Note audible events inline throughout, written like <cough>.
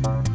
Bye.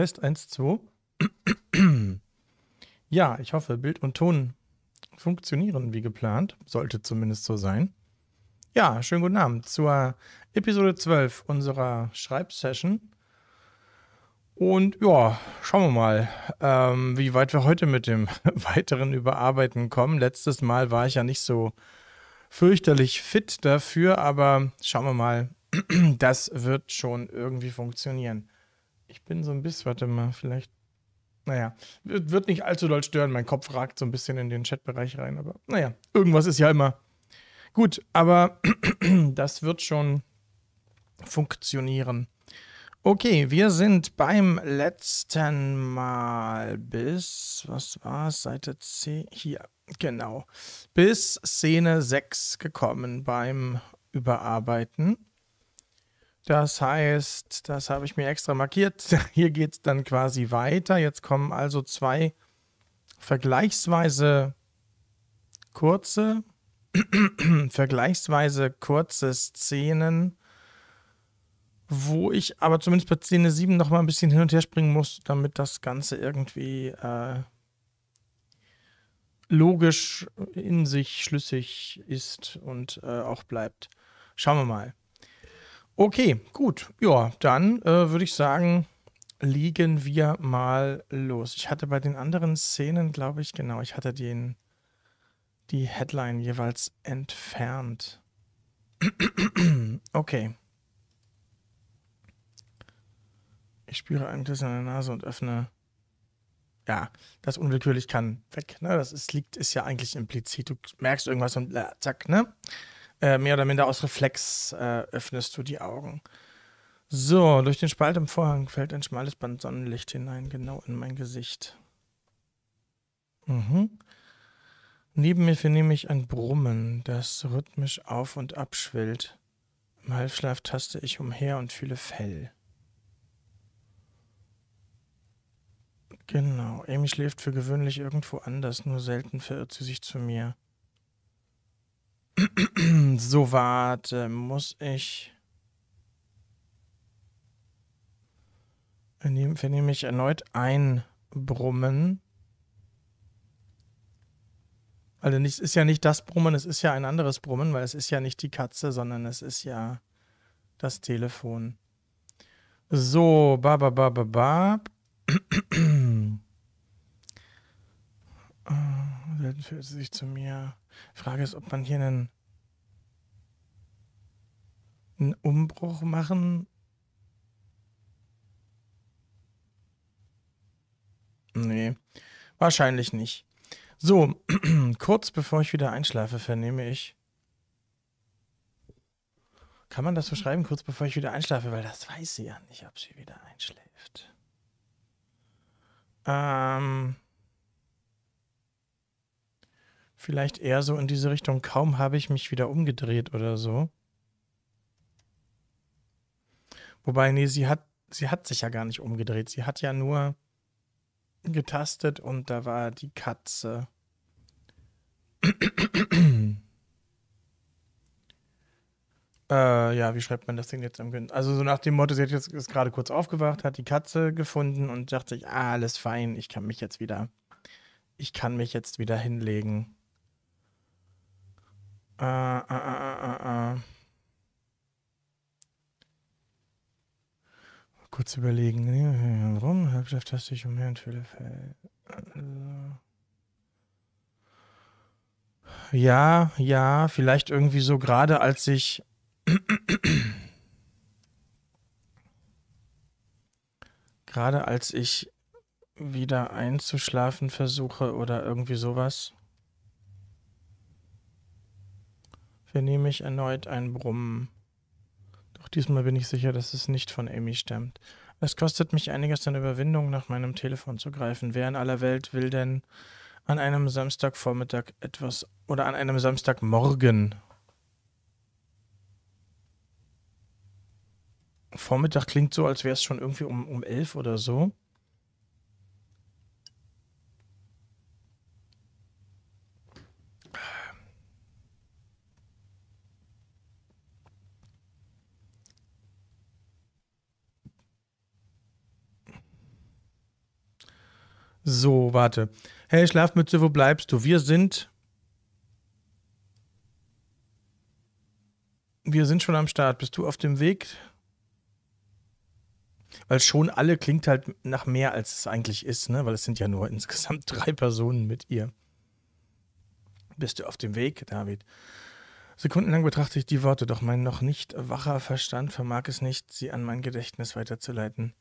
fest. Eins, zwei. <clears throat> ja, ich hoffe, Bild und Ton funktionieren wie geplant. Sollte zumindest so sein. Ja, schönen guten Abend zur Episode 12 unserer Schreibsession. Und ja, schauen wir mal, ähm, wie weit wir heute mit dem <laughs> weiteren Überarbeiten kommen. Letztes Mal war ich ja nicht so fürchterlich fit dafür, aber schauen wir mal, <clears throat> das wird schon irgendwie funktionieren. Ich bin so ein bisschen, warte mal, vielleicht. Naja, wird, nicht allzu doll stören. Mein Kopf ragt so ein bisschen in den Chatbereich rein, aber naja, irgendwas ist ja immer. Gut, aber <clears throat> das wird schon funktionieren. Okay, wir sind beim letzten Mal bis, was war es, Seite C? Hier, genau. Bis Szene 6 gekommen beim Überarbeiten. Das heißt, das habe ich mir extra markiert. <laughs> Hier geht es dann quasi weiter. Jetzt kommen also zwei vergleichsweise kurze, <clears throat> vergleichsweise kurze Szenen, wo ich aber zumindest bei Szene 7 nochmal ein bisschen hin und her springen muss, damit das Ganze irgendwie äh, logisch äh, in sich schlüssig ist und äh, auch bleibt. Schauen wir mal. Okay, gut. Ja, dann äh, würde ich sagen, legen wir mal los. Ich hatte bei den anderen Szenen, glaube ich, genau, ich hatte den, die Headline jeweils entfernt. <clears throat> okay. Ich spüre einen Kiss an der Nase und öffne. Ja, das unwillkürlich kann weg. Ne? Das ist, liegt, ist ja eigentlich implizit. Du merkst irgendwas und äh, zack, ne? Äh, mehr oder minder aus Reflex äh, öffnest du die Augen. So, durch den Spalt im Vorhang fällt ein schmales Band Sonnenlicht hinein, genau in mein Gesicht. Mhm. Neben mir vernehme ich ein Brummen, das rhythmisch auf und abschwillt. Im Halbschlaf taste ich umher und fühle Fell. Genau, Amy schläft für gewöhnlich irgendwo anders, nur selten verirrt sie sich zu mir so, warte, muss ich. Vernehme ich erneut einbrummen. Also es ist ja nicht das Brummen, es ist ja ein anderes Brummen, weil es ist ja nicht die Katze, sondern es ist ja das Telefon. So, ba ba ba ba ba. David fühlt sich zu mir. Frage ist, ob man hier einen, einen Umbruch machen. Nee, wahrscheinlich nicht. So, <clears throat> kurz bevor ich wieder einschlafe, vernehme ich. Kann man das so schreiben, kurz bevor ich wieder einschlafe? Weil das weiß sie ja nicht, ob sie wieder einschläft. Ähm. Vielleicht eher so in diese Richtung, kaum habe ich mich wieder umgedreht oder so. Wobei, nee, sie hat, sie hat sich ja gar nicht umgedreht. Sie hat ja nur getastet und da war die Katze. <clears throat> Äh, ja, wie schreibt man das Ding jetzt am Günden? Also so nach dem Motto, sie hat jetzt ist gerade kurz aufgewacht, hat die Katze gefunden und dachte sich, ah, alles fein, ich kann mich jetzt wieder, ich kann mich jetzt wieder hinlegen. Äh äh äh, äh, äh, äh, Kurz überlegen. Rum, Halbschaft hast dich umher und Fülle Ja, ja, vielleicht irgendwie so gerade als ich <clears throat> gerade als ich wieder einzuschlafen versuche oder irgendwie sowas. vernehme ich erneut ein Brummen. Doch diesmal bin ich sicher, dass es nicht von Amy stammt. Es kostet mich einiges an Überwindung, nach meinem Telefon zu greifen. Wer in aller Welt will denn an einem Samstagvormittag etwas oder an einem Samstagmorgen Vormittag klingt so, als wäre es schon irgendwie um, um elf oder so. So, warte. Hey, Schlafmütze, wo bleibst du? Wir sind. Wir sind schon am Start. Bist du auf dem Weg? Weil schon alle klingt halt nach mehr, als es eigentlich ist, ne? Weil es sind ja nur insgesamt <laughs> drei Personen mit ihr. Bist du auf dem Weg, David? Sekundenlang betrachte ich die Worte, doch mein noch nicht wacher Verstand vermag es nicht, sie an mein Gedächtnis weiterzuleiten.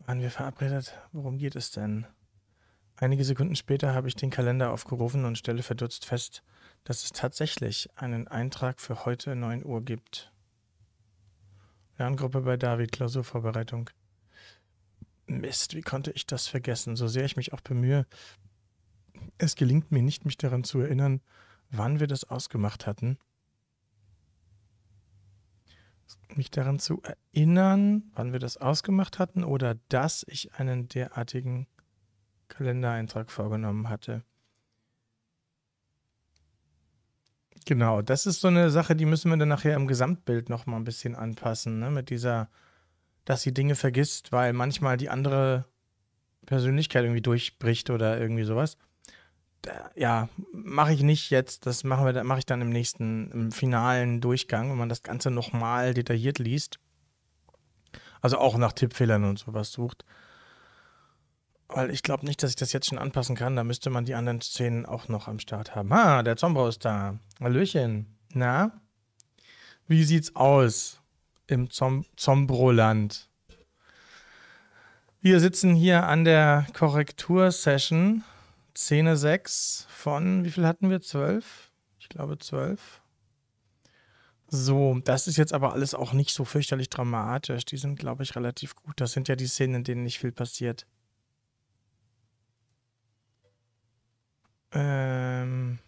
Waren wir verabredet? Worum geht es denn? Einige Sekunden später habe ich den Kalender aufgerufen und stelle verdutzt fest, dass es tatsächlich einen Eintrag für heute 9 Uhr gibt. Lerngruppe bei David, Klausurvorbereitung. Mist, wie konnte ich das vergessen? So sehr ich mich auch bemühe, es gelingt mir nicht, mich daran zu erinnern, wann wir das ausgemacht hatten. Mich daran zu erinnern, wann wir das ausgemacht hatten oder dass ich einen derartigen Kalendereintrag vorgenommen hatte. Genau, das ist so eine Sache, die müssen wir dann nachher im Gesamtbild nochmal ein bisschen anpassen, ne? mit dieser, dass sie Dinge vergisst, weil manchmal die andere Persönlichkeit irgendwie durchbricht oder irgendwie sowas. Da, ja, mache ich nicht jetzt, das machen wir, mache ich dann im nächsten, im finalen Durchgang, wenn man das Ganze nochmal detailliert liest. Also auch nach Tippfehlern und sowas sucht. Weil ich glaube nicht, dass ich das jetzt schon anpassen kann. Da müsste man die anderen Szenen auch noch am Start haben. Ah, der Zombro ist da. Hallöchen. Na? Wie sieht's aus im Zom Zombroland? Wir sitzen hier an der Korrektursession. Szene 6 von, wie viel hatten wir? 12? Ich glaube 12. So, das ist jetzt aber alles auch nicht so fürchterlich dramatisch. Die sind, glaube ich, relativ gut. Das sind ja die Szenen, in denen nicht viel passiert. Ähm.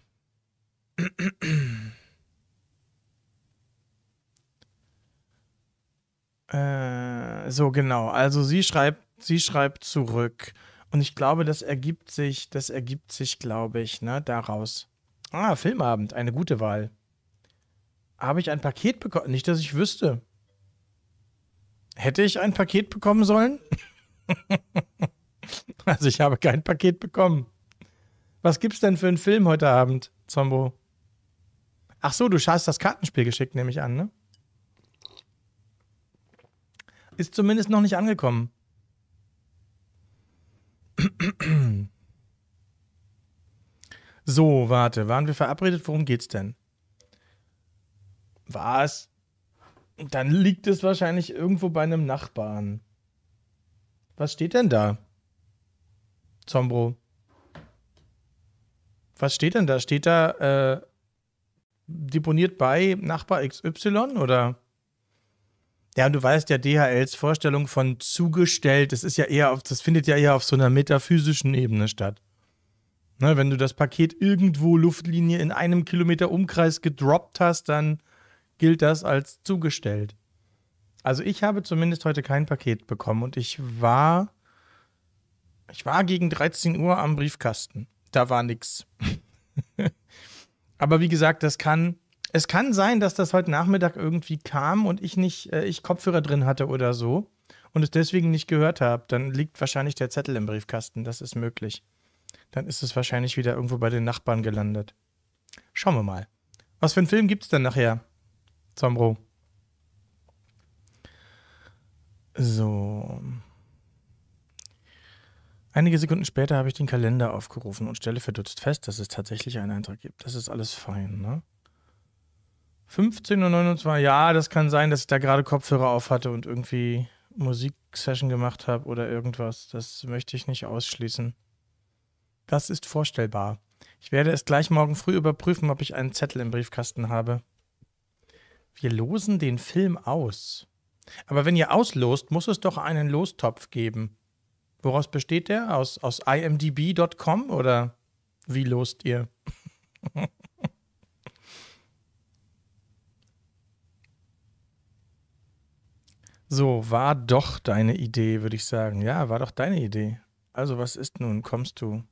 <clears throat> äh, so, genau. Also sie schreibt, sie schreibt zurück. Und ich glaube, das ergibt sich, das ergibt sich, glaube ich, ne, daraus. Ah, Filmabend, eine gute Wahl. Habe ich ein Paket bekommen? Nicht, dass ich wüsste. Hätte ich ein Paket bekommen sollen? <laughs> also ich habe kein Paket bekommen. Was gibt's denn für einen Film heute Abend, Zombo? Ach so, du hast das Kartenspiel geschickt, nehme ich an, ne? Ist zumindest noch nicht angekommen. So, warte, waren wir verabredet? Worum geht's denn? Was? Dann liegt es wahrscheinlich irgendwo bei einem Nachbarn. Was steht denn da? Zombro. Was steht denn da? Steht da äh, deponiert bei Nachbar XY oder? Ja, und du weißt ja, DHLs Vorstellung von zugestellt, das ist ja eher auf, das findet ja eher auf so einer metaphysischen Ebene statt. Ne, wenn du das Paket irgendwo Luftlinie in einem Kilometer Umkreis gedroppt hast, dann gilt das als zugestellt. Also ich habe zumindest heute kein Paket bekommen und ich war, ich war gegen 13 Uhr am Briefkasten da war nichts. <laughs> Aber wie gesagt, das kann, es kann sein, dass das heute Nachmittag irgendwie kam und ich nicht, äh, ich Kopfhörer drin hatte oder so und es deswegen nicht gehört habe. Dann liegt wahrscheinlich der Zettel im Briefkasten, das ist möglich. Dann ist es wahrscheinlich wieder irgendwo bei den Nachbarn gelandet. Schauen wir mal. Was für einen Film gibt es denn nachher? Zombro? So. Einige Sekunden später habe ich den Kalender aufgerufen und stelle verdutzt fest, dass es tatsächlich einen Eintrag gibt. Das ist alles fein, ne? 15.29 Uhr, ja, das kann sein, dass ich da gerade Kopfhörer auf hatte und irgendwie Musiksession gemacht habe oder irgendwas. Das möchte ich nicht ausschließen. Das ist vorstellbar. Ich werde es gleich morgen früh überprüfen, ob ich einen Zettel im Briefkasten habe. Wir losen den Film aus. Aber wenn ihr auslost, muss es doch einen Lostopf geben. Woraus besteht der? Aus, aus imdb.com oder wie lost ihr? <laughs> so, war doch deine Idee, würde ich sagen. Ja, war doch deine Idee. Also, was ist nun? Kommst du?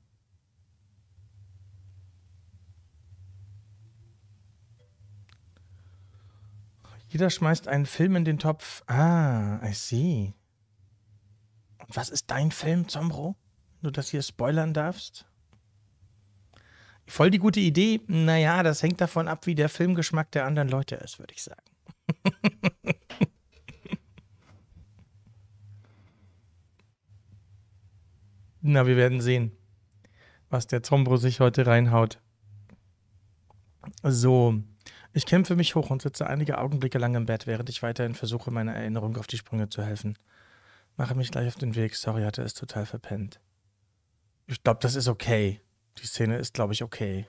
Jeder schmeißt einen Film in den Topf. Ah, I see. Was ist dein Film, Zombro? Nur, dass hier spoilern darfst? Voll die gute Idee. Naja, das hängt davon ab, wie der Filmgeschmack der anderen Leute ist, würde ich sagen. <laughs> Na, wir werden sehen, was der Zombro sich heute reinhaut. So, ich kämpfe mich hoch und sitze einige Augenblicke lang im Bett, während ich weiterhin versuche, meiner Erinnerung auf die Sprünge zu helfen. Mache mich gleich auf den Weg. Sorry, hatte es total verpennt. Ich glaube, das ist okay. Die Szene ist, glaube ich, okay.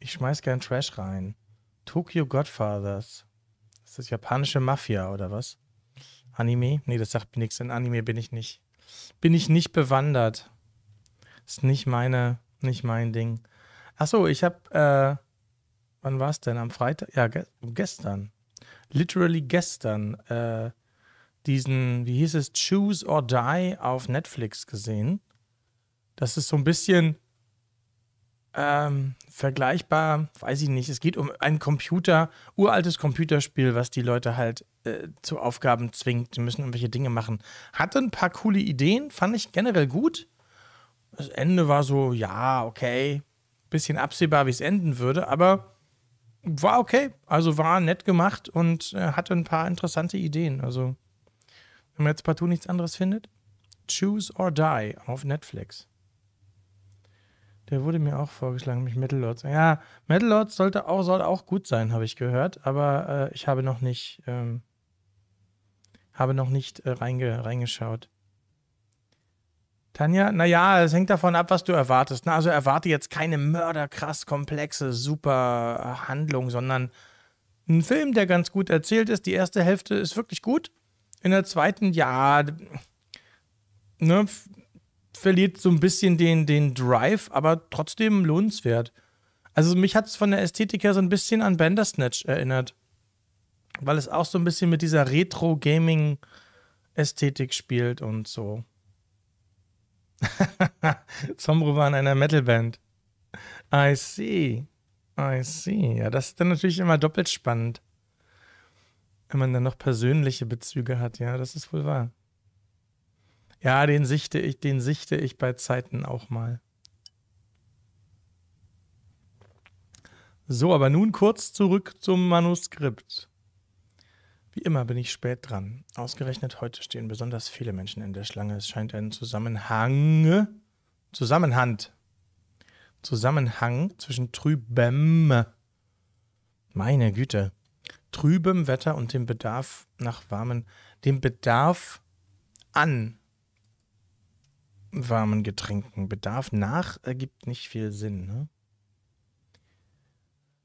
Ich schmeiß gern Trash rein. Tokyo Godfathers. Ist das japanische Mafia oder was? Anime? Nee, das sagt mir nichts. In Anime bin ich nicht. Bin ich nicht bewandert. Ist nicht meine, nicht mein Ding. Achso, ich hab, äh, wann war's denn? Am Freitag? Ja, ge gestern. Literally gestern, äh, diesen, wie hieß es, Choose or Die auf Netflix gesehen. Das ist so ein bisschen ähm, vergleichbar, weiß ich nicht. Es geht um ein Computer, uraltes Computerspiel, was die Leute halt äh, zu Aufgaben zwingt. Die müssen irgendwelche Dinge machen. Hatte ein paar coole Ideen, fand ich generell gut. Das Ende war so, ja, okay. Bisschen absehbar, wie es enden würde, aber war okay. Also war nett gemacht und äh, hatte ein paar interessante Ideen. Also wenn man jetzt partout nichts anderes findet? Choose or Die auf Netflix. Der wurde mir auch vorgeschlagen, mich Metal Lords. Ja, Metal Lords sollte auch, soll auch gut sein, habe ich gehört, aber äh, ich habe noch nicht, ähm, habe noch nicht äh, reinge, reingeschaut. Tanja, naja, es hängt davon ab, was du erwartest. Na, ne? also erwarte jetzt keine mörderkrass komplexe, super äh, Handlung, sondern einen Film, der ganz gut erzählt ist. Die erste Hälfte ist wirklich gut in der zweiten, ja, ne, verliert so ein bisschen den, den Drive, aber trotzdem lohnenswert. Also mich hat es von der Ästhetik her so ein bisschen an Bandersnatch erinnert. Weil es auch so ein bisschen mit dieser Retro-Gaming-Ästhetik spielt und so. Zombro <laughs> war in einer Metal-Band. I see. I see. Ja, das ist dann natürlich immer doppelt spannend wenn man dann noch persönliche Bezüge hat, ja, das ist wohl wahr. Ja, den sichte ich, den sichte ich bei Zeiten auch mal. So, aber nun kurz zurück zum Manuskript. Wie immer bin ich spät dran. Ausgerechnet heute stehen besonders viele Menschen in der Schlange. Es scheint einen Zusammenhang, Zusammenhand, Zusammenhang zwischen Trübem. Meine Güte trübem Wetter und dem Bedarf nach warmen, dem Bedarf an warmen Getränken. Bedarf nach ergibt nicht viel Sinn, ne?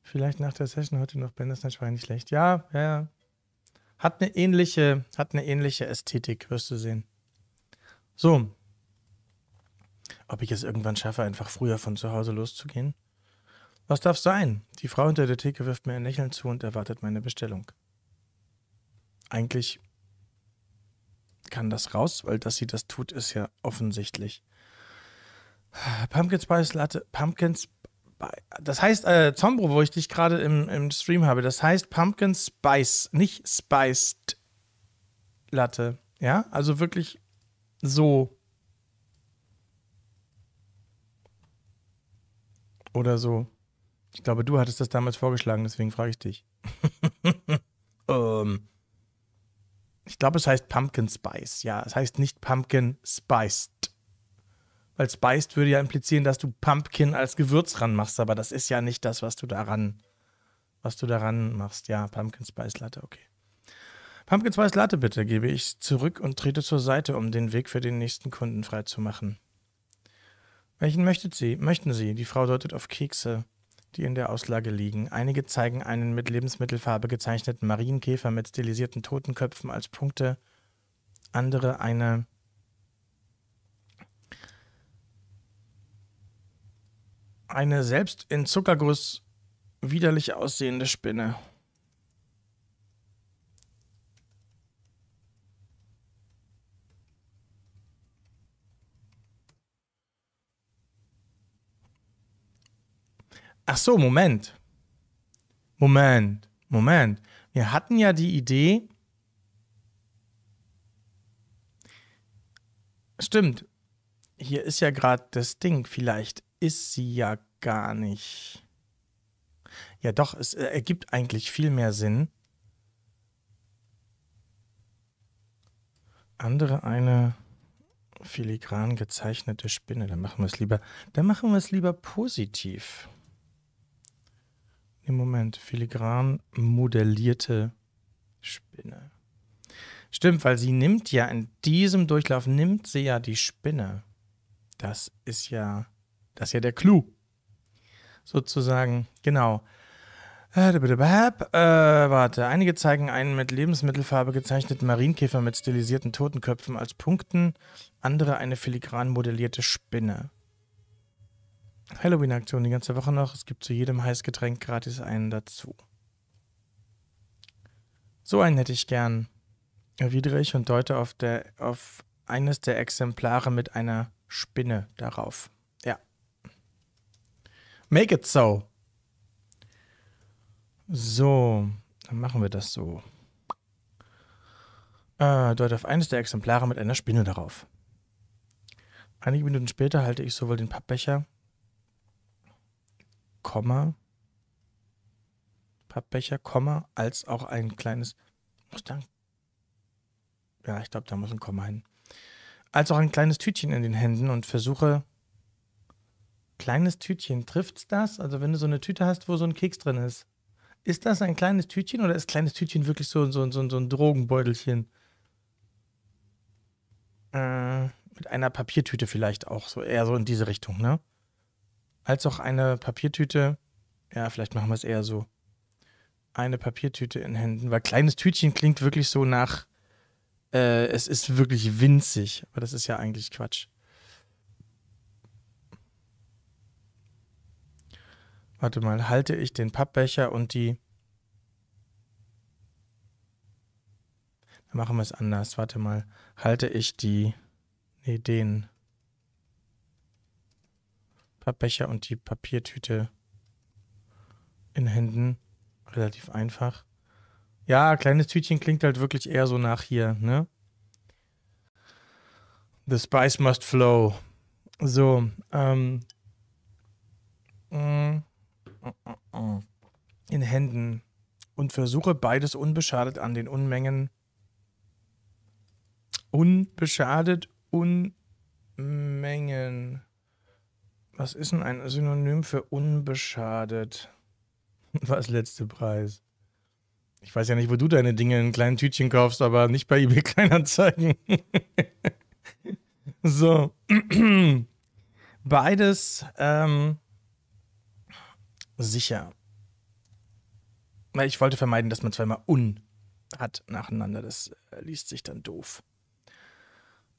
Vielleicht nach der Session heute noch Bandersnatch war nicht schlecht. Ja, ja, ja. Hat eine ähnliche, hat eine ähnliche Ästhetik, wirst du sehen. So. Ob ich es irgendwann schaffe, einfach früher von zu Hause loszugehen? Was darf sein? Die Frau hinter der Theke wirft mir ein Lächeln zu und erwartet meine Bestellung. Eigentlich kann das raus, weil dass sie das tut, ist ja offensichtlich. Pumpkin Spice Latte, Pumpkin Spice, das heißt, äh, Zombro, wo ich dich gerade im, im Stream habe, das heißt Pumpkin Spice, nicht Spiced Latte. Ja, also wirklich so. Oder so. Ich glaube, du hattest das damals vorgeschlagen, deswegen frage ich dich. <laughs> ähm, ich glaube, es heißt Pumpkin Spice. Ja, es heißt nicht Pumpkin Spiced. Weil Spiced würde ja implizieren, dass du Pumpkin als Gewürz ranmachst, aber das ist ja nicht das, was du daran, was du daran machst. Ja, Pumpkin Spice Latte, okay. Pumpkin Spice Latte bitte, gebe ich zurück und trete zur Seite, um den Weg für den nächsten Kunden freizumachen. Welchen möchtet Sie? Möchten Sie? Die Frau deutet auf Kekse die in der Auslage liegen. Einige zeigen einen mit Lebensmittelfarbe gezeichneten Marienkäfer mit stilisierten Totenköpfen als Punkte, andere eine eine selbst in Zuckerguss widerlich aussehende Spinne. Ach so, Moment. Moment, Moment. Wir hatten ja die Idee. Stimmt. Hier ist ja gerade das Ding. Vielleicht ist sie ja gar nicht. Ja, doch, es äh, ergibt eigentlich viel mehr Sinn. Andere eine filigran gezeichnete Spinne. Dann machen wir es lieber. Dann machen wir es lieber positiv im Moment. Filigran modellierte Spinne. Stimmt, weil sie nimmt ja in diesem Durchlauf, nimmt sie ja die Spinne. Das ist ja, das ist ja der Clou. Sozusagen, genau. Äh, äh warte, einige zeigen einen mit Lebensmittelfarbe gezeichneten Marienkäfer mit stilisierten Totenköpfen als Punkten, andere eine filigran modellierte Spinne. Halloween-Aktion die ganze Woche noch. Es gibt zu jedem Heißgetränk gratis einen dazu. So einen hätte ich gern, erwidere ich und deute auf, der, auf eines der Exemplare mit einer Spinne darauf. Ja. Make it so. So, dann machen wir das so. Äh, deute auf eines der Exemplare mit einer Spinne darauf. Einige Minuten später halte ich sowohl den Pappbecher Komma, Pappbecher, Komma, als auch ein kleines, muss dann, ja, ich glaube, da muss ein Komma hin, als auch ein kleines Tütchen in den Händen und versuche, kleines Tütchen, trifft's das? Also wenn du so eine Tüte hast, wo so ein Keks drin ist, ist das ein kleines Tütchen oder ist kleines Tütchen wirklich so, so, so, so ein Drogenbeutelchen? Äh, mit einer Papiertüte vielleicht auch, so eher so in diese Richtung, ne? als auch eine Papiertüte. Ja, vielleicht machen wir es eher so. Eine Papiertüte in Händen, weil kleines Tütchen klingt wirklich so nach, äh, es ist wirklich winzig, aber das ist ja eigentlich Quatsch. Warte mal, halte ich den Pappbecher und die. Dann machen wir es anders. Warte mal, halte ich die. Nee, den paar Becher und die Papiertüte in Händen. Relativ einfach. Ja, kleines Tütchen klingt halt wirklich eher so nach hier, ne? The spice must flow. So, ähm. Mm, in Händen. Und versuche beides unbeschadet an den Unmengen. Unbeschadet Unmengen was ist denn ein Synonym für unbeschadet? <laughs> Was letzte Preis? Ich weiß ja nicht, wo du deine Dinge in kleinen Tütchen kaufst, aber nicht bei eBay <laughs> Kleinanzeigen. <laughs> so. <clears throat> Beides ähm, sicher. Ich wollte vermeiden, dass man zweimal un hat nacheinander. Das äh, liest sich dann doof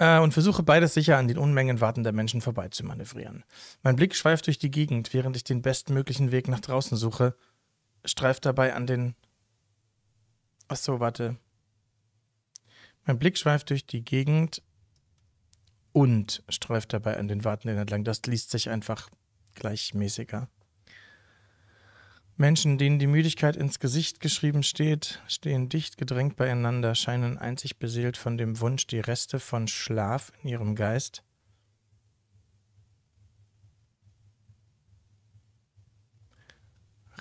äh, und versuche beides sicher an den Unmengen wartender Menschen vorbeizumanövrieren. Mein Blick schweift durch die Gegend, während ich den bestmöglichen Weg nach draußen suche, streift dabei an den. Achso, warte. Mein Blick schweift durch die Gegend und streift dabei an den Wartenden entlang. Das liest sich einfach gleichmäßiger. Menschen, denen die Müdigkeit ins Gesicht geschrieben steht, stehen dicht gedrängt beieinander, scheinen einzig beseelt von dem Wunsch, die Reste von Schlaf in ihrem Geist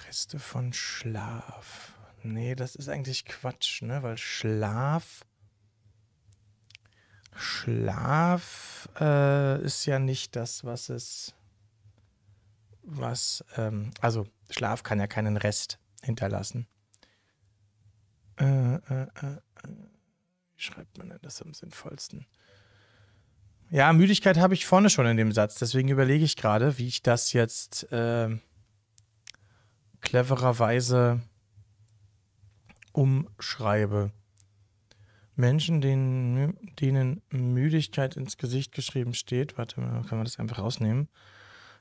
Reste von Schlaf. Nee, das ist eigentlich Quatsch, ne? Weil Schlaf. Schlaf äh, ist ja nicht das, was es. Was. Ähm, also, Schlaf kann ja keinen Rest hinterlassen. Äh, äh, äh, äh, wie schreibt man denn das am sinnvollsten? Ja, Müdigkeit habe ich vorne schon in dem Satz. Deswegen überlege ich gerade, wie ich das jetzt ähm, clevererweise umschreibe. Menschen, denen, denen Müdigkeit ins Gesicht geschrieben steht, warte mal, kann man das einfach rausnehmen?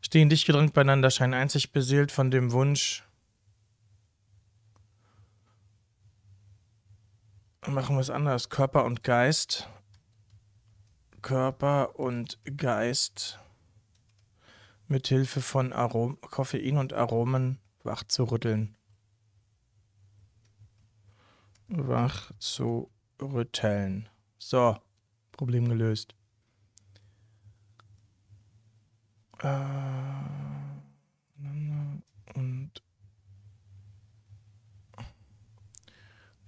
stehen dicht gedrängt beieinander, scheinen einzig beseelt von dem Wunsch. Machen wir es anders. Körper und Geist. Körper und Geist mit Hilfe von Arom Koffein und Aromen wach zu rütteln. Wach zu rütteln. So, Problem gelöst. Äh, und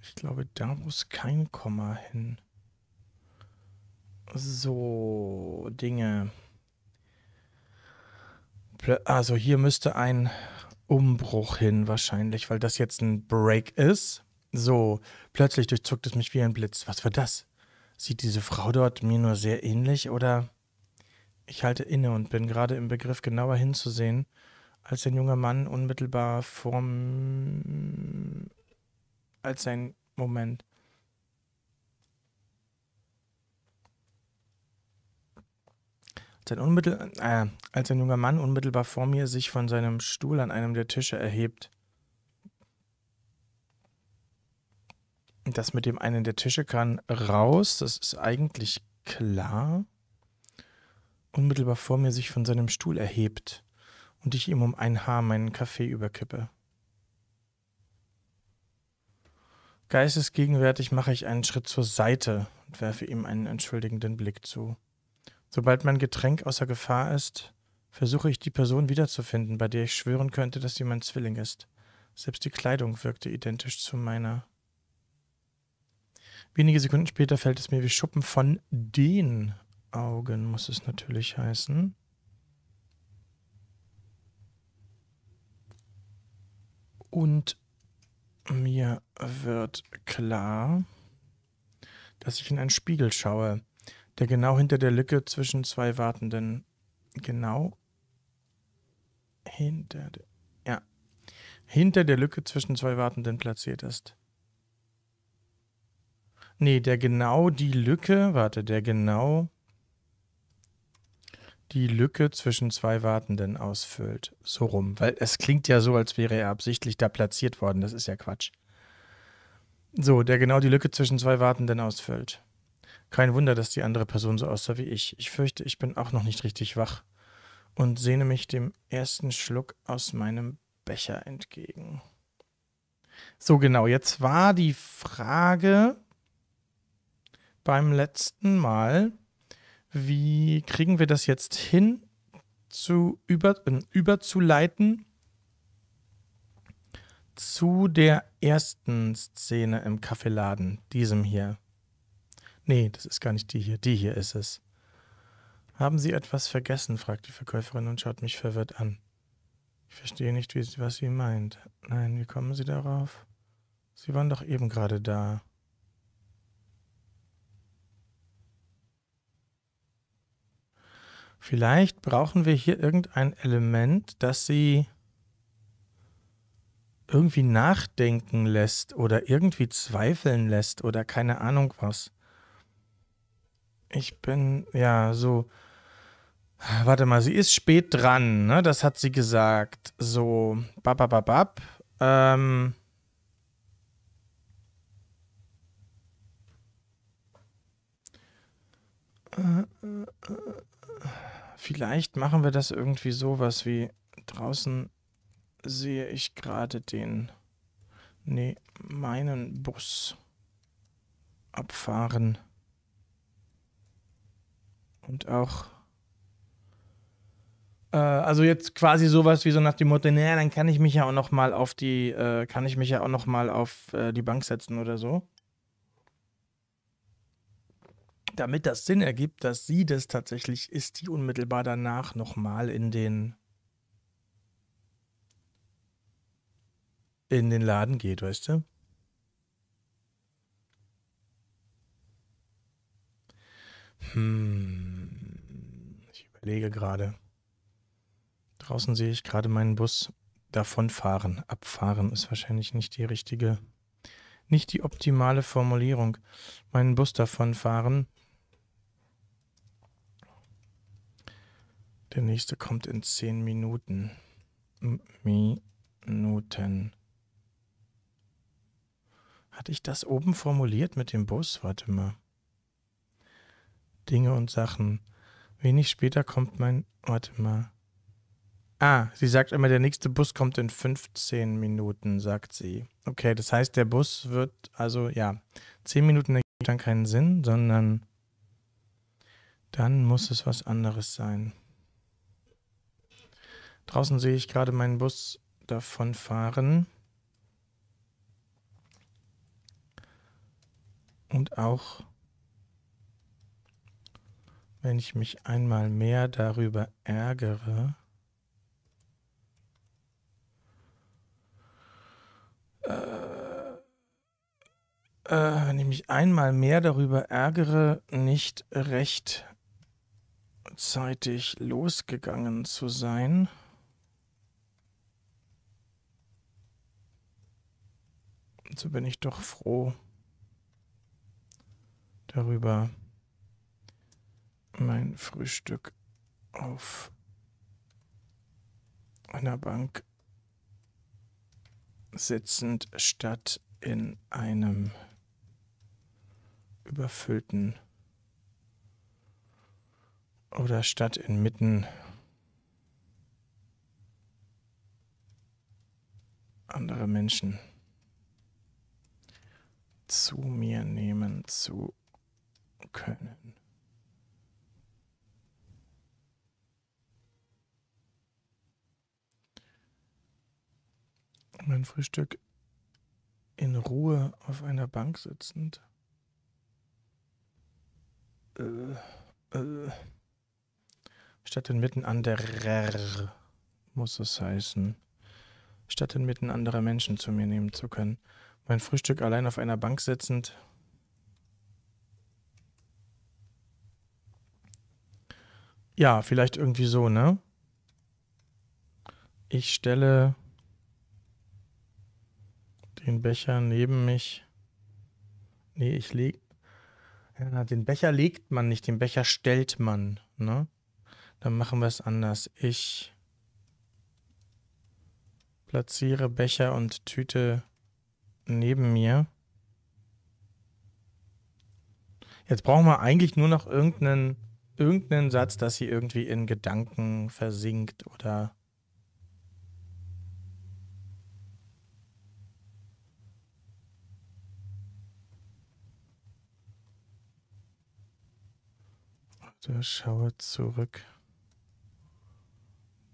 ich glaube, da muss kein Komma hin. So, Dinge. Also hier müsste ein Umbruch hin wahrscheinlich, weil das jetzt ein Break ist. So, plötzlich durchzuckt es mich wie ein Blitz. Was war das? Sieht diese Frau dort mir nur sehr ähnlich oder ich halte inne und bin gerade im Begriff, genauer hinzusehen, als ein junger Mann unmittelbar vorm. als ein Moment. Sein unmittel äh, als ein junger Mann unmittelbar vor mir sich von seinem Stuhl an einem der Tische erhebt. Das mit dem einen der Tische kann raus, das ist eigentlich klar unmittelbar vor mir sich von seinem Stuhl erhebt und ich ihm um ein Haar meinen Kaffee überkippe. Geistesgegenwärtig mache ich einen Schritt zur Seite und werfe ihm einen entschuldigenden Blick zu. Sobald mein Getränk außer Gefahr ist, versuche ich die Person wiederzufinden, bei der ich schwören könnte, dass sie mein Zwilling ist. Selbst die Kleidung wirkte identisch zu meiner. Wenige Sekunden später fällt es mir wie Schuppen von den Augen muss es natürlich heißen. Und mir wird klar, dass ich in einen Spiegel schaue, der genau hinter der Lücke zwischen zwei Wartenden, genau hinter der, ja, hinter der Lücke zwischen zwei Wartenden platziert ist. Nee, der genau die Lücke, warte, der genau die Lücke zwischen zwei Wartenden ausfüllt. So rum. Weil es klingt ja so, als wäre er absichtlich da platziert worden. Das ist ja Quatsch. So, der genau die Lücke zwischen zwei Wartenden ausfüllt. Kein Wunder, dass die andere Person so aussah wie ich. Ich fürchte, ich bin auch noch nicht richtig wach und sehne mich dem ersten Schluck aus meinem Becher entgegen. So genau, jetzt war die Frage beim letzten Mal, wie kriegen wir das jetzt hin, zu über, äh, überzuleiten zu der ersten Szene im Kaffeeladen, diesem hier? Nee, das ist gar nicht die hier. Die hier ist es. Haben Sie etwas vergessen? fragt die Verkäuferin und schaut mich verwirrt an. Ich verstehe nicht, wie, was sie meint. Nein, wie kommen Sie darauf? Sie waren doch eben gerade da. Vielleicht brauchen wir hier irgendein Element, das sie irgendwie nachdenken lässt oder irgendwie zweifeln lässt oder keine Ahnung was. Ich bin, ja, so. Warte mal, sie ist spät dran, ne? Das hat sie gesagt. So, babababab. Ähm. Äh, äh, äh. äh. Vielleicht machen wir das irgendwie sowas wie draußen sehe ich gerade den, nee, meinen Bus abfahren. Und auch, äh, also jetzt quasi sowas wie so nach dem Motto, naja, dann kann ich mich ja auch noch mal auf die, äh, kann ich mich ja auch noch mal auf äh, die Bank setzen oder so damit das Sinn ergibt, dass sie das tatsächlich ist, die unmittelbar danach nochmal in den in den Laden geht, weißt du? Hm, ich überlege gerade. Draußen sehe ich gerade meinen Bus davonfahren. Abfahren ist wahrscheinlich nicht die richtige, nicht die optimale Formulierung. Meinen Bus davonfahren. Der nächste kommt in zehn Minuten. Minuten. Hatte ich das oben formuliert mit dem Bus? Warte mal. Dinge und Sachen. Wenig später kommt mein. Warte mal. Ah, sie sagt immer, der nächste Bus kommt in 15 Minuten, sagt sie. Okay, das heißt, der Bus wird, also ja, 10 Minuten ergibt dann keinen Sinn, sondern dann muss es was anderes sein. Draußen sehe ich gerade meinen Bus davonfahren. Und auch wenn ich mich einmal mehr darüber ärgere, äh, äh wenn ich mich einmal mehr darüber ärgere, nicht rechtzeitig losgegangen zu sein. Und so also bin ich doch froh darüber, mein Frühstück auf einer Bank sitzend statt in einem überfüllten oder statt inmitten anderer Menschen zu mir nehmen zu können. Mein Frühstück in Ruhe auf einer Bank sitzend. Äh, äh. Statt inmitten anderer, muss es heißen. Statt inmitten anderer Menschen zu mir nehmen zu können. Mein Frühstück allein auf einer Bank sitzend. Ja, vielleicht irgendwie so, ne? Ich stelle den Becher neben mich. Nee, ich leg. Ja, den Becher legt man nicht, den Becher stellt man, ne? Dann machen wir es anders. Ich platziere Becher und Tüte neben mir. Jetzt brauchen wir eigentlich nur noch irgendeinen, irgendeinen Satz, dass sie irgendwie in Gedanken versinkt oder. Oder also schaue zurück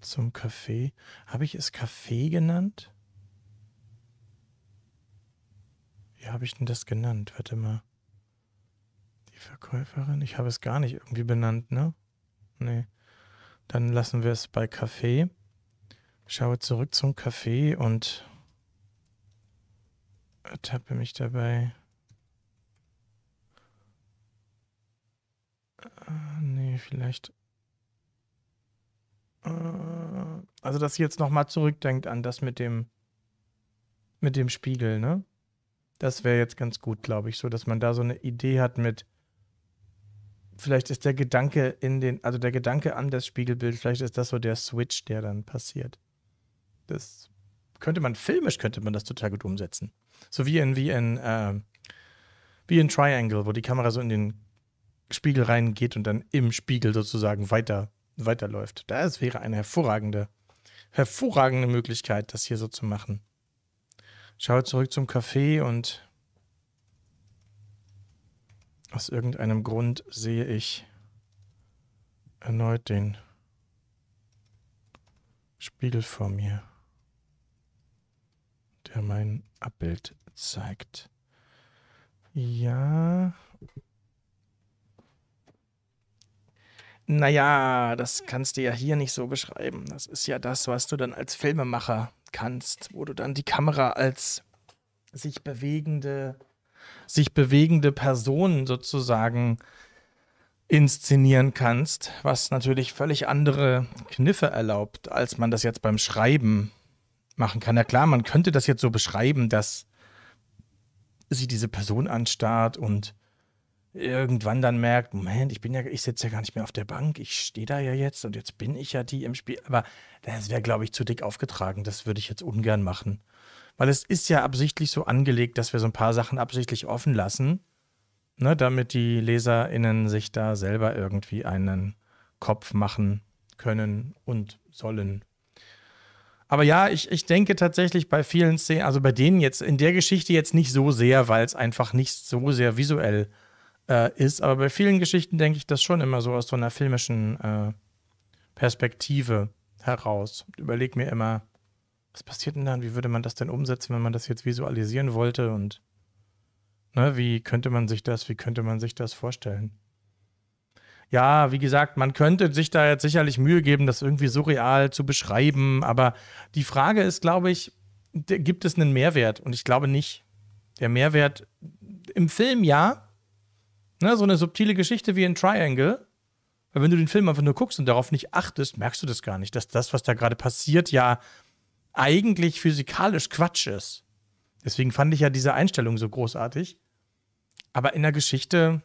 zum Café. Habe ich es Café genannt? habe ich denn das genannt? Warte mal. Die Verkäuferin? Ich habe es gar nicht irgendwie benannt, ne? Nee. Dann lassen wir es bei Kaffee. Schaue zurück zum Kaffee und ertappe mich dabei. Äh, nee, vielleicht. Äh, also, dass sie jetzt nochmal zurückdenkt an das mit dem mit dem Spiegel, ne? Das wäre jetzt ganz gut, glaube ich, so, dass man da so eine Idee hat mit, vielleicht ist der Gedanke in den, also der Gedanke an das Spiegelbild, vielleicht ist das so der Switch, der dann passiert. Das könnte man, filmisch könnte man das total gut umsetzen. So wie in, wie in, äh, wie in Triangle, wo die Kamera so in den Spiegel reingeht und dann im Spiegel sozusagen weiter, weiterläuft. Das wäre eine hervorragende, hervorragende Möglichkeit, das hier so zu machen schaue zurück zum Café und aus irgendeinem Grund sehe ich erneut den Spiegel vor mir, der mein Abbild zeigt. Ja. Naja, das kannst du ja hier nicht so beschreiben. Das ist ja das, was du dann als Filmemacher kannst, wo du dann die Kamera als sich bewegende, sich bewegende Person sozusagen inszenieren kannst, was natürlich völlig andere Kniffe erlaubt, als man das jetzt beim Schreiben machen kann. Ja klar, man könnte das jetzt so beschreiben, dass sie diese Person anstarrt und irgendwann dann merkt, Moment, ich bin ja, ich sitze ja gar nicht mehr auf der Bank, ich stehe da ja jetzt und jetzt bin ich ja die im Spiel. Aber das wäre, glaube ich, zu dick aufgetragen. Das würde ich jetzt ungern machen. Weil es ist ja absichtlich so angelegt, dass wir so ein paar Sachen absichtlich offen lassen, ne, damit die LeserInnen sich da selber irgendwie einen Kopf machen können und sollen. Aber ja, ich, ich denke tatsächlich bei vielen Szenen, also bei denen jetzt, in der Geschichte jetzt nicht so sehr, weil es einfach nicht so sehr visuell ist äh, ist. Aber bei vielen Geschichten denke ich das schon immer so aus so einer filmischen äh, Perspektive heraus. Überlege mir immer, was passiert denn dann? Wie würde man das denn umsetzen, wenn man das jetzt visualisieren wollte? Und ne, wie könnte man sich das, wie könnte man sich das vorstellen? ja, wie gesagt, man könnte sich da jetzt sicherlich Mühe geben, das irgendwie surreal zu beschreiben, aber die Frage ist, glaube ich, gibt es einen Mehrwert? Und ich glaube nicht. Der Mehrwert im Film ja, Ne, so eine subtile Geschichte wie ein Triangle. Weil wenn du den Film einfach nur guckst und darauf nicht achtest, merkst du das gar nicht, dass das, was da gerade passiert, ja eigentlich physikalisch Quatsch ist. Deswegen fand ich ja diese Einstellung so großartig. Aber in der Geschichte.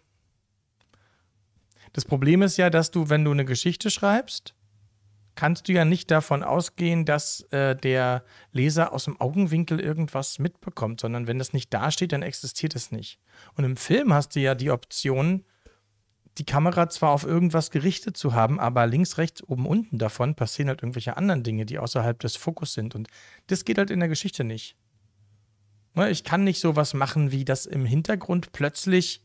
Das Problem ist ja, dass du, wenn du eine Geschichte schreibst, kannst du ja nicht davon ausgehen, dass äh, der Leser aus dem Augenwinkel irgendwas mitbekommt, sondern wenn das nicht dasteht, dann existiert es nicht. Und im Film hast du ja die Option, die Kamera zwar auf irgendwas gerichtet zu haben, aber links, rechts, oben, unten davon passieren halt irgendwelche anderen Dinge, die außerhalb des Fokus sind. Und das geht halt in der Geschichte nicht. Ne, ich kann nicht sowas machen, wie dass im Hintergrund plötzlich,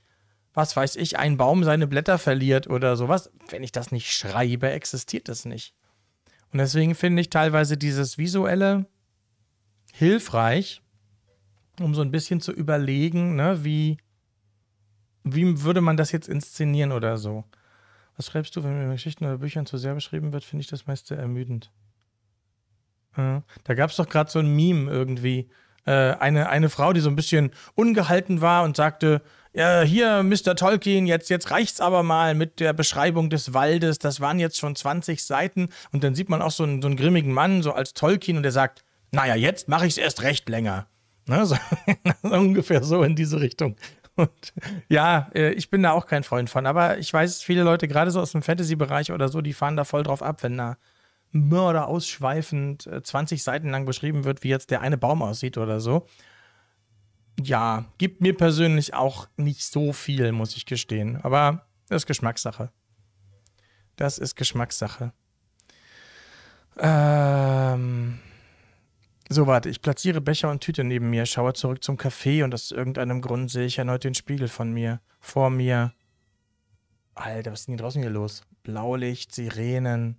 was weiß ich, ein Baum seine Blätter verliert oder sowas. Wenn ich das nicht schreibe, existiert das nicht. Und deswegen finde ich teilweise dieses visuelle hilfreich, um so ein bisschen zu überlegen, ne, wie, wie würde man das jetzt inszenieren oder so. Was schreibst du, wenn in Geschichten oder Büchern zu sehr beschrieben wird, finde ich das meiste ermüdend. Ja. Da gab es doch gerade so ein Meme irgendwie. Äh, eine, eine Frau, die so ein bisschen ungehalten war und sagte, ja, hier, Mr. Tolkien, jetzt, jetzt reicht's aber mal mit der Beschreibung des Waldes. Das waren jetzt schon 20 Seiten. Und dann sieht man auch so einen, so einen grimmigen Mann, so als Tolkien, und der sagt, naja, jetzt mache ich es erst recht länger. Ne, <laughs> so, ungefähr so in diese Richtung. Und ja, äh, ich bin da auch kein Freund von, aber ich weiß, viele Leute, gerade so aus dem Fantasy-Bereich oder so, die fahren da voll drauf ab, wenn da Mörder ausschweifend 20 äh, Seiten lang beschrieben wird, wie jetzt der eine Baum aussieht oder so ja, gibt mir persönlich auch nicht so viel, muss ich gestehen. Aber das ist Geschmackssache. Das ist Geschmackssache. Ähm. So, warte, ich platziere Becher und Tüte neben mir, schaue zurück zum Café und aus irgendeinem Grund sehe ich erneut den Spiegel von mir, vor mir. Alter, was ist denn hier draußen hier los? Blaulicht, Sirenen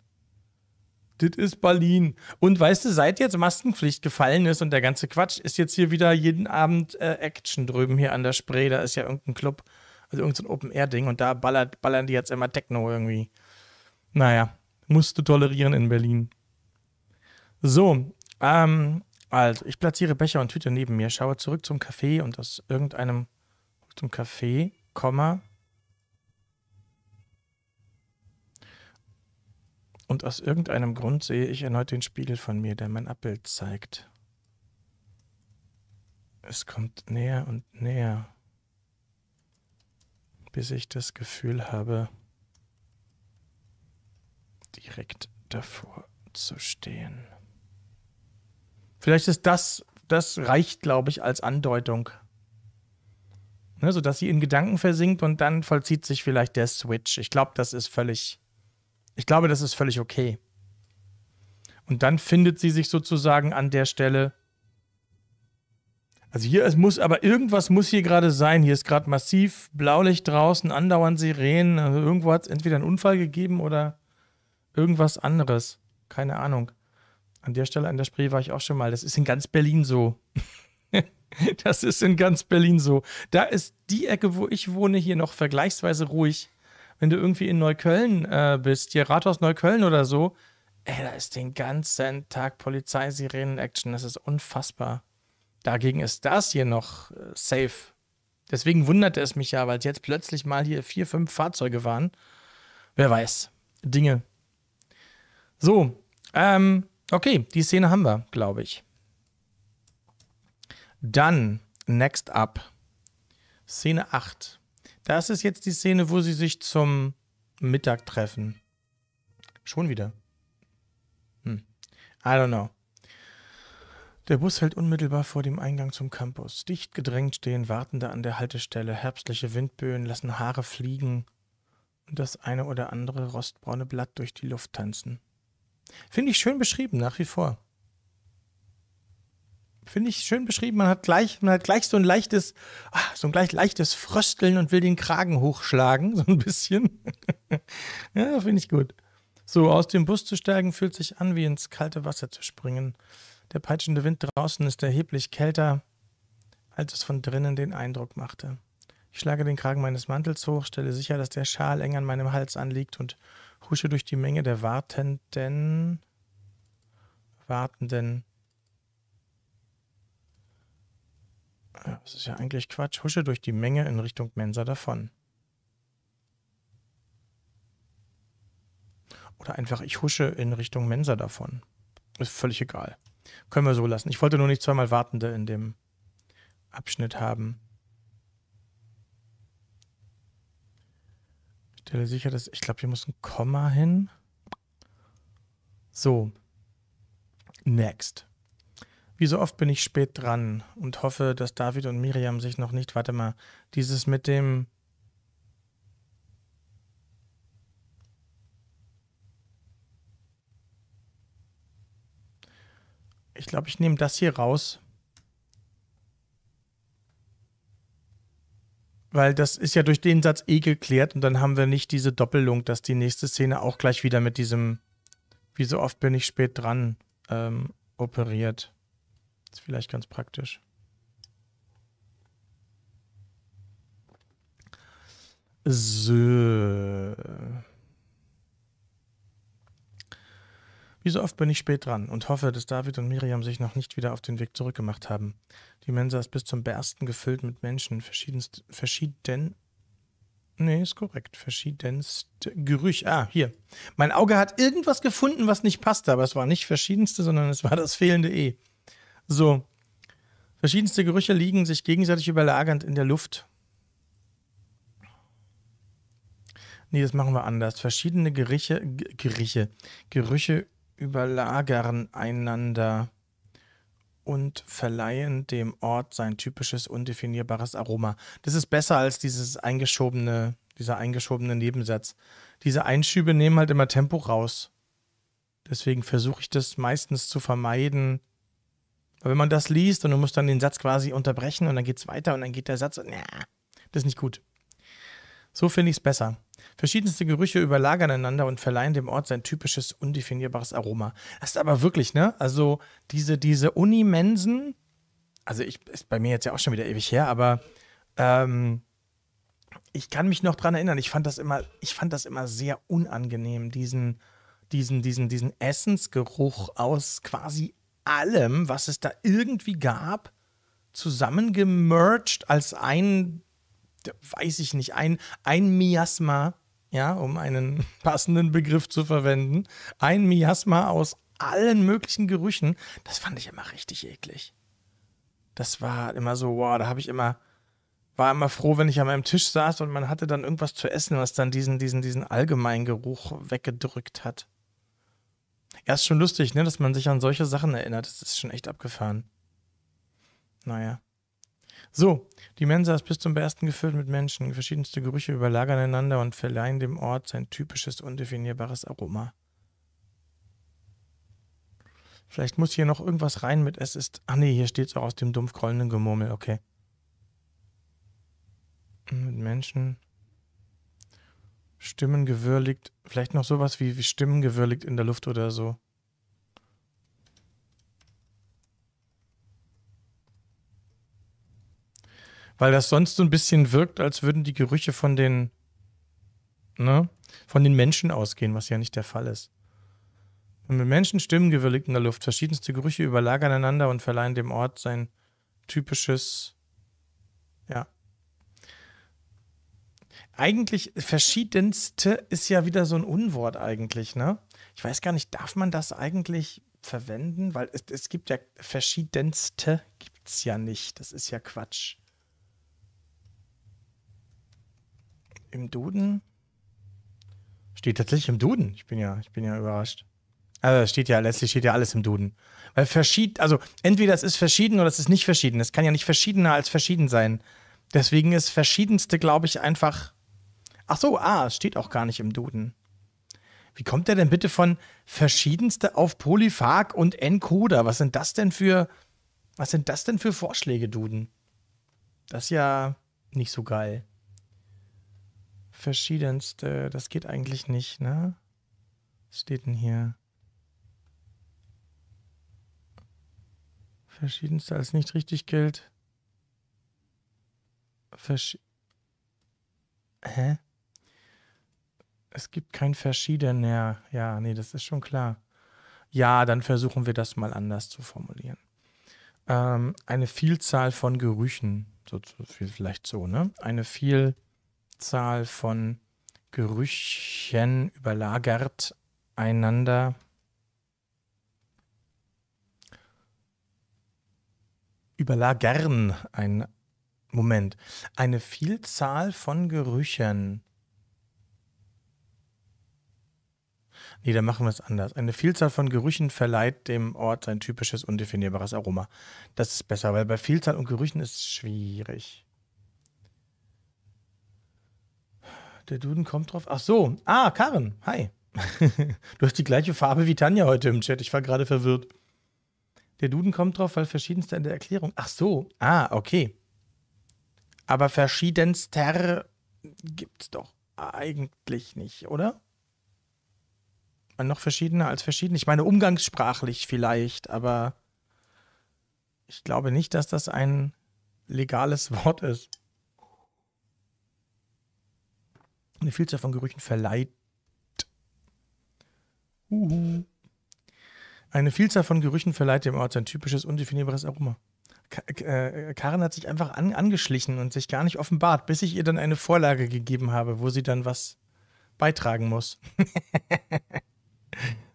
das ist Berlin. Und weißt du, seit jetzt Maskenpflicht gefallen ist und der ganze Quatsch, ist jetzt hier wieder jeden Abend äh, Action drüben hier an der Spree. Da ist ja irgendein Club, also irgendein Open-Air-Ding und da ballert, ballern die jetzt immer Techno irgendwie. Naja, musst du tolerieren in Berlin. So, ähm, also ich platziere Becher und Tüte neben mir, schaue zurück zum Café und aus irgendeinem, zum Café, Komma, Und aus irgendeinem Grund sehe ich erneut den Spiegel von mir, der mein Abbild zeigt. Es kommt näher und näher, bis ich das Gefühl habe, direkt davor zu stehen. Vielleicht ist das, das reicht, glaube ich, als Andeutung. Ne, sodass sie in Gedanken versinkt und dann vollzieht sich vielleicht der Switch. Ich glaube, das ist völlig ich glaube, das ist völlig okay. Und dann findet sie sich sozusagen an der Stelle. Also hier, es muss aber irgendwas muss hier gerade sein. Hier ist gerade massiv Blaulicht draußen, andauernd Sirenen. Also irgendwo hat es entweder einen Unfall gegeben oder irgendwas anderes. Keine Ahnung. An der Stelle an der Spree war ich auch schon mal. Das ist in ganz Berlin so. <laughs> das ist in ganz Berlin so. Da ist die Ecke, wo ich wohne, hier noch vergleichsweise ruhig wenn du irgendwie in Neukölln äh, bist, hier Rathaus Neukölln oder so, ey, da ist den ganzen Tag Polizeisirenen-Action. Das ist unfassbar. Dagegen ist das hier noch äh, safe. Deswegen wunderte es mich ja, weil es jetzt plötzlich mal hier vier, fünf Fahrzeuge waren. Wer weiß. Dinge. So, ähm, okay, die Szene haben wir, glaube ich. Dann, next up. Szene 8. Das ist jetzt die Szene, wo sie sich zum Mittag treffen. Schon wieder. Hm. I don't know. Der Bus hält unmittelbar vor dem Eingang zum Campus. Dicht gedrängt stehen Wartende an der Haltestelle. Herbstliche Windböen lassen Haare fliegen und das eine oder andere rostbraune Blatt durch die Luft tanzen. Finde ich schön beschrieben, nach wie vor finde ich schön beschrieben. Man hat gleich, man hat gleich so ein leichtes, ah, so ein gleich leichtes Frösteln und will den Kragen hochschlagen, <laughs> so ein bisschen. <laughs> ja, finde ich gut. So, aus dem Bus zu steigen fühlt sich an, wie ins kalte Wasser zu springen. Der peitschende Wind draußen ist erheblich kälter, als es von drinnen den Eindruck machte. Ich schlage den Kragen meines Mantels hoch, stelle sicher, dass der Schal eng an meinem Hals anliegt und husche durch die Menge der Wartenden, Wartenden Das ist ja eigentlich Quatsch. Husche durch die Menge in Richtung Mensa davon. Oder einfach, ich husche in Richtung Mensa davon. Ist völlig egal. Können wir so lassen. Ich wollte nur nicht zweimal Wartende in dem Abschnitt haben. Ich stelle sicher, dass. Ich glaube, hier muss ein Komma hin. So. Next. Wie so oft bin ich spät dran und hoffe, dass David und Miriam sich noch nicht, warte mal, dieses mit dem Ich glaube, ich nehme das hier raus. Weil das ist ja durch den Satz eh geklärt und dann haben wir nicht diese Doppelung, dass die nächste Szene auch gleich wieder mit diesem, wie so oft bin ich spät dran, ähm, operiert. Ist vielleicht ganz praktisch. So. Wie so oft bin ich spät dran und hoffe, dass David und Miriam sich noch nicht wieder auf den Weg zurückgemacht haben. Die Mensa ist bis zum Bersten gefüllt mit Menschen, verschiedenst, verschieden. Nee, ist korrekt. Verschiedenste Gerüch. Ah, hier. Mein Auge hat irgendwas gefunden, was nicht passte, aber es war nicht verschiedenste, sondern es war das fehlende E. So. Verschiedenste Gerüche liegen sich gegenseitig überlagernd in der Luft. Nee, das machen wir anders. Verschiedene Gerüche, Gerüche, Gerüche überlagern einander und verleihen dem Ort sein typisches, undefinierbares Aroma. Das ist besser als dieses eingeschobene, dieser eingeschobene Nebensatz. Diese Einschübe nehmen halt immer Tempo raus. Deswegen versuche ich das meistens zu vermeiden, weil wenn man das liest und du musst dann den Satz quasi unterbrechen und dann geht es weiter und dann geht der Satz und na, das ist nicht gut. So finde ich es besser. Verschiedenste Gerüche überlagern einander und verleihen dem Ort sein typisches, undefinierbares Aroma. Das ist aber wirklich, ne? Also diese, diese Unimensen, also ich, ist bei mir jetzt ja auch schon wieder ewig her, aber ähm, ich kann mich noch dran erinnern, ich fand das immer, ich fand das immer sehr unangenehm, diesen, diesen, diesen, diesen Essensgeruch aus quasi allem, was es da irgendwie gab, zusammengemerged als ein, weiß ich nicht, ein, ein Miasma, ja, um einen <laughs> passenden Begriff zu verwenden, ein Miasma aus allen möglichen Gerüchen. Das fand ich immer richtig eklig. Das war immer so, wow, da habe ich immer, war immer froh, wenn ich an meinem Tisch saß und man hatte dann irgendwas zu essen, was dann diesen, diesen, diesen allgemeinen Geruch weggedrückt hat. Ja, ist schon lustig, ne, dass man sich an solche Sachen erinnert. Das ist schon echt abgefahren. Naja. So, die Mensa ist bis zum Bersten gefüllt mit Menschen. Verschiedenste Gerüche überlagern einander und verleihen dem Ort sein typisches, undefinierbares Aroma. Vielleicht muss hier noch irgendwas rein mit es ist. Ah nee, hier steht es auch aus dem dumpf grollenden Gemurmel, okay. Mit Menschen. Stimmengewirr liegt, vielleicht noch sowas wie, wie Stimmengewirr liegt in der Luft oder so. Weil das sonst so ein bisschen wirkt, als würden die Gerüche von den, ne, von den Menschen ausgehen, was ja nicht der Fall ist. Und mit Menschen Stimmengewirr liegt in der Luft, verschiedenste Gerüche überlagern einander und verleihen dem Ort sein typisches eigentlich verschiedenste ist ja wieder so ein Unwort eigentlich, ne? Ich weiß gar nicht, darf man das eigentlich verwenden? Weil es, es gibt ja verschiedenste gibt es ja nicht. Das ist ja Quatsch. Im Duden steht tatsächlich im Duden. Ich bin ja, ich bin ja überrascht. Also es steht ja letztlich steht ja alles im Duden. Weil verschieden, also entweder es ist verschieden oder es ist nicht verschieden. Es kann ja nicht verschiedener als verschieden sein. Deswegen ist verschiedenste, glaube ich, einfach Ach so, ah, es steht auch gar nicht im Duden. Wie kommt der denn bitte von verschiedenste auf Polyphag und Encoder? Was sind das denn für was sind das denn für Vorschläge, Duden? Das ist ja nicht so geil. Verschiedenste, das geht eigentlich nicht, ne? Was steht denn hier? Verschiedenste als nicht richtig gilt. Versch Hä? Es gibt kein Verschiedener. Ja, nee, das ist schon klar. Ja, dann versuchen wir das mal anders zu formulieren. Ähm, eine Vielzahl von Gerüchen, so, so, vielleicht so, ne? Eine Vielzahl von Gerüchen überlagert einander. Überlagern ein Moment. Eine Vielzahl von Gerüchen Nee, dann machen wir es anders. Eine Vielzahl von Gerüchen verleiht dem Ort sein typisches, undefinierbares Aroma. Das ist besser, weil bei Vielzahl und Gerüchen ist es schwierig. Der Duden kommt drauf. Ach so. Ah, Karin. Hi. <laughs> du hast die gleiche Farbe wie Tanja heute im Chat. Ich war gerade verwirrt. Der Duden kommt drauf, weil verschiedenster in der Erklärung. Ach so. Ah, okay. Aber verschiedenster gibt es doch eigentlich nicht, oder? noch verschiedener als verschieden. Ich meine, umgangssprachlich vielleicht, aber ich glaube nicht, dass das ein legales <laughs> Wort ist. Eine Vielzahl von Gerüchen verleiht. Uhu. Eine Vielzahl von Gerüchen verleiht dem Ort sein typisches, undefinierbares Aroma. Äh, Karin hat sich einfach an angeschlichen und sich gar nicht offenbart, bis ich ihr dann eine Vorlage gegeben habe, wo sie dann was beitragen muss. <laughs>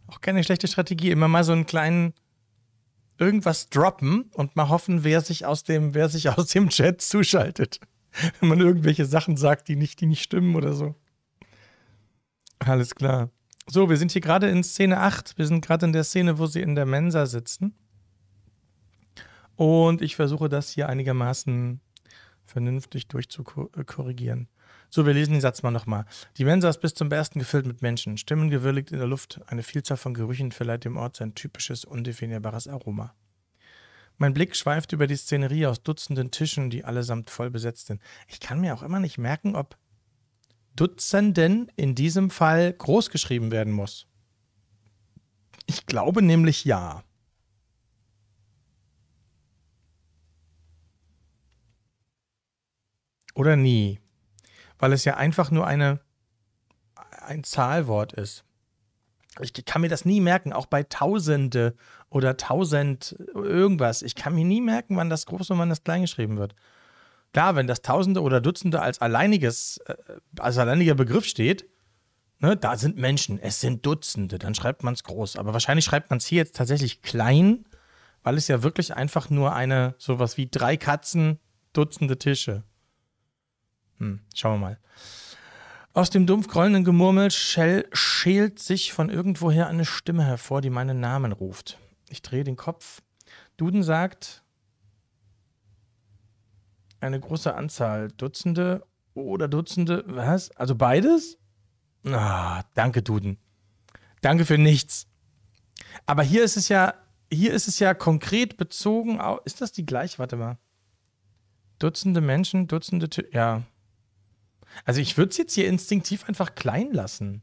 Auch keine schlechte Strategie. Immer mal so einen kleinen irgendwas droppen und mal hoffen, wer sich aus dem, wer sich aus dem Chat zuschaltet. <laughs> Wenn man irgendwelche Sachen sagt, die nicht, die nicht stimmen oder so. Alles klar. So, wir sind hier gerade in Szene 8. Wir sind gerade in der Szene, wo sie in der Mensa sitzen. Und ich versuche das hier einigermaßen vernünftig durchzukorrigieren. Äh, so, wir lesen den Satz mal nochmal. Die Mensa ist bis zum Bersten gefüllt mit Menschen. Stimmen gewürligt in der Luft. Eine Vielzahl von Gerüchen verleiht dem Ort sein typisches, undefinierbares Aroma. Mein Blick schweift über die Szenerie aus dutzenden Tischen, die allesamt voll besetzt sind. Ich kann mir auch immer nicht merken, ob Dutzenden in diesem Fall großgeschrieben werden muss. Ich glaube nämlich ja. Oder nie weil es ja einfach nur eine, ein Zahlwort ist. Ich kann mir das nie merken, auch bei Tausende oder Tausend irgendwas. Ich kann mir nie merken, wann das Groß und wann das Klein geschrieben wird. Klar, wenn das Tausende oder Dutzende als alleiniges, äh, als alleiniger Begriff steht, ne, da sind Menschen, es sind Dutzende, dann schreibt man es groß. Aber wahrscheinlich schreibt man es hier jetzt tatsächlich klein, weil es ja wirklich einfach nur eine, sowas wie drei Katzen, Dutzende Tische hm, schauen wir mal. Aus dem dumpf grollenden Gemurmel schält sich von irgendwoher eine Stimme hervor, die meinen Namen ruft. Ich drehe den Kopf. Duden sagt, eine große Anzahl, Dutzende oder Dutzende, was? Also beides? Ah, danke, Duden. Danke für nichts. Aber hier ist es ja, hier ist es ja konkret bezogen. Auf, ist das die gleiche? Warte mal. Dutzende Menschen, Dutzende, ja, also ich würde es jetzt hier instinktiv einfach klein lassen.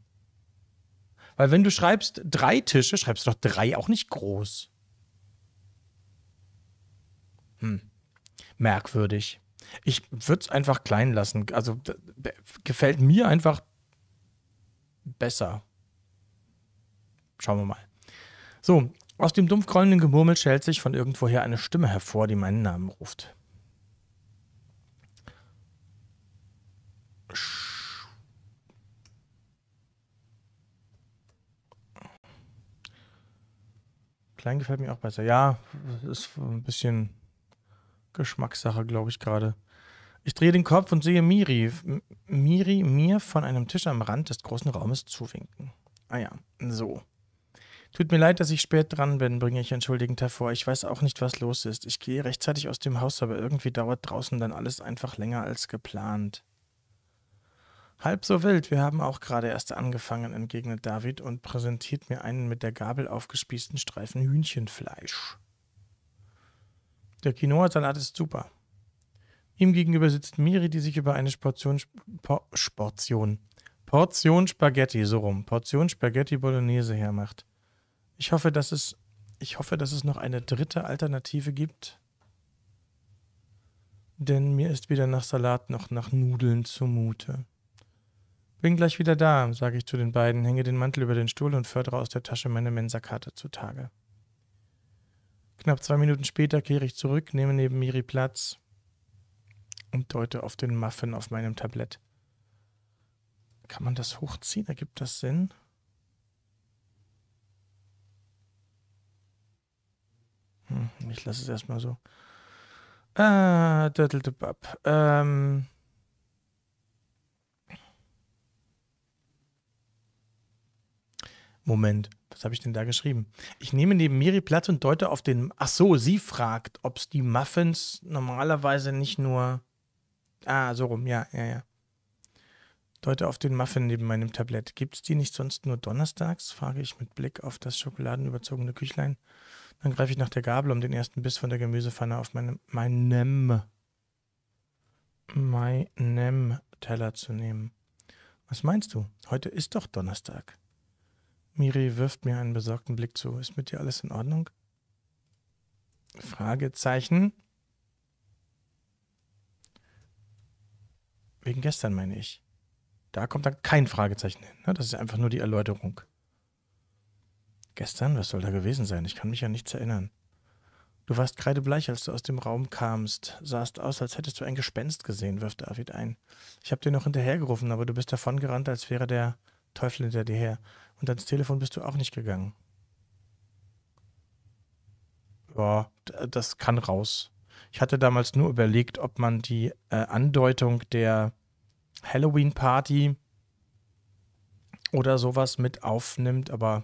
Weil wenn du schreibst drei Tische, schreibst du doch drei auch nicht groß. Hm. Merkwürdig. Ich würde es einfach klein lassen. Also gefällt mir einfach besser. Schauen wir mal. So, aus dem dumpf grollenden Gemurmel schält sich von irgendwoher eine Stimme hervor, die meinen Namen ruft. Klein gefällt mir auch besser. Ja, ist ein bisschen Geschmackssache, glaube ich, gerade. Ich drehe den Kopf und sehe Miri. M Miri mir von einem Tisch am Rand des großen Raumes zuwinken. Ah ja, so. Tut mir leid, dass ich spät dran bin, bringe ich entschuldigend hervor. Ich weiß auch nicht, was los ist. Ich gehe rechtzeitig aus dem Haus, aber irgendwie dauert draußen dann alles einfach länger als geplant. Halb so wild, wir haben auch gerade erst angefangen, entgegnet David und präsentiert mir einen mit der Gabel aufgespießten Streifen Hühnchenfleisch. Der Quinoa-Salat ist super. Ihm gegenüber sitzt Miri, die sich über eine Portion, Por Portion, Portion Spaghetti, so rum, Portion Spaghetti Bolognese hermacht. Ich hoffe, dass es, ich hoffe, dass es noch eine dritte Alternative gibt. Denn mir ist weder nach Salat noch nach Nudeln zumute. Bin gleich wieder da, sage ich zu den beiden, hänge den Mantel über den Stuhl und fördere aus der Tasche meine Mensakarte zutage. Knapp zwei Minuten später kehre ich zurück, nehme neben Miri Platz und deute auf den Muffin auf meinem Tablett. Kann man das hochziehen? Ergibt das Sinn? Hm, ich lasse es erstmal so. Ah, döttelte Ähm. Moment, was habe ich denn da geschrieben? Ich nehme neben Miri Platz und deute auf den. Ach so, sie fragt, ob es die Muffins normalerweise nicht nur. Ah, so rum, ja, ja, ja. Deute auf den Muffin neben meinem Tablett. Gibt es die nicht sonst nur donnerstags? frage ich mit Blick auf das schokoladenüberzogene Küchlein. Dann greife ich nach der Gabel, um den ersten Biss von der Gemüsepfanne auf meinem, meinem, meinem Teller zu nehmen. Was meinst du? Heute ist doch Donnerstag. Miri wirft mir einen besorgten Blick zu. Ist mit dir alles in Ordnung? Fragezeichen. Wegen gestern meine ich. Da kommt dann kein Fragezeichen hin. Ne? Das ist einfach nur die Erläuterung. Gestern? Was soll da gewesen sein? Ich kann mich an nichts erinnern. Du warst kreidebleich, als du aus dem Raum kamst. Sahst aus, als hättest du ein Gespenst gesehen, wirft David ein. Ich habe dir noch hinterhergerufen, aber du bist davongerannt, als wäre der Teufel hinter dir her. Und ans Telefon bist du auch nicht gegangen. Ja, das kann raus. Ich hatte damals nur überlegt, ob man die äh, Andeutung der Halloween-Party oder sowas mit aufnimmt, aber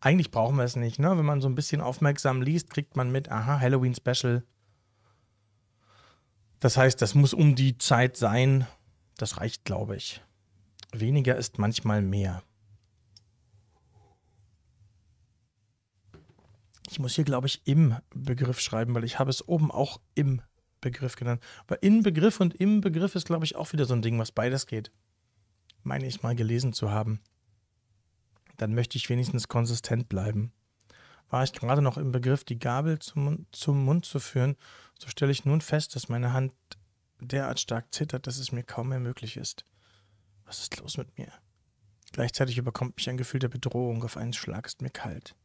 eigentlich brauchen wir es nicht. Ne? Wenn man so ein bisschen aufmerksam liest, kriegt man mit, aha, Halloween-Special. Das heißt, das muss um die Zeit sein. Das reicht, glaube ich. Weniger ist manchmal mehr. Ich muss hier, glaube ich, im Begriff schreiben, weil ich habe es oben auch im Begriff genannt. Aber in Begriff und im Begriff ist, glaube ich, auch wieder so ein Ding, was beides geht. Meine ich mal gelesen zu haben. Dann möchte ich wenigstens konsistent bleiben. War ich gerade noch im Begriff, die Gabel zum, zum Mund zu führen, so stelle ich nun fest, dass meine Hand derart stark zittert, dass es mir kaum mehr möglich ist. Was ist los mit mir? Gleichzeitig überkommt mich ein Gefühl der Bedrohung. Auf einen Schlag ist mir kalt.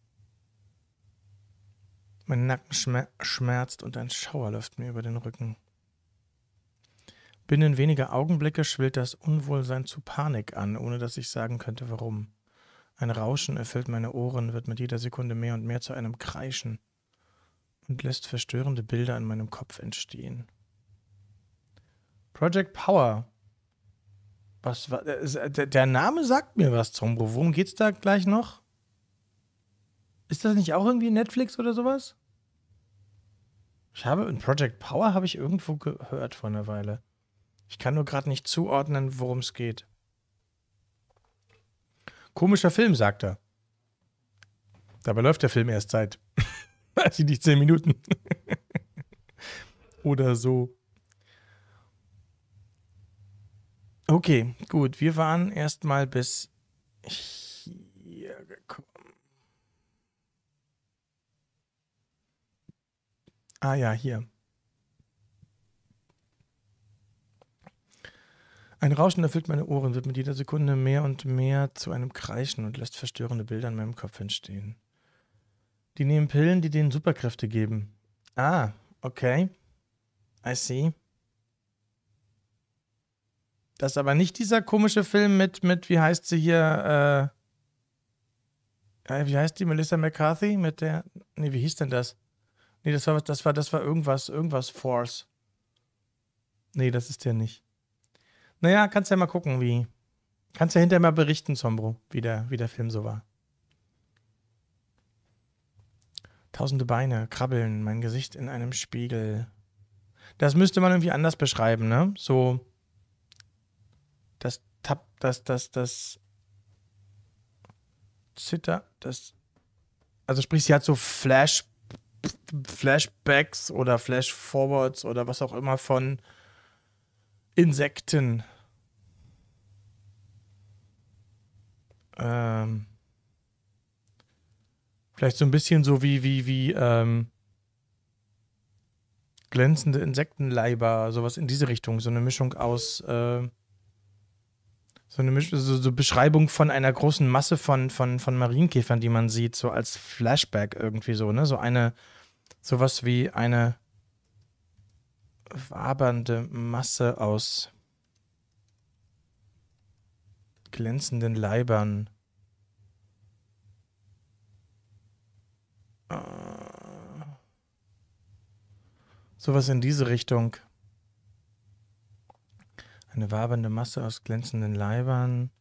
Mein Nacken schmerzt und ein Schauer läuft mir über den Rücken. Binnen weniger Augenblicke schwillt das Unwohlsein zu Panik an, ohne dass ich sagen könnte, warum. Ein Rauschen erfüllt meine Ohren, wird mit jeder Sekunde mehr und mehr zu einem Kreischen und lässt verstörende Bilder in meinem Kopf entstehen. Project Power was war, äh, äh, der Name sagt mir was, Zombro. Worum geht's da gleich noch? Ist das nicht auch irgendwie Netflix oder sowas? Ich habe in Project Power habe ich irgendwo gehört vor einer Weile. Ich kann nur gerade nicht zuordnen, worum es geht. Komischer Film, sagt er. Dabei läuft der Film erst seit, <laughs> weiß ich nicht, zehn Minuten. <laughs> oder so. Okay, gut. Wir waren erstmal bis hier gekommen. Ah ja, hier. Ein Rauschen erfüllt meine Ohren, wird mit jeder Sekunde mehr und mehr zu einem Kreischen und lässt verstörende Bilder in meinem Kopf entstehen. Die nehmen Pillen, die denen Superkräfte geben. Ah, okay. I see. Das ist aber nicht dieser komische Film mit, mit wie heißt sie hier? Äh, wie heißt die? Melissa McCarthy? Mit der. Nee, wie hieß denn das? Nee, das war, das war, das war irgendwas, irgendwas Force. Nee, das ist der nicht. Naja, kannst ja mal gucken, wie. Kannst ja hinterher mal berichten, Sombro, wie der, wie der Film so war. Tausende Beine krabbeln, mein Gesicht in einem Spiegel. Das müsste man irgendwie anders beschreiben, ne? So Tap, das, das, das Zitter, das. Also sprich, sie hat so Flash, Flashbacks oder Flashforwards oder was auch immer von Insekten. Ähm, vielleicht so ein bisschen so wie, wie, wie, ähm, glänzende Insektenleiber, sowas in diese Richtung, so eine Mischung aus äh, so eine Misch so, so Beschreibung von einer großen Masse von, von, von Marienkäfern, die man sieht, so als Flashback irgendwie so, ne? So eine, sowas wie eine wabernde Masse aus glänzenden Leibern. Äh, sowas in diese Richtung. Eine wabernde Masse aus glänzenden Leibern.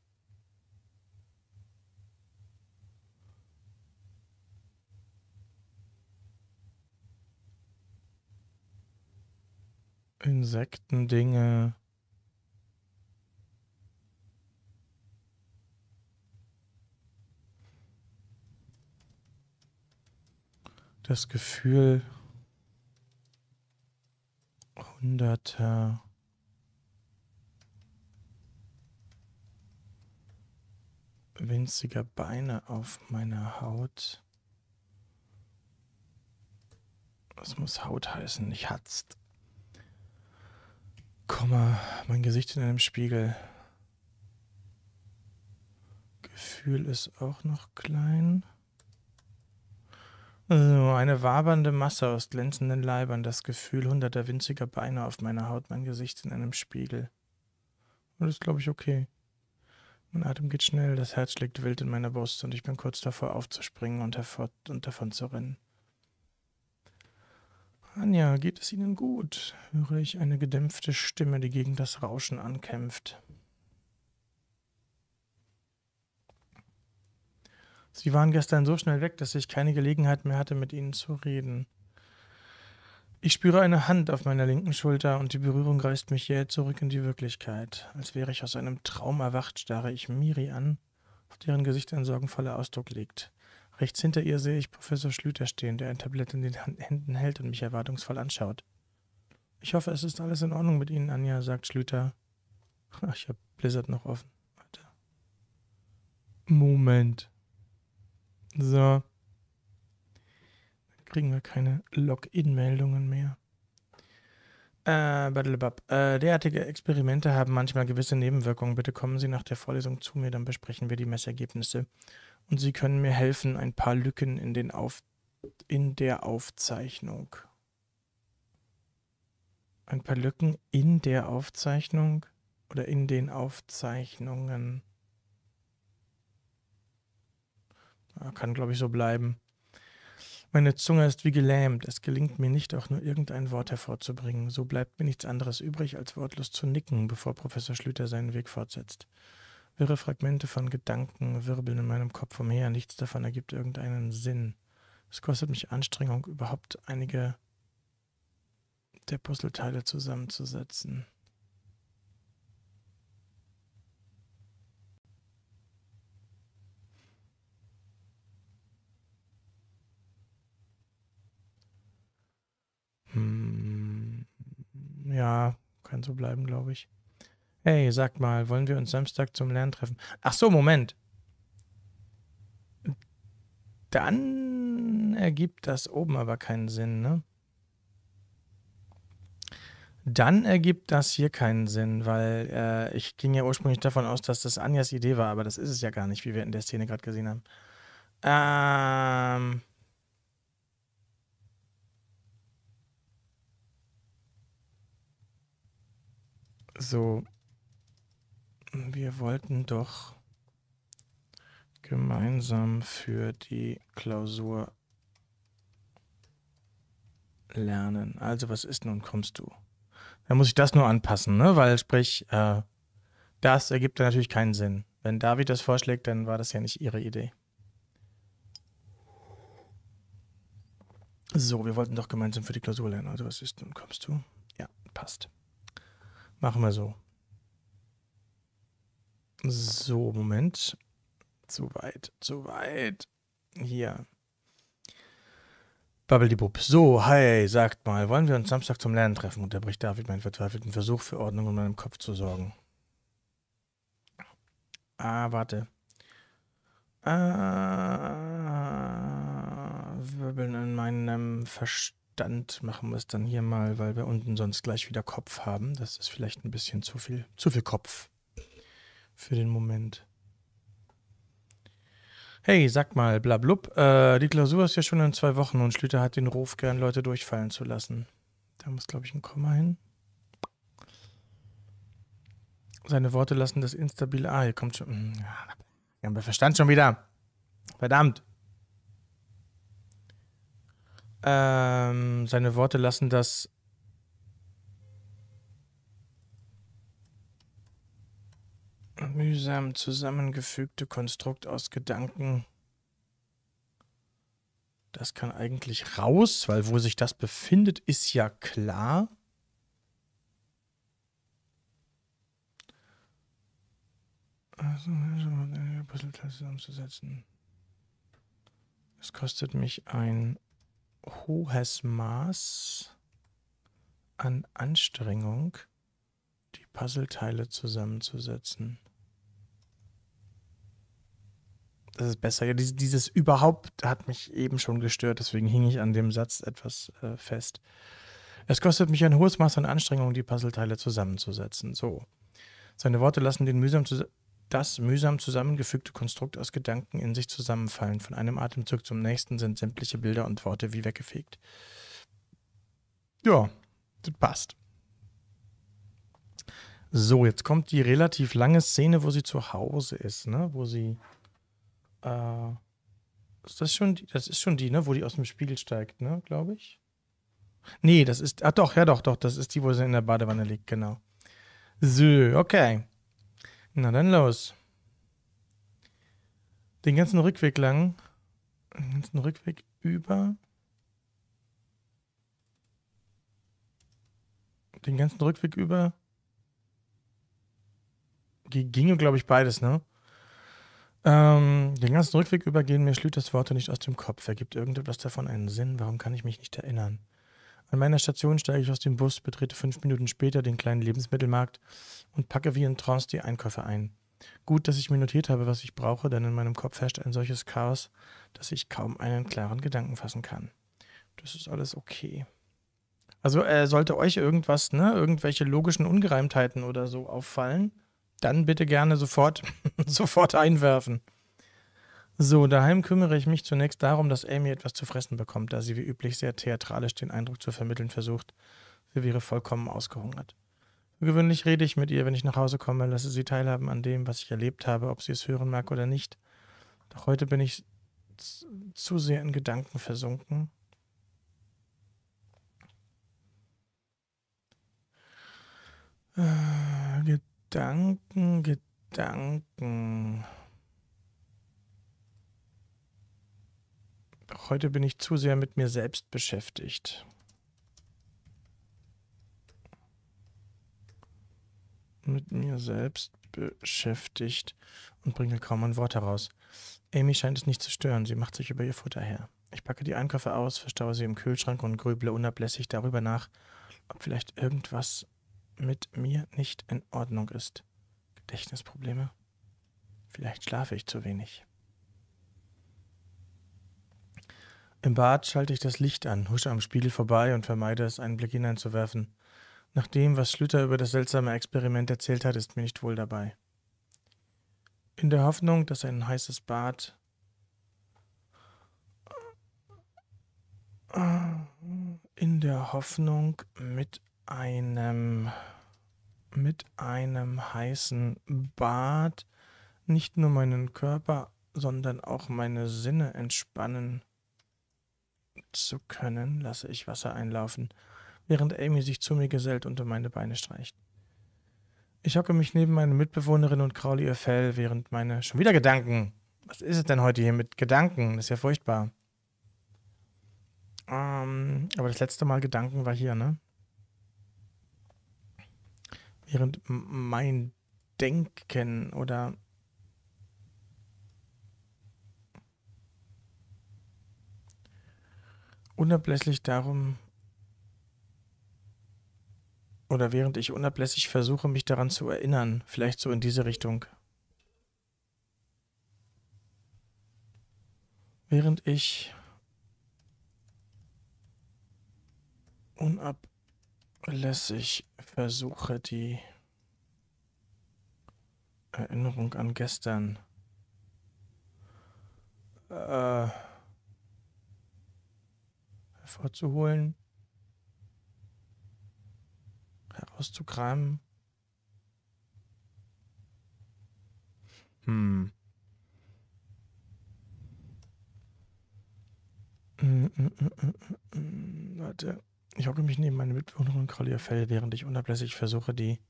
Insektendinge. Das Gefühl hunderter winziger Beine auf meiner Haut. Das muss Haut heißen, nicht hatzt. Komma, mein Gesicht in einem Spiegel. Gefühl ist auch noch klein. Also eine wabernde Masse aus glänzenden Leibern, das Gefühl hunderter winziger Beine auf meiner Haut, mein Gesicht in einem Spiegel. das ist, glaube ich, okay. Mein Atem geht schnell, das Herz schlägt wild in meiner Brust und ich bin kurz davor aufzuspringen und, hervor und davon zu rennen. Anja, geht es Ihnen gut? höre ich eine gedämpfte Stimme, die gegen das Rauschen ankämpft. Sie waren gestern so schnell weg, dass ich keine Gelegenheit mehr hatte, mit Ihnen zu reden. Ich spüre eine Hand auf meiner linken Schulter und die Berührung reißt mich jäh zurück in die Wirklichkeit. Als wäre ich aus einem Traum erwacht, starre ich Miri an, auf deren Gesicht ein sorgenvoller Ausdruck liegt. Rechts hinter ihr sehe ich Professor Schlüter stehen, der ein Tablett in den Händen hält und mich erwartungsvoll anschaut. Ich hoffe, es ist alles in Ordnung mit Ihnen, Anja, sagt Schlüter. Ach, <laughs> ich habe Blizzard noch offen. Warte. Moment. So kriegen wir keine Login-Meldungen mehr. Äh, äh, derartige Experimente haben manchmal gewisse Nebenwirkungen. Bitte kommen Sie nach der Vorlesung zu mir, dann besprechen wir die Messergebnisse. Und Sie können mir helfen, ein paar Lücken in, den Auf in der Aufzeichnung. Ein paar Lücken in der Aufzeichnung oder in den Aufzeichnungen. kann, glaube ich, so bleiben. Meine Zunge ist wie gelähmt, es gelingt mir nicht, auch nur irgendein Wort hervorzubringen. So bleibt mir nichts anderes übrig, als wortlos zu nicken, bevor Professor Schlüter seinen Weg fortsetzt. Wirre Fragmente von Gedanken wirbeln in meinem Kopf umher, nichts davon ergibt irgendeinen Sinn. Es kostet mich Anstrengung, überhaupt einige der Puzzleteile zusammenzusetzen. Hm, ja, kann so bleiben, glaube ich. Hey, sag mal, wollen wir uns Samstag zum Lernen treffen? Ach so, Moment. Dann ergibt das oben aber keinen Sinn, ne? Dann ergibt das hier keinen Sinn, weil äh, ich ging ja ursprünglich davon aus, dass das Anjas Idee war, aber das ist es ja gar nicht, wie wir in der Szene gerade gesehen haben. Ähm. So. Wir wollten doch gemeinsam für die Klausur lernen. Also, was ist nun, kommst du? Dann muss ich das nur anpassen, ne? Weil sprich, äh, das ergibt dann natürlich keinen Sinn. Wenn David das vorschlägt, dann war das ja nicht ihre Idee. So, wir wollten doch gemeinsam für die Klausur lernen. Also, was ist nun, kommst du? Ja, passt. Machen wir so. So, Moment. Zu weit, zu weit. Hier. Babbeldibub. So, hi, sagt mal, wollen wir uns Samstag zum Lernen treffen? Unterbricht David meinen verzweifelten Versuch, für Ordnung in meinem Kopf zu sorgen. Ah, warte. Ah, wirbeln in meinem Verstand. Stand machen wir es dann hier mal, weil wir unten sonst gleich wieder Kopf haben. Das ist vielleicht ein bisschen zu viel, zu viel Kopf für den Moment. Hey, sag mal, blablub, äh, die Klausur ist ja schon in zwei Wochen und Schlüter hat den Ruf, gern Leute durchfallen zu lassen. Da muss, glaube ich, ein Komma hin. Seine Worte lassen das instabile... Ah, hier kommt schon... Hm, ja, haben wir Verstand schon wieder. Verdammt. Ähm, seine Worte lassen das. mühsam zusammengefügte Konstrukt aus Gedanken. Das kann eigentlich raus, weil wo sich das befindet, ist ja klar. Also, also Puzzleteile zusammenzusetzen. Es kostet mich ein hohes Maß an Anstrengung, die Puzzleteile zusammenzusetzen. Das ist besser. Ja, dieses, dieses, überhaupt hat mich eben schon gestört, deswegen hing ich an dem Satz etwas äh, fest. Es kostet mich ein hohes Maß an Anstrengung, die Puzzleteile zusammenzusetzen. So. Seine Worte lassen den mühsam zusammen das mühsam zusammengefügte Konstrukt aus Gedanken in sich zusammenfallen. Von einem Atemzug zum nächsten sind sämtliche Bilder und Worte wie weggefegt. Ja, das passt. So, jetzt kommt die relativ lange Szene, wo sie zu Hause ist, ne? Wo sie. Äh, ist das, schon die, das ist schon die, ne? Wo die aus dem Spiegel steigt, ne? Glaube ich. Nee, das ist. Ah, doch, ja, doch, doch. Das ist die, wo sie in der Badewanne liegt, genau. So, okay. Na dann los. Den ganzen Rückweg lang. Den ganzen Rückweg über. Den ganzen Rückweg über. ginge, glaube ich, beides, ne? Ähm, den ganzen Rückweg über gehen mir Schlüters Worte nicht aus dem Kopf. Ergibt irgendetwas davon einen Sinn? Warum kann ich mich nicht erinnern? An meiner Station steige ich aus dem Bus, betrete fünf Minuten später den kleinen Lebensmittelmarkt und packe wie in Trance die Einkäufe ein. Gut, dass ich mir notiert habe, was ich brauche, denn in meinem Kopf herrscht ein solches Chaos, dass ich kaum einen klaren Gedanken fassen kann. Das ist alles okay. Also äh, sollte euch irgendwas, ne, irgendwelche logischen Ungereimtheiten oder so auffallen, dann bitte gerne sofort, <laughs> sofort einwerfen. So, daheim kümmere ich mich zunächst darum, dass Amy etwas zu fressen bekommt, da sie wie üblich sehr theatralisch den Eindruck zu vermitteln versucht, sie wäre vollkommen ausgehungert. Gewöhnlich rede ich mit ihr, wenn ich nach Hause komme, lasse sie teilhaben an dem, was ich erlebt habe, ob sie es hören mag oder nicht. Doch heute bin ich zu sehr in Gedanken versunken. Äh, Gedanken, Gedanken. Heute bin ich zu sehr mit mir selbst beschäftigt. Mit mir selbst beschäftigt und bringe kaum ein Wort heraus. Amy scheint es nicht zu stören, sie macht sich über ihr Futter her. Ich packe die Einkäufe aus, verstaue sie im Kühlschrank und grüble unablässig darüber nach, ob vielleicht irgendwas mit mir nicht in Ordnung ist. Gedächtnisprobleme? Vielleicht schlafe ich zu wenig. Im Bad schalte ich das Licht an, husche am Spiegel vorbei und vermeide es, einen Blick hineinzuwerfen. Nach dem, was Schlüter über das seltsame Experiment erzählt hat, ist mir nicht wohl dabei. In der Hoffnung, dass ein heißes Bad in der Hoffnung mit einem mit einem heißen Bad nicht nur meinen Körper, sondern auch meine Sinne entspannen zu können, lasse ich Wasser einlaufen, während Amy sich zu mir gesellt und um meine Beine streicht. Ich hocke mich neben meine Mitbewohnerin und kraule ihr Fell, während meine. Schon wieder Gedanken! Was ist es denn heute hier mit Gedanken? Das ist ja furchtbar. Ähm, aber das letzte Mal Gedanken war hier, ne? Während mein Denken oder unablässig darum, oder während ich unablässig versuche, mich daran zu erinnern, vielleicht so in diese Richtung. Während ich unablässig versuche, die Erinnerung an gestern äh, hervorzuholen, herauszukramen. Hm. Warte, mm, mm, mm, ich hocke mich neben meine Mitbewohnerin und kralle ihr Fell, während ich unablässig versuche, die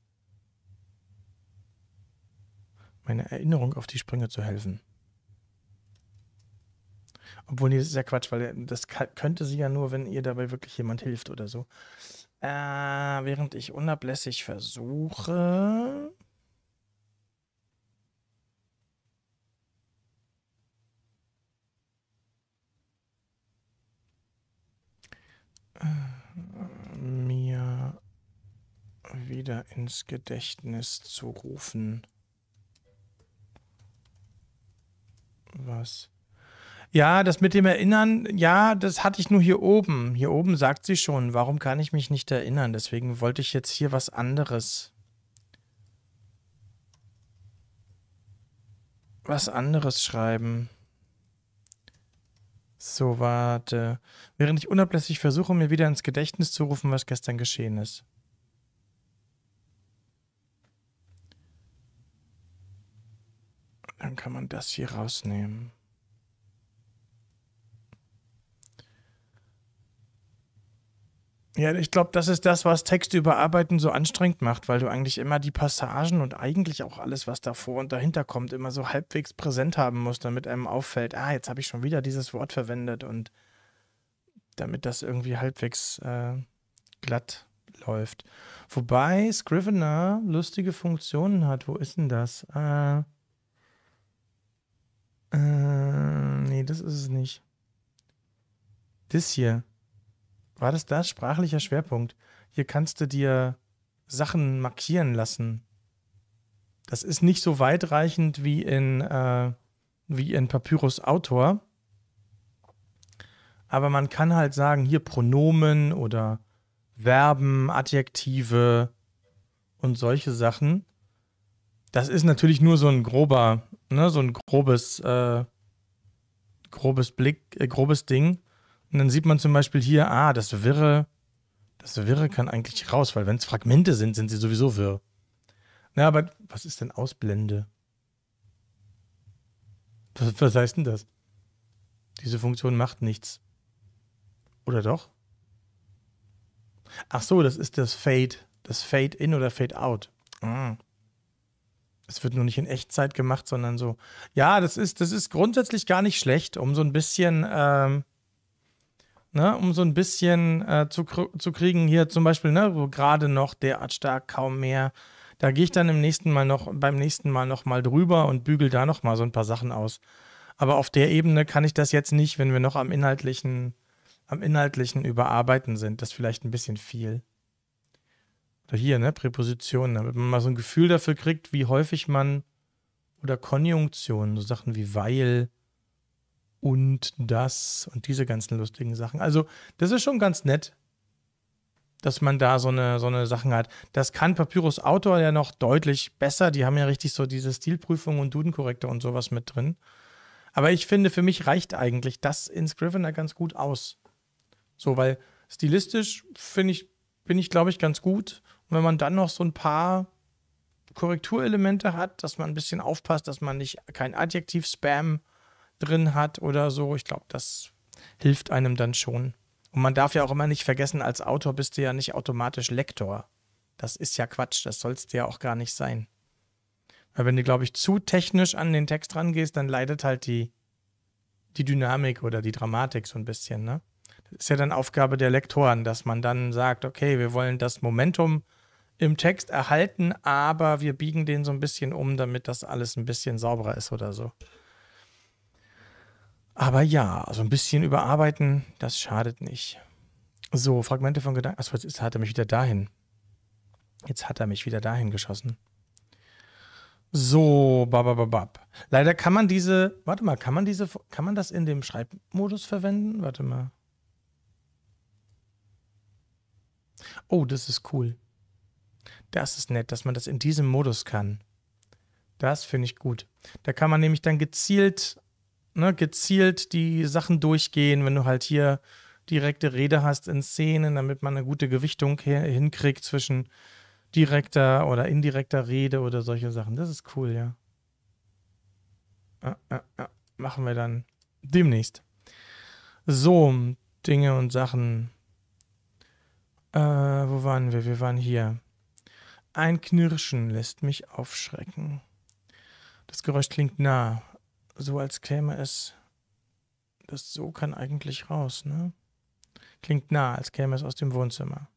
meine Erinnerung auf die Sprünge zu helfen. Obwohl, nee, das ist ja Quatsch, weil äh, das könnte sie ja nur, wenn ihr dabei wirklich jemand hilft oder so. Äh, während ich unablässig versuche. Äh, mir wieder ins Gedächtnis zu rufen, was ja, das mit dem Erinnern, ja, das hatte ich nur hier oben. Hier oben sagt sie schon, warum kann ich mich nicht erinnern? Deswegen wollte ich jetzt hier was anderes. Was anderes schreiben. So, warte. Während ich unablässig versuche, mir wieder ins Gedächtnis zu rufen, was gestern geschehen ist. Dann kann man das hier rausnehmen. Ja, ich glaube, das ist das, was Texte überarbeiten so anstrengend macht, weil du eigentlich immer die Passagen und eigentlich auch alles, was davor und dahinter kommt, immer so halbwegs präsent haben musst, damit einem auffällt, ah, jetzt habe ich schon wieder dieses Wort verwendet und damit das irgendwie halbwegs äh, glatt läuft. Wobei Scrivener lustige Funktionen hat. Wo ist denn das? Äh, äh, nee, das ist es nicht. Das hier. War das das? Sprachlicher Schwerpunkt. Hier kannst du dir Sachen markieren lassen. Das ist nicht so weitreichend wie in, äh, wie in Papyrus Autor. Aber man kann halt sagen, hier Pronomen oder Verben, Adjektive und solche Sachen. Das ist natürlich nur so ein grober, ne, so ein grobes, äh, grobes Blick, äh, grobes Ding. Und dann sieht man zum Beispiel hier, ah, das Wirre, das Wirre kann eigentlich raus, weil wenn es Fragmente sind, sind sie sowieso wirr. Na, aber was ist denn Ausblende? Was, was heißt denn das? Diese Funktion macht nichts. Oder doch? Ach so, das ist das Fade, das Fade in oder Fade out. Ah. Es wird nur nicht in Echtzeit gemacht, sondern so. Ja, das ist, das ist grundsätzlich gar nicht schlecht, um so ein bisschen ähm, Ne, um so ein bisschen äh, zu, zu kriegen. Hier zum Beispiel, ne, wo gerade noch derart stark, kaum mehr. Da gehe ich dann im nächsten Mal noch, beim nächsten Mal nochmal drüber und bügel da nochmal so ein paar Sachen aus. Aber auf der Ebene kann ich das jetzt nicht, wenn wir noch am inhaltlichen, am inhaltlichen Überarbeiten sind. Das ist vielleicht ein bisschen viel. Oder hier, ne, Präpositionen, damit man mal so ein Gefühl dafür kriegt, wie häufig man oder Konjunktionen, so Sachen wie weil, und das und diese ganzen lustigen Sachen. Also, das ist schon ganz nett, dass man da so eine, so eine Sachen hat. Das kann Papyrus Autor ja noch deutlich besser. Die haben ja richtig so diese Stilprüfung und Dudenkorrektor und sowas mit drin. Aber ich finde, für mich reicht eigentlich das in Scrivener ganz gut aus. So, weil stilistisch finde ich, bin ich, glaube ich, ganz gut. Und wenn man dann noch so ein paar Korrekturelemente hat, dass man ein bisschen aufpasst, dass man nicht kein Adjektiv spam drin hat oder so. Ich glaube, das hilft einem dann schon. Und man darf ja auch immer nicht vergessen, als Autor bist du ja nicht automatisch Lektor. Das ist ja Quatsch, das sollst du ja auch gar nicht sein. Weil wenn du, glaube ich, zu technisch an den Text rangehst, dann leidet halt die, die Dynamik oder die Dramatik so ein bisschen, ne? Das ist ja dann Aufgabe der Lektoren, dass man dann sagt, okay, wir wollen das Momentum im Text erhalten, aber wir biegen den so ein bisschen um, damit das alles ein bisschen sauberer ist oder so. Aber ja, so ein bisschen überarbeiten, das schadet nicht. So, Fragmente von Gedanken. Achso, jetzt hat er mich wieder dahin. Jetzt hat er mich wieder dahin geschossen. So, babababab. Leider kann man diese, warte mal, kann man diese, kann man das in dem Schreibmodus verwenden? Warte mal. Oh, das ist cool. Das ist nett, dass man das in diesem Modus kann. Das finde ich gut. Da kann man nämlich dann gezielt ne, gezielt die Sachen durchgehen, wenn du halt hier direkte Rede hast in Szenen, damit man eine gute Gewichtung hinkriegt zwischen direkter oder indirekter Rede oder solche Sachen. Das ist cool, ja. Ah, ah, ah. Machen wir dann demnächst. So, Dinge und Sachen. Äh, wo waren wir? Wir waren hier. Ein Knirschen lässt mich aufschrecken. Das Geräusch klingt nah so als käme es, das so kann eigentlich raus, ne? Klingt nah, als käme es aus dem Wohnzimmer.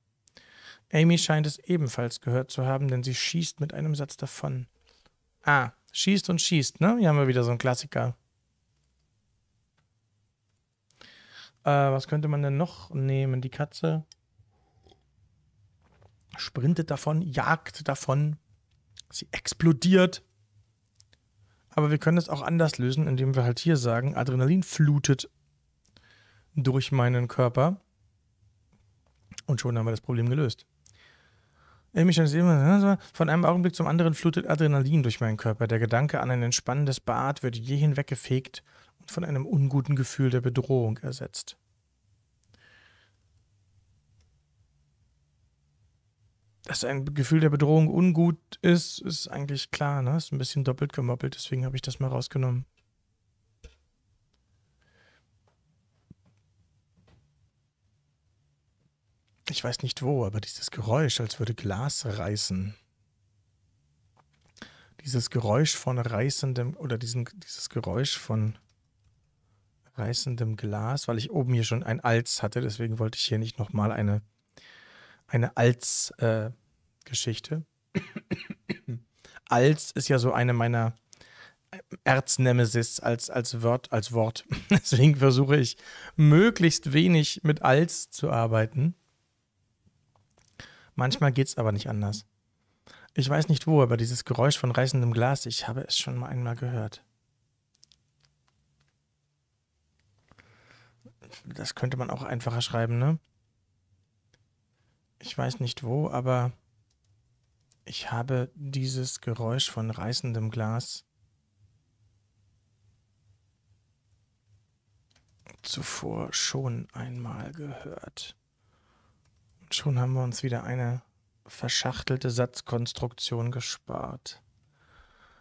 Amy scheint es ebenfalls gehört zu haben, denn sie schießt mit einem Satz davon. Ah, schießt und schießt, ne? Hier haben wir wieder so einen Klassiker. Äh, was könnte man denn noch nehmen? Die Katze sprintet davon, jagt davon, sie explodiert. Aber wir können es auch anders lösen, indem wir halt hier sagen, Adrenalin flutet durch meinen Körper. Und schon haben wir das Problem gelöst. Ne, von einem Augenblick zum anderen flutet Adrenalin durch meinen Körper. Der Gedanke an ein entspannendes Bad wird je hinweggefegt und von einem unguten Gefühl der Bedrohung ersetzt. dass ein Gefühl der Bedrohung ungut ist, ist eigentlich klar. Ne? Ist ein bisschen doppelt gemoppelt, deswegen habe ich das mal rausgenommen. Ich weiß nicht wo, aber dieses Geräusch, als würde Glas reißen. Dieses Geräusch von reißendem, oder diesen, dieses Geräusch von reißendem Glas, weil ich oben hier schon ein Alz hatte, deswegen wollte ich hier nicht nochmal eine eine Als-Geschichte. Äh, als ist ja so eine meiner Erznemesis als, als, Wort, als Wort. <laughs> Deswegen versuche ich, möglichst wenig mit als zu arbeiten. Manchmal geht es aber nicht anders. Ich weiß nicht wo, aber dieses Geräusch von reißendem Glas, ich habe es schon mal einmal gehört. Das könnte man auch einfacher schreiben, ne? ich weiß nicht wo, aber ich habe dieses Geräusch von reißendem Glas zuvor schon einmal gehört. Und schon haben wir uns wieder eine verschachtelte Satzkonstruktion gespart.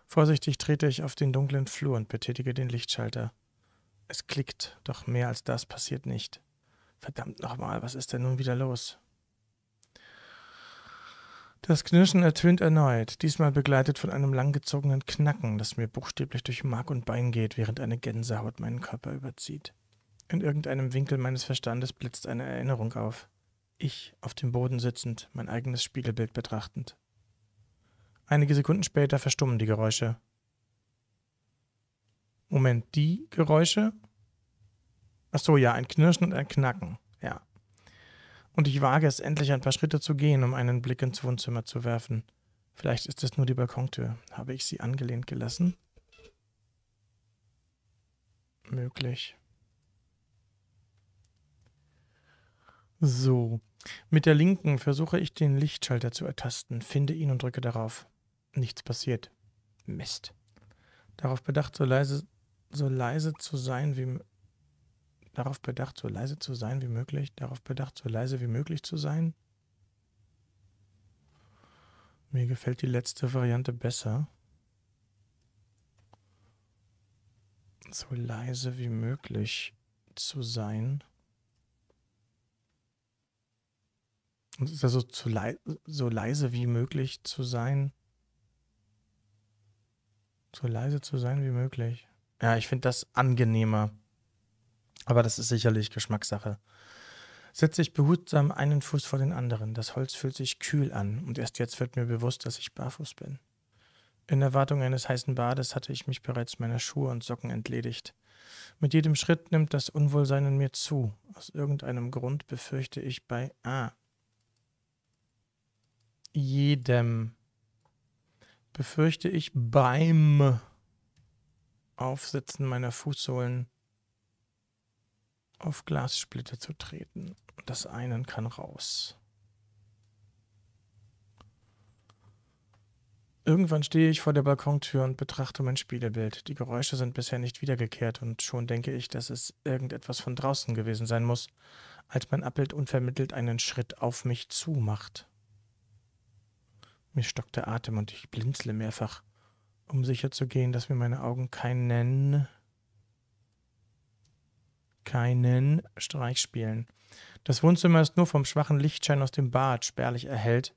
Vorsichtig trete ich auf den dunklen Flur und betätige den Lichtschalter. Es klickt, doch mehr als das passiert nicht. Verdammt nochmal, was ist denn nun wieder los? Das Knirschen ertönt erneut, diesmal begleitet von einem langgezogenen Knacken, das mir buchstäblich durch Mark und Bein geht, während eine Gänsehaut meinen Körper überzieht. In irgendeinem Winkel meines Verstandes blitzt eine Erinnerung auf. Ich, auf dem Boden sitzend, mein eigenes Spiegelbild betrachtend. Einige Sekunden später verstummen die Geräusche. Moment, die Geräusche? Ach so, ja, ein Knirschen und ein Knacken und ich wage es endlich ein paar Schritte zu gehen, um einen Blick ins Wohnzimmer zu werfen. Vielleicht ist es nur die Balkontür. Habe ich sie angelehnt gelassen? Möglich. So. Mit der linken versuche ich den Lichtschalter zu ertasten, finde ihn und drücke darauf. Nichts passiert. Mist. Darauf bedacht, so leise, so leise zu sein wie möglich darauf bedacht, so leise zu sein wie möglich, darauf bedacht, so leise wie möglich zu sein. Mir gefällt die letzte Variante besser. So leise wie möglich zu sein. Und es ist also zu le so leise wie möglich zu sein. So leise zu sein wie möglich. Ja, ich finde das angenehmer. Aber das ist sicherlich Geschmackssache. Setze ich behutsam einen Fuß vor den anderen. Das Holz fühlt sich kühl an und erst jetzt wird mir bewusst, dass ich barfuß bin. In Erwartung eines heißen Bades hatte ich mich bereits meiner Schuhe und Socken entledigt. Mit jedem Schritt nimmt das Unwohlsein in mir zu. Aus irgendeinem Grund befürchte ich bei A. Ah, jedem. Befürchte ich beim Aufsitzen meiner Fußsohlen auf Glassplitter zu treten. Das einen kann raus. Irgendwann stehe ich vor der Balkontür und betrachte mein Spiegelbild. Die Geräusche sind bisher nicht wiedergekehrt und schon denke ich, dass es irgendetwas von draußen gewesen sein muss, als mein Abbild unvermittelt einen Schritt auf mich zumacht. Mir stockt der Atem und ich blinzle mehrfach, um sicherzugehen, dass mir meine Augen keinen keinen Streich spielen. Das Wohnzimmer ist nur vom schwachen Lichtschein aus dem Bad spärlich erhellt.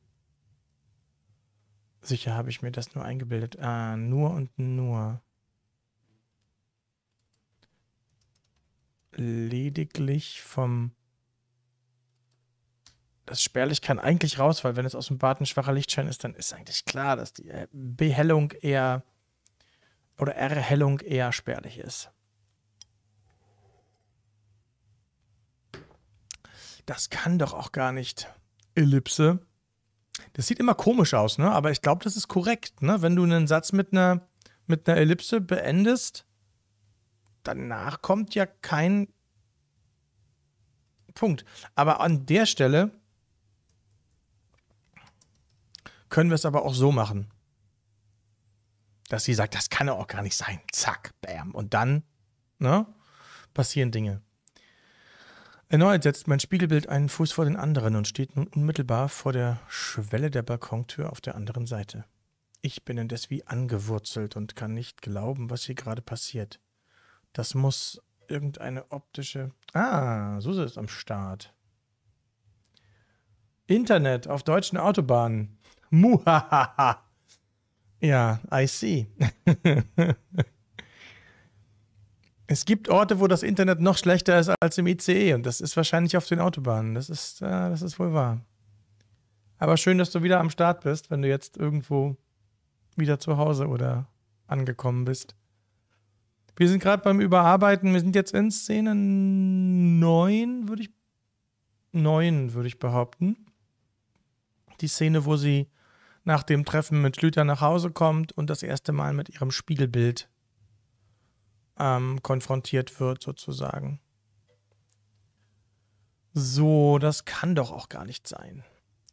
Sicher habe ich mir das nur eingebildet. Ah, nur und nur. Lediglich vom... Das spärlich kann eigentlich raus, weil wenn es aus dem Bad ein schwacher Lichtschein ist, dann ist eigentlich klar, dass die Behellung eher... oder Erhellung eher spärlich ist. Das kann doch auch gar nicht. Ellipse. Das sieht immer komisch aus, ne? Aber ich glaube, das ist korrekt, ne? Wenn du einen Satz mit einer, mit einer Ellipse beendest, danach kommt ja kein Punkt. Aber an der Stelle können wir es aber auch so machen. Dass sie sagt, das kann doch auch gar nicht sein. Zack, bam. Und dann ne, passieren Dinge. Erneut setzt mein Spiegelbild einen Fuß vor den anderen und steht nun unmittelbar vor der Schwelle der Balkontür auf der anderen Seite. Ich bin indes wie angewurzelt und kann nicht glauben, was hier gerade passiert. Das muss irgendeine optische. Ah, Suse ist am Start. Internet auf deutschen Autobahnen. Muhahaha. Ja, I see. <laughs> Es gibt Orte, wo das Internet noch schlechter ist als im ICE und das ist wahrscheinlich auf den Autobahnen. Das ist, äh, das ist wohl wahr. Aber schön, dass du wieder am Start bist, wenn du jetzt irgendwo wieder zu Hause oder angekommen bist. Wir sind gerade beim Überarbeiten. Wir sind jetzt in Szene 9, würde ich 9, würde ich behaupten. Die Szene, wo sie nach dem Treffen mit Schlüter nach Hause kommt und das erste Mal mit ihrem Spiegelbild ähm, konfrontiert wird, sozusagen. So, das kann doch auch gar nicht sein.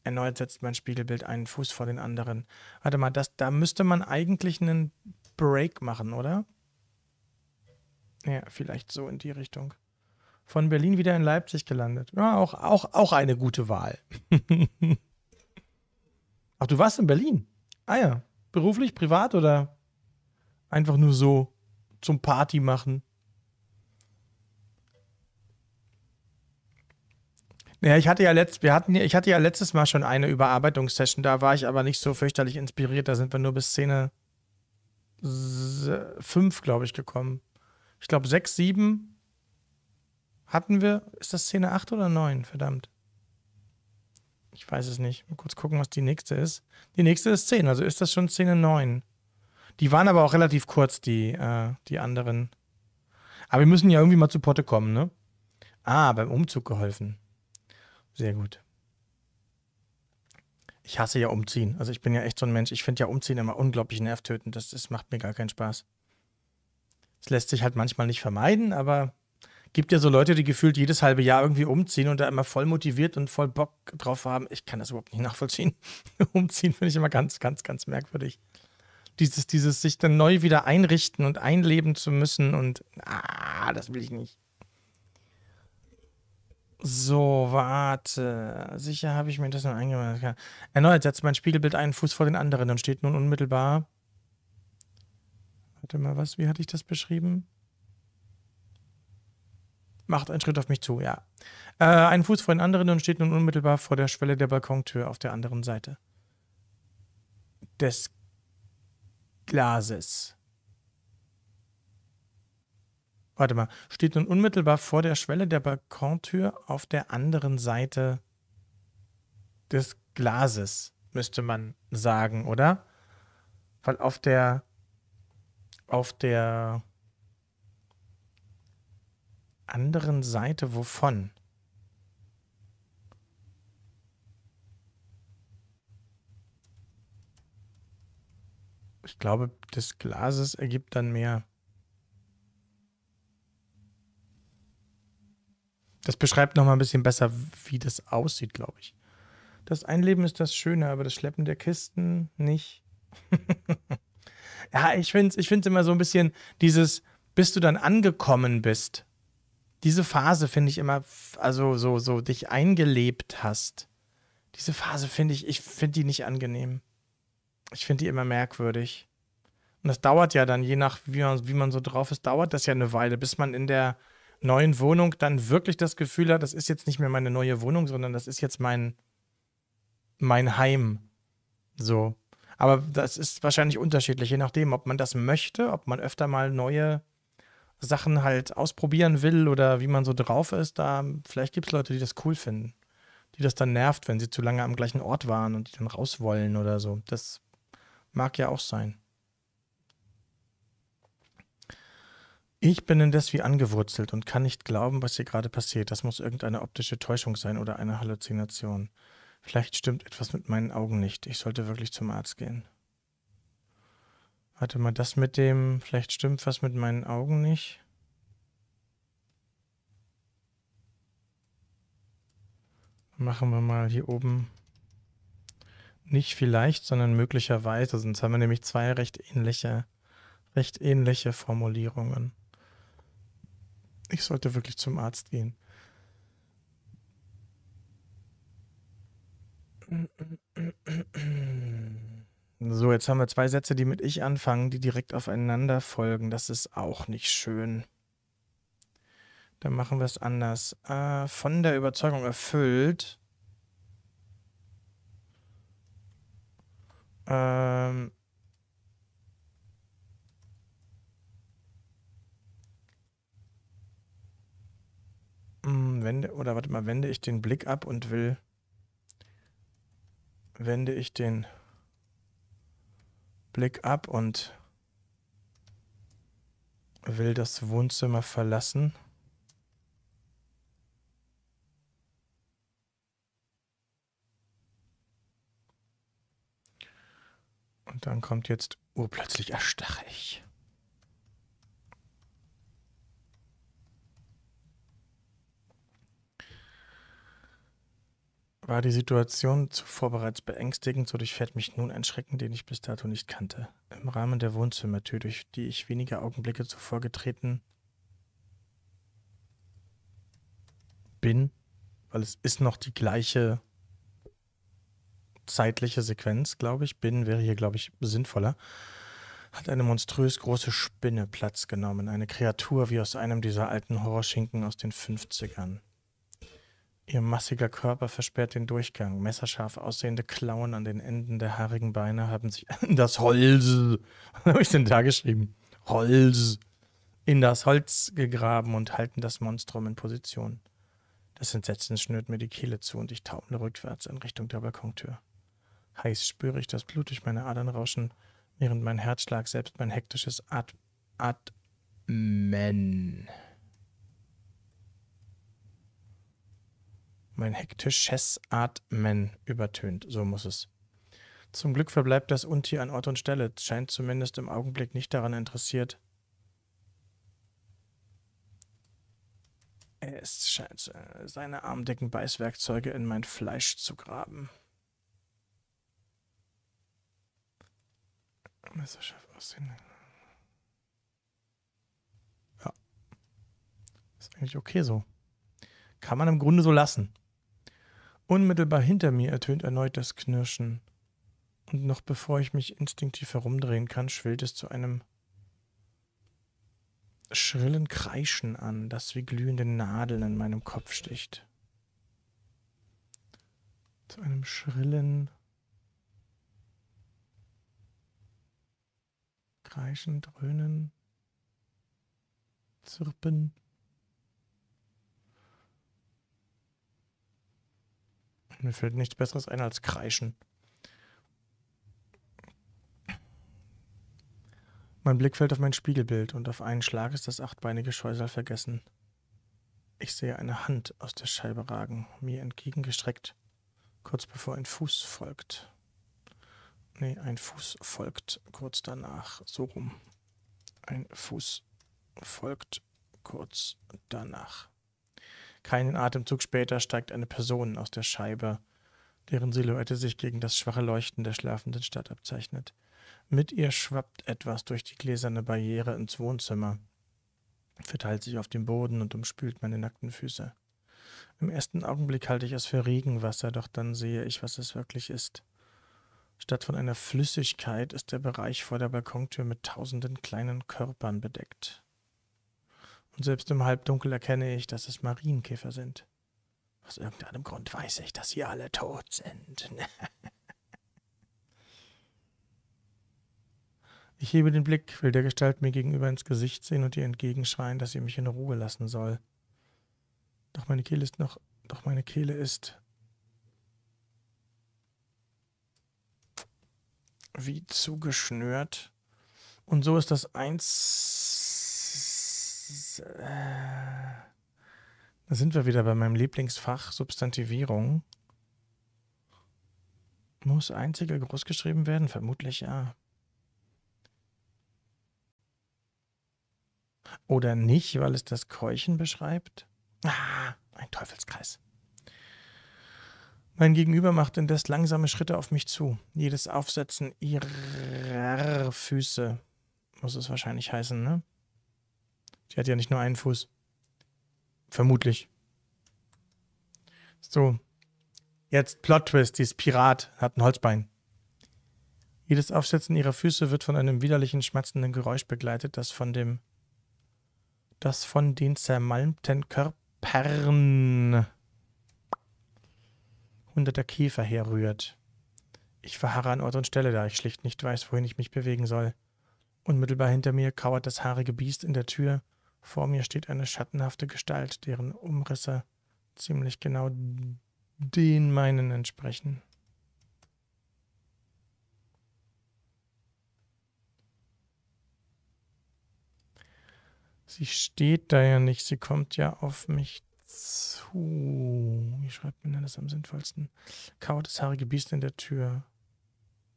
Erneut setzt mein Spiegelbild einen Fuß vor den anderen. Warte mal, das, da müsste man eigentlich einen Break machen, oder? Ja, vielleicht so in die Richtung. Von Berlin wieder in Leipzig gelandet. Ja, auch, auch, auch eine gute Wahl. <laughs> Ach, du warst in Berlin? Ah ja. Beruflich, privat oder einfach nur so? zum Party machen. Naja, ich hatte ja letzt, wir hatten, ich hatte ja letztes Mal schon eine Überarbeitungssession, da war ich aber nicht so fürchterlich inspiriert, da sind wir nur bis Szene 5, glaube ich, gekommen. Ich glaube 6, 7 hatten wir. Ist das Szene 8 oder 9? Verdammt. Ich weiß es nicht. Mal kurz gucken, was die nächste ist. Die nächste ist 10, also ist das schon Szene 9. Die waren aber auch relativ kurz, die, äh, die anderen. Aber wir müssen ja irgendwie mal zu Potte kommen, ne? Ah, beim Umzug geholfen. Sehr gut. Ich hasse ja Umziehen. Also ich bin ja echt so ein Mensch. Ich finde ja Umziehen immer unglaublich nervtötend. Das, das macht mir gar keinen Spaß. Es lässt sich halt manchmal nicht vermeiden, aber gibt ja so Leute, die gefühlt jedes halbe Jahr irgendwie umziehen und da immer voll motiviert und voll Bock drauf haben. Ich kann das überhaupt nicht nachvollziehen. <laughs> umziehen finde ich immer ganz, ganz, ganz merkwürdig dieses, dieses sich dann neu wieder einrichten und einleben zu müssen und ah, das will ich nicht. So, warte. Sicher habe ich mir das noch eingemacht. Erneut setzt mein Spiegelbild einen Fuß vor den anderen und steht nun unmittelbar. Warte mal, was? Wie hatte ich das beschrieben? Macht einen Schritt auf mich zu, ja. Äh, einen Fuß vor den anderen und steht nun unmittelbar vor der Schwelle der Balkontür auf der anderen Seite. Des Glases. Warte mal, steht nun unmittelbar vor der Schwelle der Balkontür auf der anderen Seite des Glases, müsste man sagen, oder? Weil auf der auf der anderen Seite wovon? Ich glaube, des Glases ergibt dann mehr. Das beschreibt nochmal ein bisschen besser, wie das aussieht, glaube ich. Das Einleben ist das Schöne, aber das Schleppen der Kisten nicht. <laughs> ja, ich finde es ich find's immer so ein bisschen dieses, bis du dann angekommen bist. Diese Phase finde ich immer, also so, so dich eingelebt hast. Diese Phase finde ich, ich finde die nicht angenehm ich finde die immer merkwürdig. Und das dauert ja dann, je nach wie man, wie man so drauf ist, dauert das ja eine Weile, bis man in der neuen Wohnung dann wirklich das Gefühl hat, das ist jetzt nicht mehr meine neue Wohnung, sondern das ist jetzt mein, mein Heim. So. Aber das ist wahrscheinlich unterschiedlich, je nachdem, ob man das möchte, ob man öfter mal neue Sachen halt ausprobieren will oder wie man so drauf ist. Da vielleicht gibt es Leute, die das cool finden, die das dann nervt, wenn sie zu lange am gleichen Ort waren und die dann raus wollen oder so. Das Mag ja auch sein. Ich bin indes wie angewurzelt und kann nicht glauben, was hier gerade passiert. Das muss irgendeine optische Täuschung sein oder eine Halluzination. Vielleicht stimmt etwas mit meinen Augen nicht. Ich sollte wirklich zum Arzt gehen. Warte mal, das mit dem, vielleicht stimmt was mit meinen Augen nicht. Machen wir mal hier oben nicht vielleicht, sondern möglicherweise. Sonst haben wir nämlich zwei recht ähnliche, recht ähnliche Formulierungen. Ich sollte wirklich zum Arzt gehen. So, jetzt haben wir zwei Sätze, die mit ich anfangen, die direkt aufeinander folgen. Das ist auch nicht schön. Dann machen wir es anders. Äh, von der Überzeugung erfüllt Ähm, hm, wende, oder warte mal, wende ich den Blick ab und will, wende ich den Blick ab und will das Wohnzimmer verlassen. Und dann kommt jetzt urplötzlich erstarre ich. War die Situation zuvor bereits beängstigend, so durchfährt mich nun ein Schrecken, den ich bis dato nicht kannte. Im Rahmen der Wohnzimmertür, durch die ich wenige Augenblicke zuvor getreten bin, weil es ist noch die gleiche zeitliche Sequenz, glaube ich, bin, wäre hier, glaube ich, sinnvoller, hat eine monströs große Spinne Platz genommen. Eine Kreatur wie aus einem dieser alten Horrorschinken aus den 50ern. Ihr massiger Körper versperrt den Durchgang. Messerscharf aussehende Klauen an den Enden der haarigen Beine haben sich in <laughs> das Holz, was <laughs> habe ich denn da geschrieben? Holz, in das Holz gegraben und halten das Monstrum in Position. Das Entsetzen schnürt mir die Kehle zu und ich taumle rückwärts in Richtung der Balkontür. Heiß spüre ich das Blut durch meine Adern rauschen, während mein Herzschlag selbst mein hektisches At Atmen. Mein hektisches Atmen übertönt. So muss es. Zum Glück verbleibt das Untier an Ort und Stelle, scheint zumindest im Augenblick nicht daran interessiert. Es scheint äh, seine armdicken Beißwerkzeuge in mein Fleisch zu graben. Messerscharf aussehen. Ja. Ist eigentlich okay so. Kann man im Grunde so lassen. Unmittelbar hinter mir ertönt erneut das Knirschen. Und noch bevor ich mich instinktiv herumdrehen kann, schwillt es zu einem schrillen Kreischen an, das wie glühende Nadeln in meinem Kopf sticht. Zu einem schrillen kreischen, dröhnen, zirpen. Mir fällt nichts Besseres ein als kreischen. Mein Blick fällt auf mein Spiegelbild und auf einen Schlag ist das achtbeinige Scheusal vergessen. Ich sehe eine Hand aus der Scheibe ragen, mir entgegengestreckt, kurz bevor ein Fuß folgt. Nee, ein Fuß folgt kurz danach. So rum. Ein Fuß folgt kurz danach. Keinen Atemzug später steigt eine Person aus der Scheibe, deren Silhouette sich gegen das schwache Leuchten der schlafenden Stadt abzeichnet. Mit ihr schwappt etwas durch die gläserne Barriere ins Wohnzimmer, verteilt sich auf dem Boden und umspült meine nackten Füße. Im ersten Augenblick halte ich es für Regenwasser, doch dann sehe ich, was es wirklich ist. Statt von einer Flüssigkeit ist der Bereich vor der Balkontür mit tausenden kleinen Körpern bedeckt. Und selbst im Halbdunkel erkenne ich, dass es Marienkäfer sind. Aus irgendeinem Grund weiß ich, dass sie alle tot sind. <laughs> ich hebe den Blick, will der Gestalt mir gegenüber ins Gesicht sehen und ihr entgegenschreien, dass sie mich in Ruhe lassen soll. Doch meine Kehle ist noch, doch meine Kehle ist wie zugeschnürt. Und so ist das eins. Äh, da sind wir wieder bei meinem Lieblingsfach Substantivierung. Muss einziger groß geschrieben werden? Vermutlich ja. Oder nicht, weil es das Keuchen beschreibt? Ah, ein Teufelskreis. Mein Gegenüber macht indes langsame Schritte auf mich zu. Jedes Aufsetzen ihrer Füße muss es wahrscheinlich heißen, ne? Die hat ja nicht nur einen Fuß. Vermutlich. So. Jetzt Plot Twist, die Pirat, hat ein Holzbein. Jedes Aufsetzen ihrer Füße wird von einem widerlichen, schmatzenden Geräusch begleitet, das von dem das von den zermalmten Körpern unter der Käfer herrührt. Ich verharre an Ort und Stelle, da ich schlicht nicht weiß, wohin ich mich bewegen soll. Unmittelbar hinter mir kauert das haarige Biest in der Tür, vor mir steht eine schattenhafte Gestalt, deren Umrisse ziemlich genau den meinen entsprechen. Sie steht da ja nicht, sie kommt ja auf mich zu. Wie schreibt man denn das am sinnvollsten? Kauert das haarige Biest in der Tür.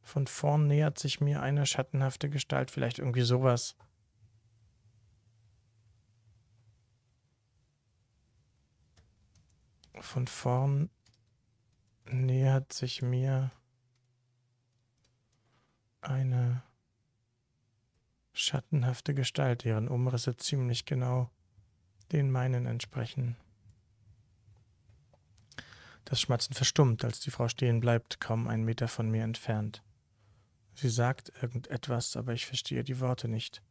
Von vorn nähert sich mir eine schattenhafte Gestalt, vielleicht irgendwie sowas. Von vorn nähert sich mir eine schattenhafte Gestalt, deren Umrisse ziemlich genau den meinen entsprechen. Das Schmatzen verstummt, als die Frau stehen bleibt, kaum einen Meter von mir entfernt. Sie sagt irgendetwas, aber ich verstehe die Worte nicht.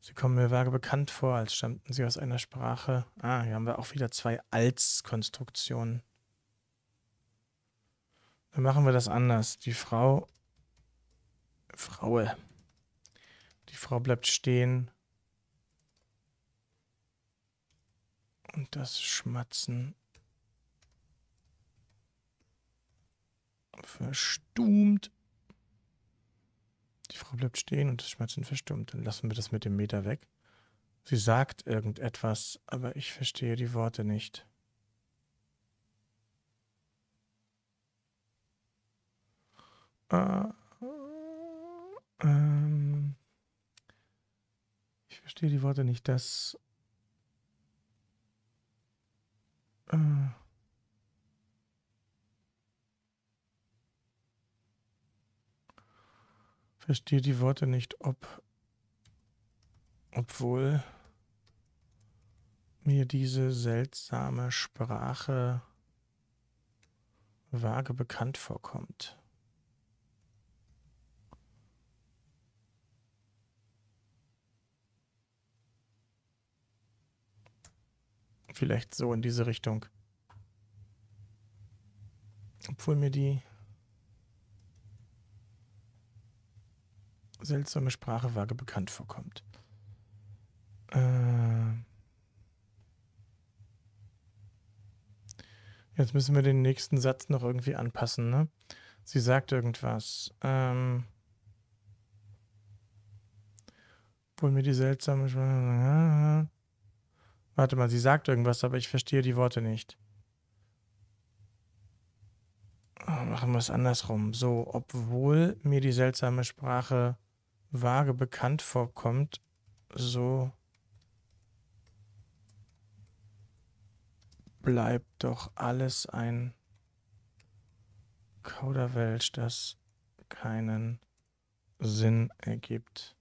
Sie kommen mir vage bekannt vor, als stammten sie aus einer Sprache. Ah, hier haben wir auch wieder zwei Als-Konstruktionen. Dann machen wir das anders. Die Frau. Fraue. Die Frau bleibt stehen. Und das Schmatzen Verstummt. Die Frau bleibt stehen und das Schmerzen verstummt. Dann lassen wir das mit dem Meter weg. Sie sagt irgendetwas, aber ich verstehe die Worte nicht. Ah, ähm, ich verstehe die Worte nicht, dass... Äh, Verstehe die Worte nicht, ob, obwohl mir diese seltsame Sprache vage bekannt vorkommt. Vielleicht so in diese Richtung. Obwohl mir die seltsame Sprache vage bekannt vorkommt. Äh Jetzt müssen wir den nächsten Satz noch irgendwie anpassen, ne? Sie sagt irgendwas. Ähm Obwohl mir die seltsame Sprache. Warte mal, sie sagt irgendwas, aber ich verstehe die Worte nicht. Machen wir es andersrum. So, obwohl mir die seltsame Sprache vage bekannt vorkommt, so bleibt doch alles ein Kauderwelsch, das keinen Sinn ergibt.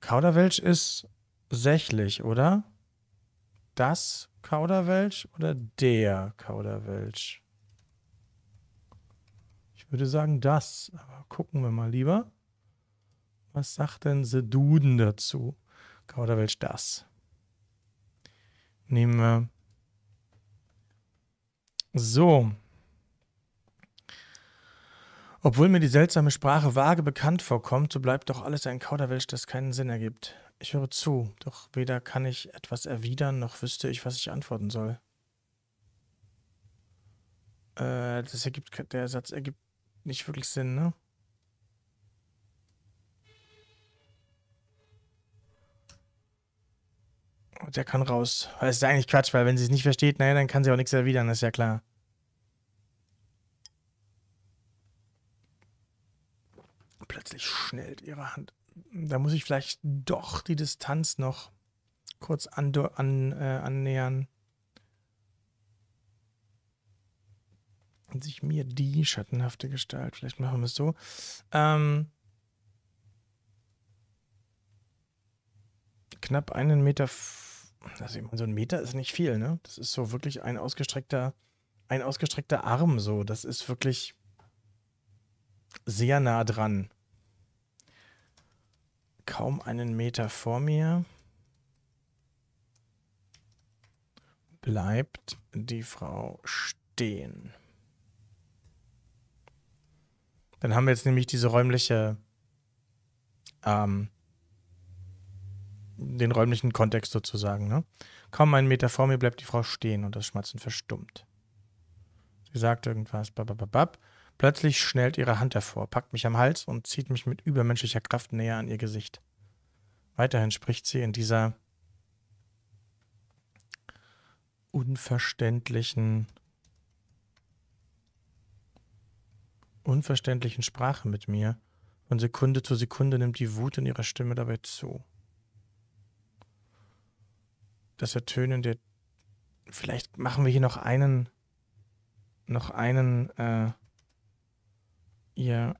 Kauderwelsch ist sächlich, oder? Das Kauderwelsch oder der Kauderwelsch? würde sagen das, aber gucken wir mal lieber. Was sagt denn The Duden dazu? Kauderwelsch das. Nehmen wir. So. Obwohl mir die seltsame Sprache vage bekannt vorkommt, so bleibt doch alles ein Kauderwelsch, das keinen Sinn ergibt. Ich höre zu, doch weder kann ich etwas erwidern, noch wüsste ich, was ich antworten soll. Äh, das ergibt, der Satz ergibt nicht wirklich Sinn, ne? Der kann raus. Das ist eigentlich Quatsch, weil wenn sie es nicht versteht, naja, dann kann sie auch nichts erwidern, das ist ja klar. Plötzlich schnellt ihre Hand. Da muss ich vielleicht doch die Distanz noch kurz an, an, äh, annähern. näherten sich mir die schattenhafte Gestalt. Vielleicht machen wir es so. Ähm, knapp einen Meter. Also so ein Meter ist nicht viel, ne? Das ist so wirklich ein ausgestreckter, ein ausgestreckter Arm. So, das ist wirklich sehr nah dran. Kaum einen Meter vor mir bleibt die Frau stehen. Dann haben wir jetzt nämlich diese räumliche, ähm, den räumlichen Kontext sozusagen. Ne? Kaum einen Meter vor mir bleibt die Frau stehen und das Schmatzen verstummt. Sie sagt irgendwas, babababab. Plötzlich schnellt ihre Hand hervor, packt mich am Hals und zieht mich mit übermenschlicher Kraft näher an ihr Gesicht. Weiterhin spricht sie in dieser unverständlichen unverständlichen Sprache mit mir. Von Sekunde zu Sekunde nimmt die Wut in ihrer Stimme dabei zu. Das Ertönen der... Vielleicht machen wir hier noch einen... Noch einen... Äh, ihr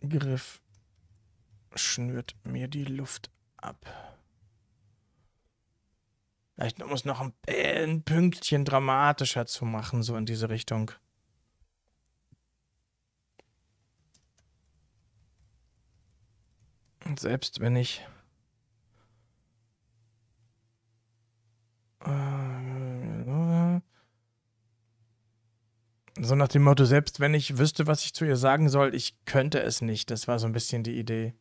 Griff schnürt mir die Luft ab. Vielleicht muss noch ein, ein Pünktchen dramatischer zu machen, so in diese Richtung. Selbst wenn ich... Äh, so nach dem Motto, selbst wenn ich wüsste, was ich zu ihr sagen soll, ich könnte es nicht. Das war so ein bisschen die Idee.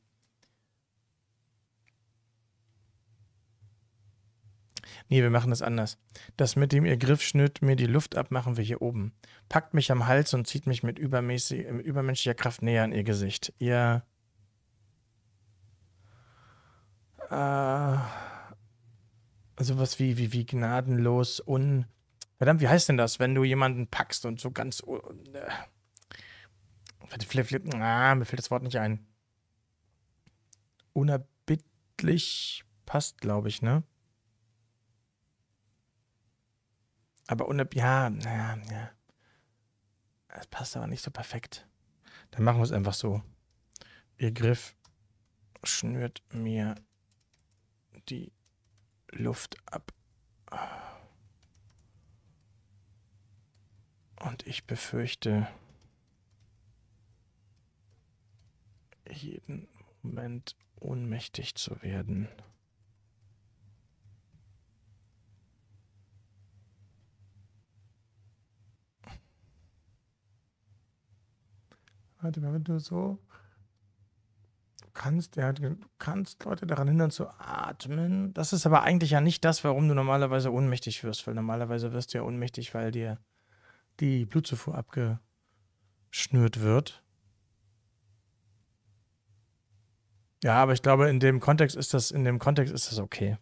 Nee, wir machen das anders. Das mit dem ihr Griff schnürt mir die Luft ab, machen wir hier oben. Packt mich am Hals und zieht mich mit übermäßig, äh, übermenschlicher Kraft näher an ihr Gesicht. Ihr äh, sowas wie, wie, wie gnadenlos un. Verdammt, wie heißt denn das, wenn du jemanden packst und so ganz. Äh, flip, flip, ah, mir fällt das Wort nicht ein. Unerbittlich passt, glaube ich, ne? Aber unerb. Ja, naja, ja. Es passt aber nicht so perfekt. Dann machen wir es einfach so. Ihr Griff schnürt mir die Luft ab. Und ich befürchte, jeden Moment ohnmächtig zu werden. Warte mal, wenn du so kannst, ja, du kannst Leute daran hindern zu atmen. Das ist aber eigentlich ja nicht das, warum du normalerweise ohnmächtig wirst, weil normalerweise wirst du ja ohnmächtig, weil dir die Blutzufuhr abgeschnürt wird. Ja, aber ich glaube, in dem Kontext ist das, in dem Kontext ist das okay.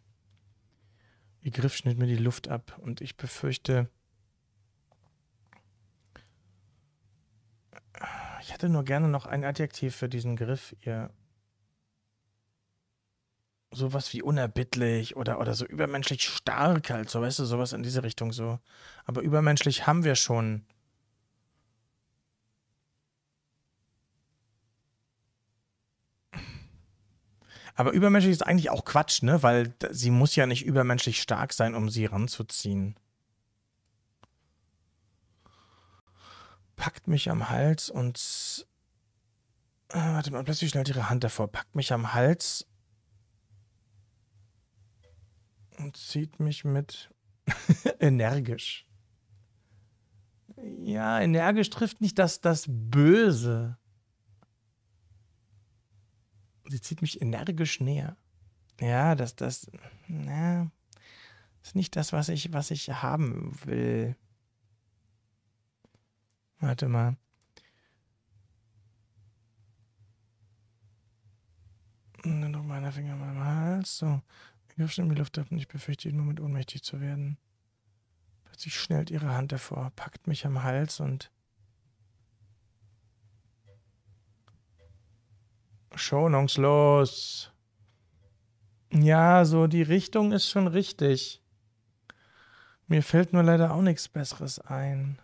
Ihr Griff schnitt mir die Luft ab und ich befürchte. Ich hätte nur gerne noch ein Adjektiv für diesen Griff, ihr sowas wie unerbittlich oder, oder so übermenschlich stark halt, so weißt du, sowas in diese Richtung so. Aber übermenschlich haben wir schon. Aber übermenschlich ist eigentlich auch Quatsch, ne? Weil sie muss ja nicht übermenschlich stark sein, um sie ranzuziehen. Packt mich am Hals und. Äh, warte mal, plötzlich schnellt ihre Hand davor. Packt mich am Hals und zieht mich mit <laughs> energisch. Ja, energisch trifft nicht das, das Böse. Sie zieht mich energisch näher. Ja, das, das, na, ist nicht das, was ich, was ich haben will. Warte mal. Noch meine Finger mal im Hals. So. Ich hoffe in die Luft ab und ich befürchte jeden Moment ohnmächtig zu werden. Plötzlich schnellt ihre Hand hervor, packt mich am Hals und schonungslos. Ja, so die Richtung ist schon richtig. Mir fällt nur leider auch nichts Besseres ein.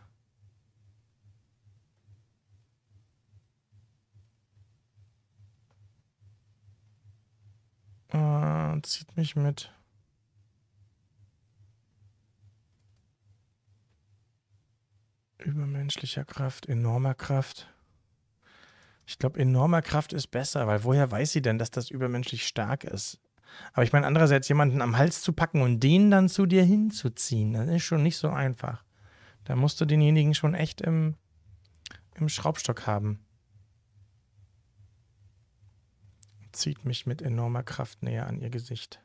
Äh, zieht mich mit. Übermenschlicher Kraft, enormer Kraft. Ich glaube, enormer Kraft ist besser, weil woher weiß sie denn, dass das übermenschlich stark ist? Aber ich meine, andererseits jemanden am Hals zu packen und den dann zu dir hinzuziehen, das ist schon nicht so einfach. Da musst du denjenigen schon echt im, im Schraubstock haben. zieht mich mit enormer Kraft näher an ihr Gesicht.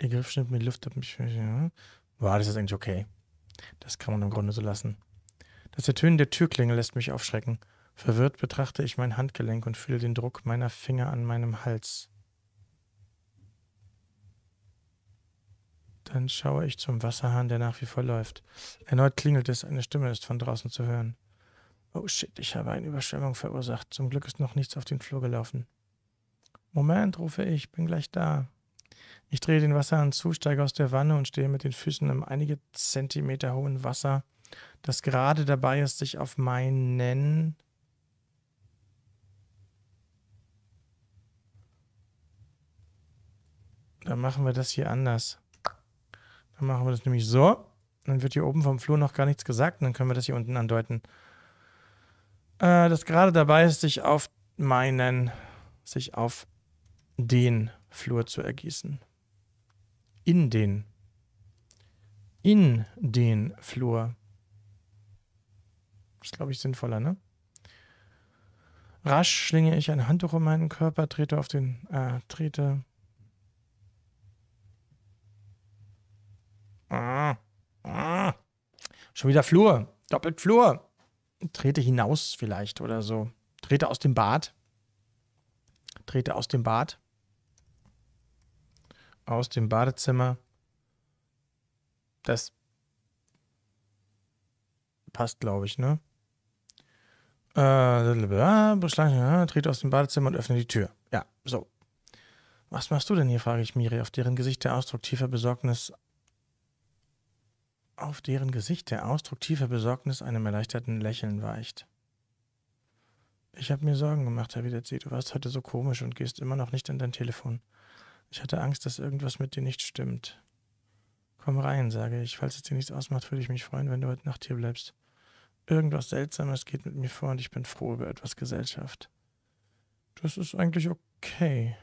Ihr Griff schnippt mir Luft ab mich. Ja. Wow, das ist eigentlich okay. Das kann man im Grunde so lassen. Das Ertönen der Türklingel lässt mich aufschrecken. Verwirrt betrachte ich mein Handgelenk und fühle den Druck meiner Finger an meinem Hals. Dann schaue ich zum Wasserhahn, der nach wie vor läuft. Erneut klingelt es, eine Stimme ist von draußen zu hören. Oh shit, ich habe eine Überschwemmung verursacht. Zum Glück ist noch nichts auf den Flur gelaufen. Moment, rufe ich, bin gleich da. Ich drehe den Wasser zu, steige aus der Wanne und stehe mit den Füßen im einige Zentimeter hohen Wasser, das gerade dabei ist, sich auf meinen Dann machen wir das hier anders. Dann machen wir das nämlich so. Dann wird hier oben vom Flur noch gar nichts gesagt und dann können wir das hier unten andeuten. Äh, das gerade dabei ist, sich auf meinen, sich auf den Flur zu ergießen. In den. In den Flur. Das ist, glaube ich, sinnvoller, ne? Rasch schlinge ich ein Handtuch um meinen Körper, trete auf den, äh, trete. Ah, ah. Schon wieder Flur, doppelt Flur. Trete hinaus vielleicht oder so. Trete aus dem Bad. Trete aus dem Bad aus dem Badezimmer. Das passt, glaube ich, ne? Äh, tritt aus dem Badezimmer und öffnet die Tür. Ja, so. Was machst du denn hier, frage ich Miri, auf deren Gesicht der Ausdruck tiefer Besorgnis auf deren Gesicht der Ausdruck tiefer Besorgnis einem erleichterten Lächeln weicht. Ich habe mir Sorgen gemacht, Herr Wiederzee. Du warst heute so komisch und gehst immer noch nicht an dein Telefon. Ich hatte Angst, dass irgendwas mit dir nicht stimmt. Komm rein, sage ich. Falls es dir nichts ausmacht, würde ich mich freuen, wenn du heute Nacht hier bleibst. Irgendwas Seltsames geht mit mir vor und ich bin froh über etwas Gesellschaft. Das ist eigentlich okay.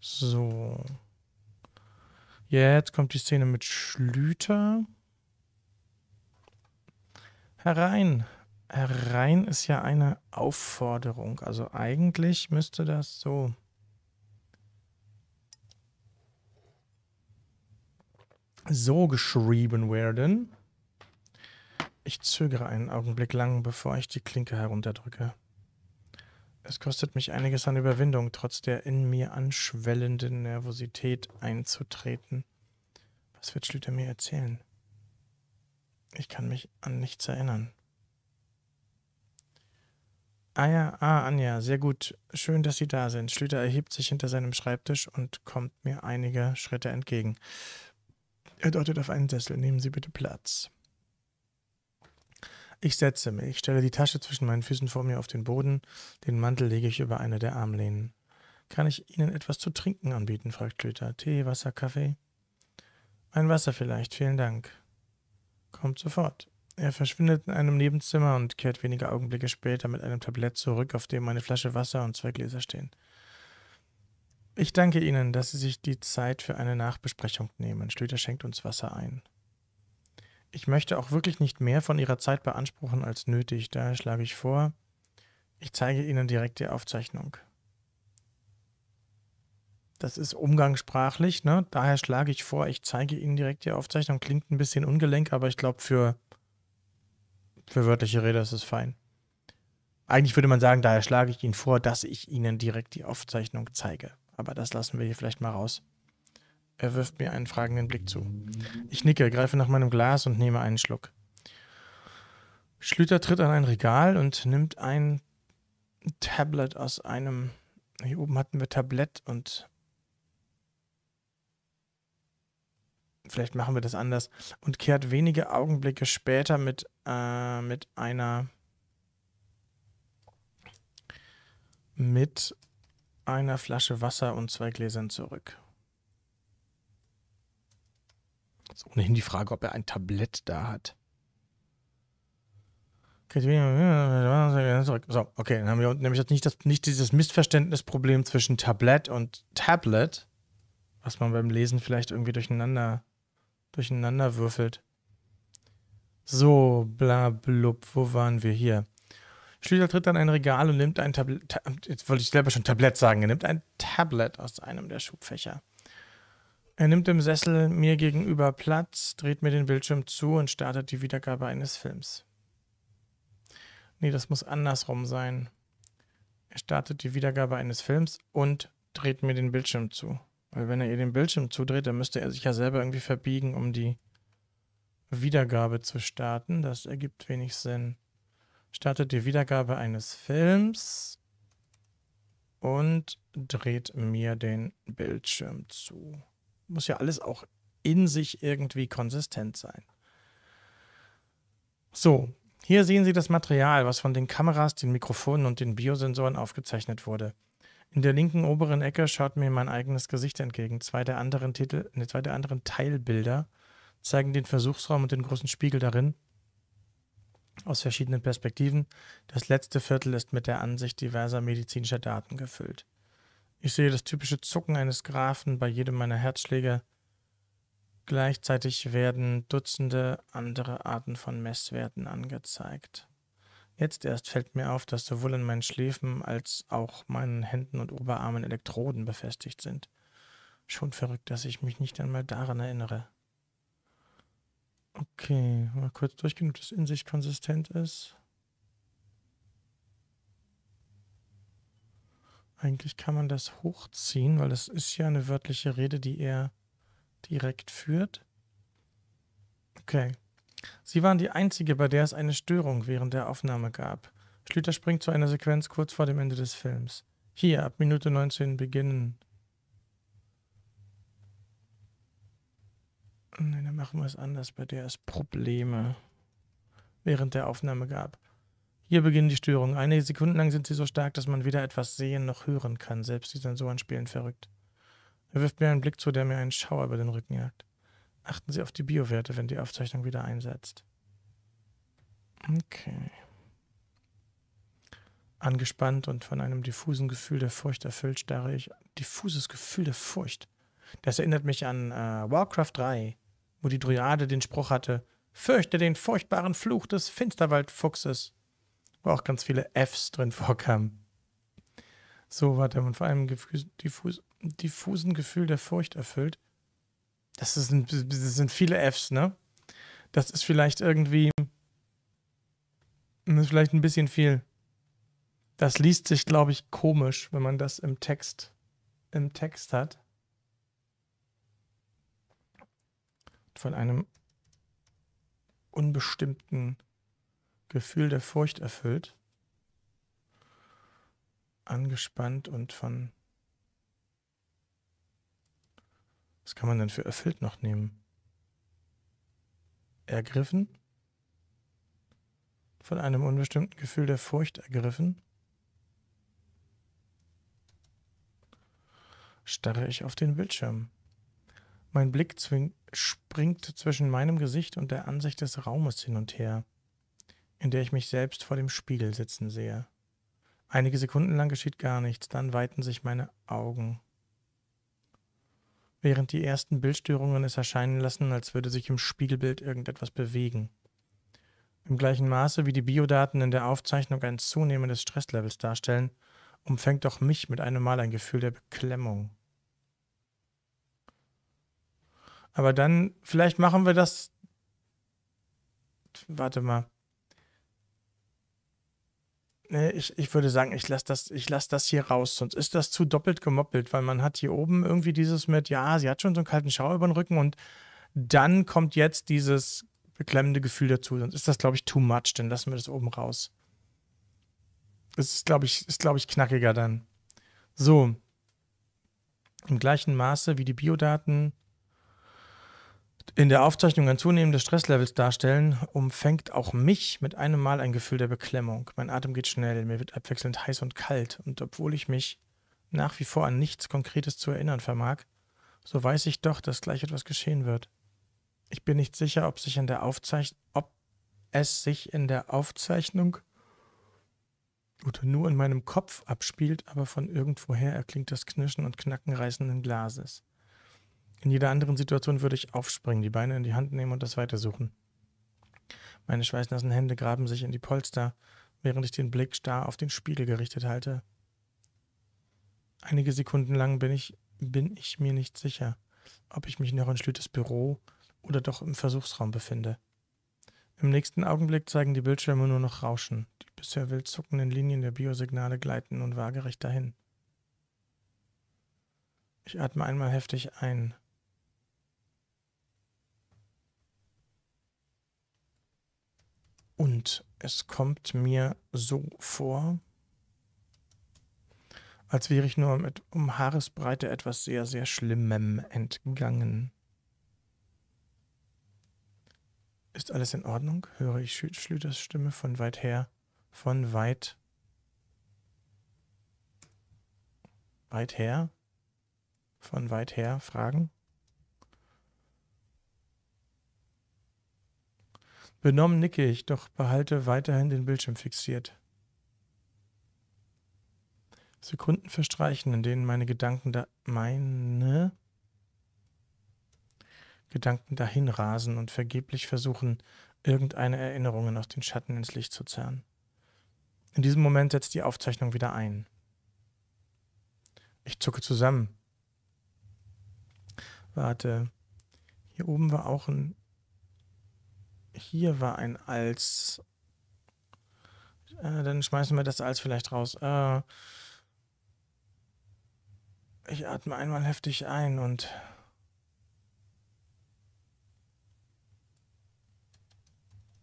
So. Jetzt kommt die Szene mit Schlüter. Herein. Herein ist ja eine Aufforderung. Also eigentlich müsste das so. so geschrieben werden. Ich zögere einen Augenblick lang, bevor ich die Klinke herunterdrücke. Es kostet mich einiges an Überwindung, trotz der in mir anschwellenden Nervosität einzutreten. Was wird Schlüter mir erzählen? Ich kann mich an nichts erinnern. Ah ja, ah, Anja, sehr gut. Schön, dass Sie da sind. Schlüter erhebt sich hinter seinem Schreibtisch und kommt mir einige Schritte entgegen. Er deutet auf einen Sessel. Nehmen Sie bitte Platz. Ich setze mich, stelle die Tasche zwischen meinen Füßen vor mir auf den Boden, den Mantel lege ich über eine der Armlehnen. Kann ich Ihnen etwas zu trinken anbieten? fragt Klüter. Tee, Wasser, Kaffee? Ein Wasser vielleicht, vielen Dank. Kommt sofort. Er verschwindet in einem Nebenzimmer und kehrt wenige Augenblicke später mit einem Tablett zurück, auf dem eine Flasche Wasser und zwei Gläser stehen. Ich danke Ihnen, dass Sie sich die Zeit für eine Nachbesprechung nehmen. Stöder schenkt uns Wasser ein. Ich möchte auch wirklich nicht mehr von Ihrer Zeit beanspruchen als nötig. Daher schlage ich vor, ich zeige Ihnen direkt die Aufzeichnung. Das ist umgangssprachlich, ne? Daher schlage ich vor, ich zeige Ihnen direkt die Aufzeichnung. Klingt ein bisschen ungelenk, aber ich glaube, für, für wörtliche Rede ist es fein. Eigentlich würde man sagen, daher schlage ich Ihnen vor, dass ich Ihnen direkt die Aufzeichnung zeige aber das lassen wir hier vielleicht mal raus. Er wirft mir einen fragenden Blick zu. Ich nicke, greife nach meinem Glas und nehme einen Schluck. Schlüter tritt an ein Regal und nimmt ein Tablet aus einem. Hier oben hatten wir Tablett und. Vielleicht machen wir das anders. Und kehrt wenige Augenblicke später mit, äh, mit einer. Mit einer Flasche Wasser und zwei Gläsern zurück. Ist ohnehin die Frage, ob er ein Tablett da hat. So, okay, dann haben wir nämlich nicht, das, nicht dieses Missverständnisproblem zwischen Tablett und Tablet, was man beim Lesen vielleicht irgendwie durcheinander, durcheinander würfelt. So, bla blub, wo waren wir hier? Schlüter tritt an ein Regal und nimmt ein Tablett, Ta jetzt wollte ich selber schon Tablett sagen, er nimmt ein Tablet aus einem der Schubfächer. Er nimmt im Sessel mir gegenüber Platz, dreht mir den Bildschirm zu und startet die Wiedergabe eines Films. Nee, das muss andersrum sein. Er startet die Wiedergabe eines Films und dreht mir den Bildschirm zu. Weil wenn er ihr den Bildschirm zudreht, dann müsste er sich ja selber irgendwie verbiegen, um die Wiedergabe zu starten. Das ergibt wenig Sinn startet die Wiedergabe eines Films und dreht mir den Bildschirm zu. Muss ja alles auch in sich irgendwie konsistent sein. So, hier sehen Sie das Material, was von den Kameras, den Mikrofonen und den Biosensoren aufgezeichnet wurde. In der linken oberen Ecke schaut mir mein eigenes Gesicht entgegen. Zwei der anderen Titel, nee, zwei der anderen Teilbilder zeigen den Versuchsraum und den großen Spiegel darin, aus verschiedenen Perspektiven. Das letzte Viertel ist mit der Ansicht diverser medizinischer Daten gefüllt. Ich sehe das typische Zucken eines Grafen bei jedem meiner Herzschläge. Gleichzeitig werden Dutzende andere Arten von Messwerten angezeigt. Jetzt erst fällt mir auf, dass sowohl in meinen Schläfen als auch meinen Händen und Oberarmen Elektroden befestigt sind. Schon verrückt, dass ich mich nicht einmal daran erinnere. Okay, mal kurz durchgehen, ob das in sich konsistent ist. Eigentlich kann man das hochziehen, weil das ist ja eine wörtliche Rede, die er direkt führt. Okay. Sie waren die einzige, bei der es eine Störung während der Aufnahme gab. Schlüter springt zu einer Sequenz kurz vor dem Ende des Films. Hier, ab Minute 19 beginnen. Nein, dann machen wir es anders, bei der es Probleme während der Aufnahme gab. Hier beginnen die Störungen. Einige Sekunden lang sind sie so stark, dass man weder etwas sehen noch hören kann. Selbst die Sensoren spielen verrückt. Er wirft mir einen Blick zu, der mir einen Schauer über den Rücken jagt. Achten Sie auf die Biowerte, wenn die Aufzeichnung wieder einsetzt. Okay. Angespannt und von einem diffusen Gefühl der Furcht erfüllt, starre ich. Diffuses Gefühl der Furcht. Das erinnert mich an äh, Warcraft 3 wo die Dryade den Spruch hatte, fürchte den furchtbaren Fluch des Finsterwaldfuchses, wo auch ganz viele Fs drin vorkamen. So war der und vor allem diffus, diffusen Gefühl der Furcht erfüllt. Das, ist, das sind viele Fs, ne? Das ist vielleicht irgendwie, das ist vielleicht ein bisschen viel. Das liest sich, glaube ich, komisch, wenn man das im Text, im Text hat. von einem unbestimmten Gefühl der Furcht erfüllt, angespannt und von... Was kann man denn für erfüllt noch nehmen? Ergriffen? Von einem unbestimmten Gefühl der Furcht ergriffen? Starre ich auf den Bildschirm. Mein Blick zwingt springt zwischen meinem Gesicht und der Ansicht des Raumes hin und her, in der ich mich selbst vor dem Spiegel sitzen sehe. Einige Sekunden lang geschieht gar nichts, dann weiten sich meine Augen. Während die ersten Bildstörungen es erscheinen lassen, als würde sich im Spiegelbild irgendetwas bewegen. Im gleichen Maße wie die Biodaten in der Aufzeichnung ein zunehmendes Stresslevels darstellen, umfängt auch mich mit einem Mal ein Gefühl der Beklemmung. Aber dann, vielleicht machen wir das. Warte mal. Nee, ich, ich würde sagen, ich lasse das, lass das hier raus, sonst ist das zu doppelt gemoppelt, weil man hat hier oben irgendwie dieses mit, ja, sie hat schon so einen kalten Schauer über den Rücken und dann kommt jetzt dieses beklemmende Gefühl dazu. Sonst ist das, glaube ich, too much, dann lassen wir das oben raus. Das ist, glaube ich, ist, glaube ich, knackiger dann. So. Im gleichen Maße wie die Biodaten in der Aufzeichnung ein zunehmendes Stresslevel darstellen, umfängt auch mich mit einem Mal ein Gefühl der Beklemmung. Mein Atem geht schnell, mir wird abwechselnd heiß und kalt, und obwohl ich mich nach wie vor an nichts Konkretes zu erinnern vermag, so weiß ich doch, dass gleich etwas geschehen wird. Ich bin nicht sicher, ob, sich in der Aufzeich ob es sich in der Aufzeichnung oder nur in meinem Kopf abspielt, aber von irgendwoher erklingt das Knirschen und Knacken reißenden Glases. In jeder anderen Situation würde ich aufspringen, die Beine in die Hand nehmen und das weitersuchen. Meine schweißnassen Hände graben sich in die Polster, während ich den Blick starr auf den Spiegel gerichtet halte. Einige Sekunden lang bin ich, bin ich mir nicht sicher, ob ich mich noch in Schlütes Büro oder doch im Versuchsraum befinde. Im nächsten Augenblick zeigen die Bildschirme nur noch Rauschen. Die bisher wild zuckenden Linien der Biosignale gleiten nun waagerecht dahin. Ich atme einmal heftig ein Und es kommt mir so vor, als wäre ich nur mit um Haaresbreite etwas sehr, sehr Schlimmem entgangen. Ist alles in Ordnung? höre ich Schlüters Stimme von weit her, von weit, weit her, von weit her fragen. Benommen nicke ich, doch behalte weiterhin den Bildschirm fixiert. Sekunden verstreichen, in denen meine Gedanken da meine Gedanken dahinrasen und vergeblich versuchen, irgendeine Erinnerung aus den Schatten ins Licht zu zerren. In diesem Moment setzt die Aufzeichnung wieder ein. Ich zucke zusammen. Warte. Hier oben war auch ein hier war ein als. Äh, dann schmeißen wir das als vielleicht raus. Äh, ich atme einmal heftig ein und.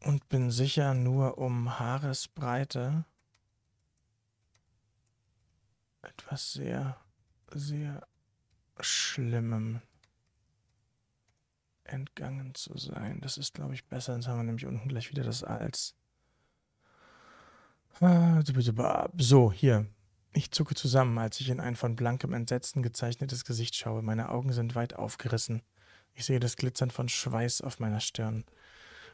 Und bin sicher nur um Haaresbreite etwas sehr, sehr Schlimmem entgangen zu sein. Das ist, glaube ich, besser. Sonst haben wir nämlich unten gleich wieder das Als. Ah, so, hier. Ich zucke zusammen, als ich in ein von blankem Entsetzen gezeichnetes Gesicht schaue. Meine Augen sind weit aufgerissen. Ich sehe das Glitzern von Schweiß auf meiner Stirn.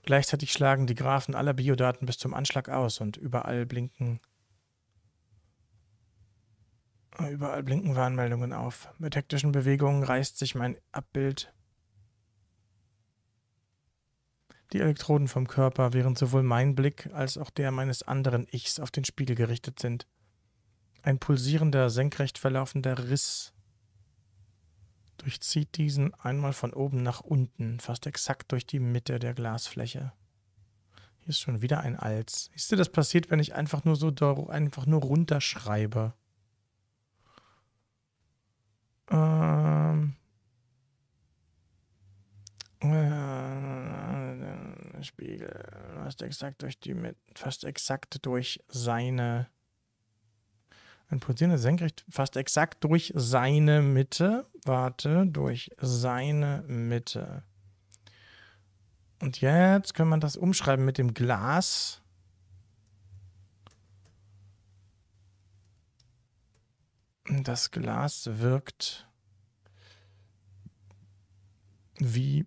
Gleichzeitig schlagen die Graphen aller Biodaten bis zum Anschlag aus und überall blinken überall blinken Warnmeldungen auf. Mit hektischen Bewegungen reißt sich mein Abbild die Elektroden vom Körper, während sowohl mein Blick als auch der meines anderen Ichs auf den Spiegel gerichtet sind. Ein pulsierender, senkrecht verlaufender Riss durchzieht diesen einmal von oben nach unten, fast exakt durch die Mitte der Glasfläche. Hier ist schon wieder ein Als. Siehst du, das passiert, wenn ich einfach nur so einfach nur runterschreibe. Ähm. Äh, Spiegel. Fast exakt durch die mit, fast exakt durch seine. Ein pulsierender Senkrecht, fast exakt durch seine Mitte. Warte, durch seine Mitte. Und jetzt kann man das umschreiben mit dem Glas. Das Glas wirkt wie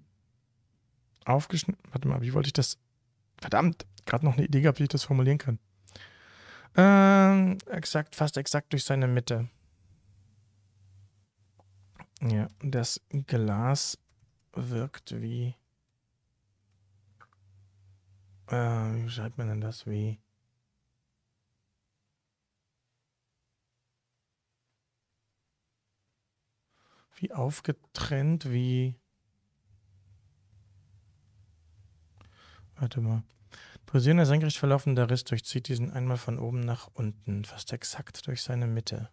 aufgeschnitten. Warte mal, wie wollte ich das? Verdammt, gerade noch eine Idee gehabt, wie ich das formulieren kann. Ähm, exakt, fast exakt durch seine Mitte. Ja, das Glas wirkt wie. Äh, wie schreibt man denn das? Wie. Wie aufgetrennt, wie. Warte mal. Pulsierender senkrecht verlaufender Riss durchzieht diesen einmal von oben nach unten, fast exakt durch seine Mitte.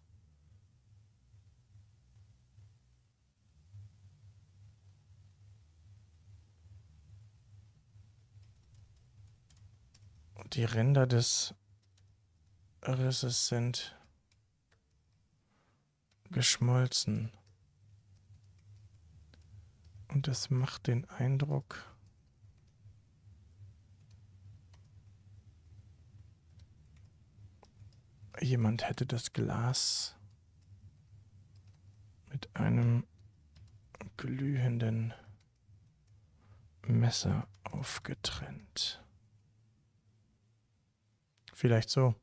die Ränder des Risses sind geschmolzen. Und das macht den Eindruck, Jemand hätte das Glas mit einem glühenden Messer aufgetrennt. Vielleicht so.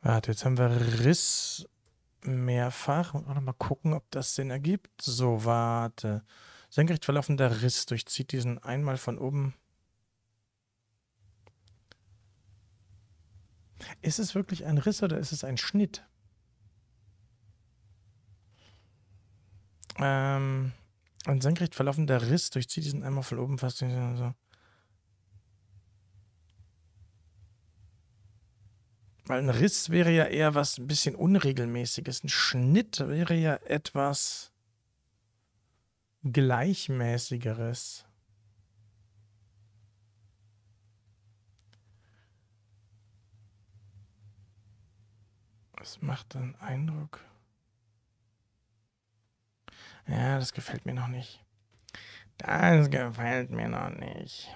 Warte, jetzt haben wir Riss mehrfach. Mal, auch nochmal gucken, ob das Sinn ergibt. So, warte. Senkrecht verlaufender Riss durchzieht diesen einmal von oben Ist es wirklich ein Riss oder ist es ein Schnitt? Ähm, ein senkrecht verlaufender Riss durchzieht diesen Eimer von oben fast. Nicht So. Also, weil ein Riss wäre ja eher was ein bisschen Unregelmäßiges. Ein Schnitt wäre ja etwas Gleichmäßigeres. Was macht denn Eindruck? Ja, das gefällt mir noch nicht. Das gefällt mir noch nicht.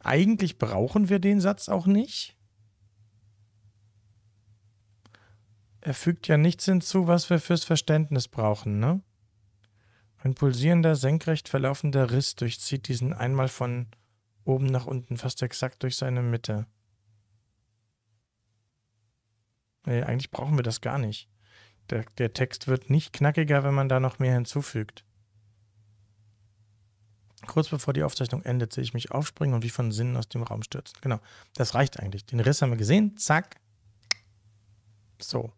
Eigentlich brauchen wir den Satz auch nicht. Er fügt ja nichts hinzu, was wir fürs Verständnis brauchen, ne? Ein pulsierender, senkrecht verlaufender Riss durchzieht diesen einmal von oben nach unten fast exakt durch seine Mitte. Nee, eigentlich brauchen wir das gar nicht. Der, der Text wird nicht knackiger, wenn man da noch mehr hinzufügt. Kurz bevor die Aufzeichnung endet, sehe ich mich aufspringen und wie von Sinnen aus dem Raum stürzen. Genau, das reicht eigentlich. Den Riss haben wir gesehen. Zack. So.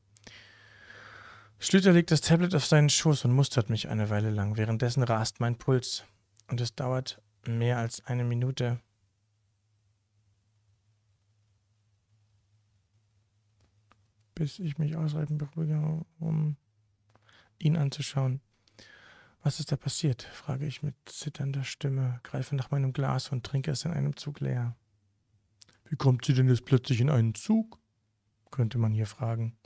Schlüter legt das Tablet auf seinen Schoß und mustert mich eine Weile lang. Währenddessen rast mein Puls. Und es dauert mehr als eine Minute, bis ich mich ausreiben beruhige, um ihn anzuschauen. Was ist da passiert? frage ich mit zitternder Stimme, greife nach meinem Glas und trinke es in einem Zug leer. Wie kommt sie denn jetzt plötzlich in einen Zug? könnte man hier fragen.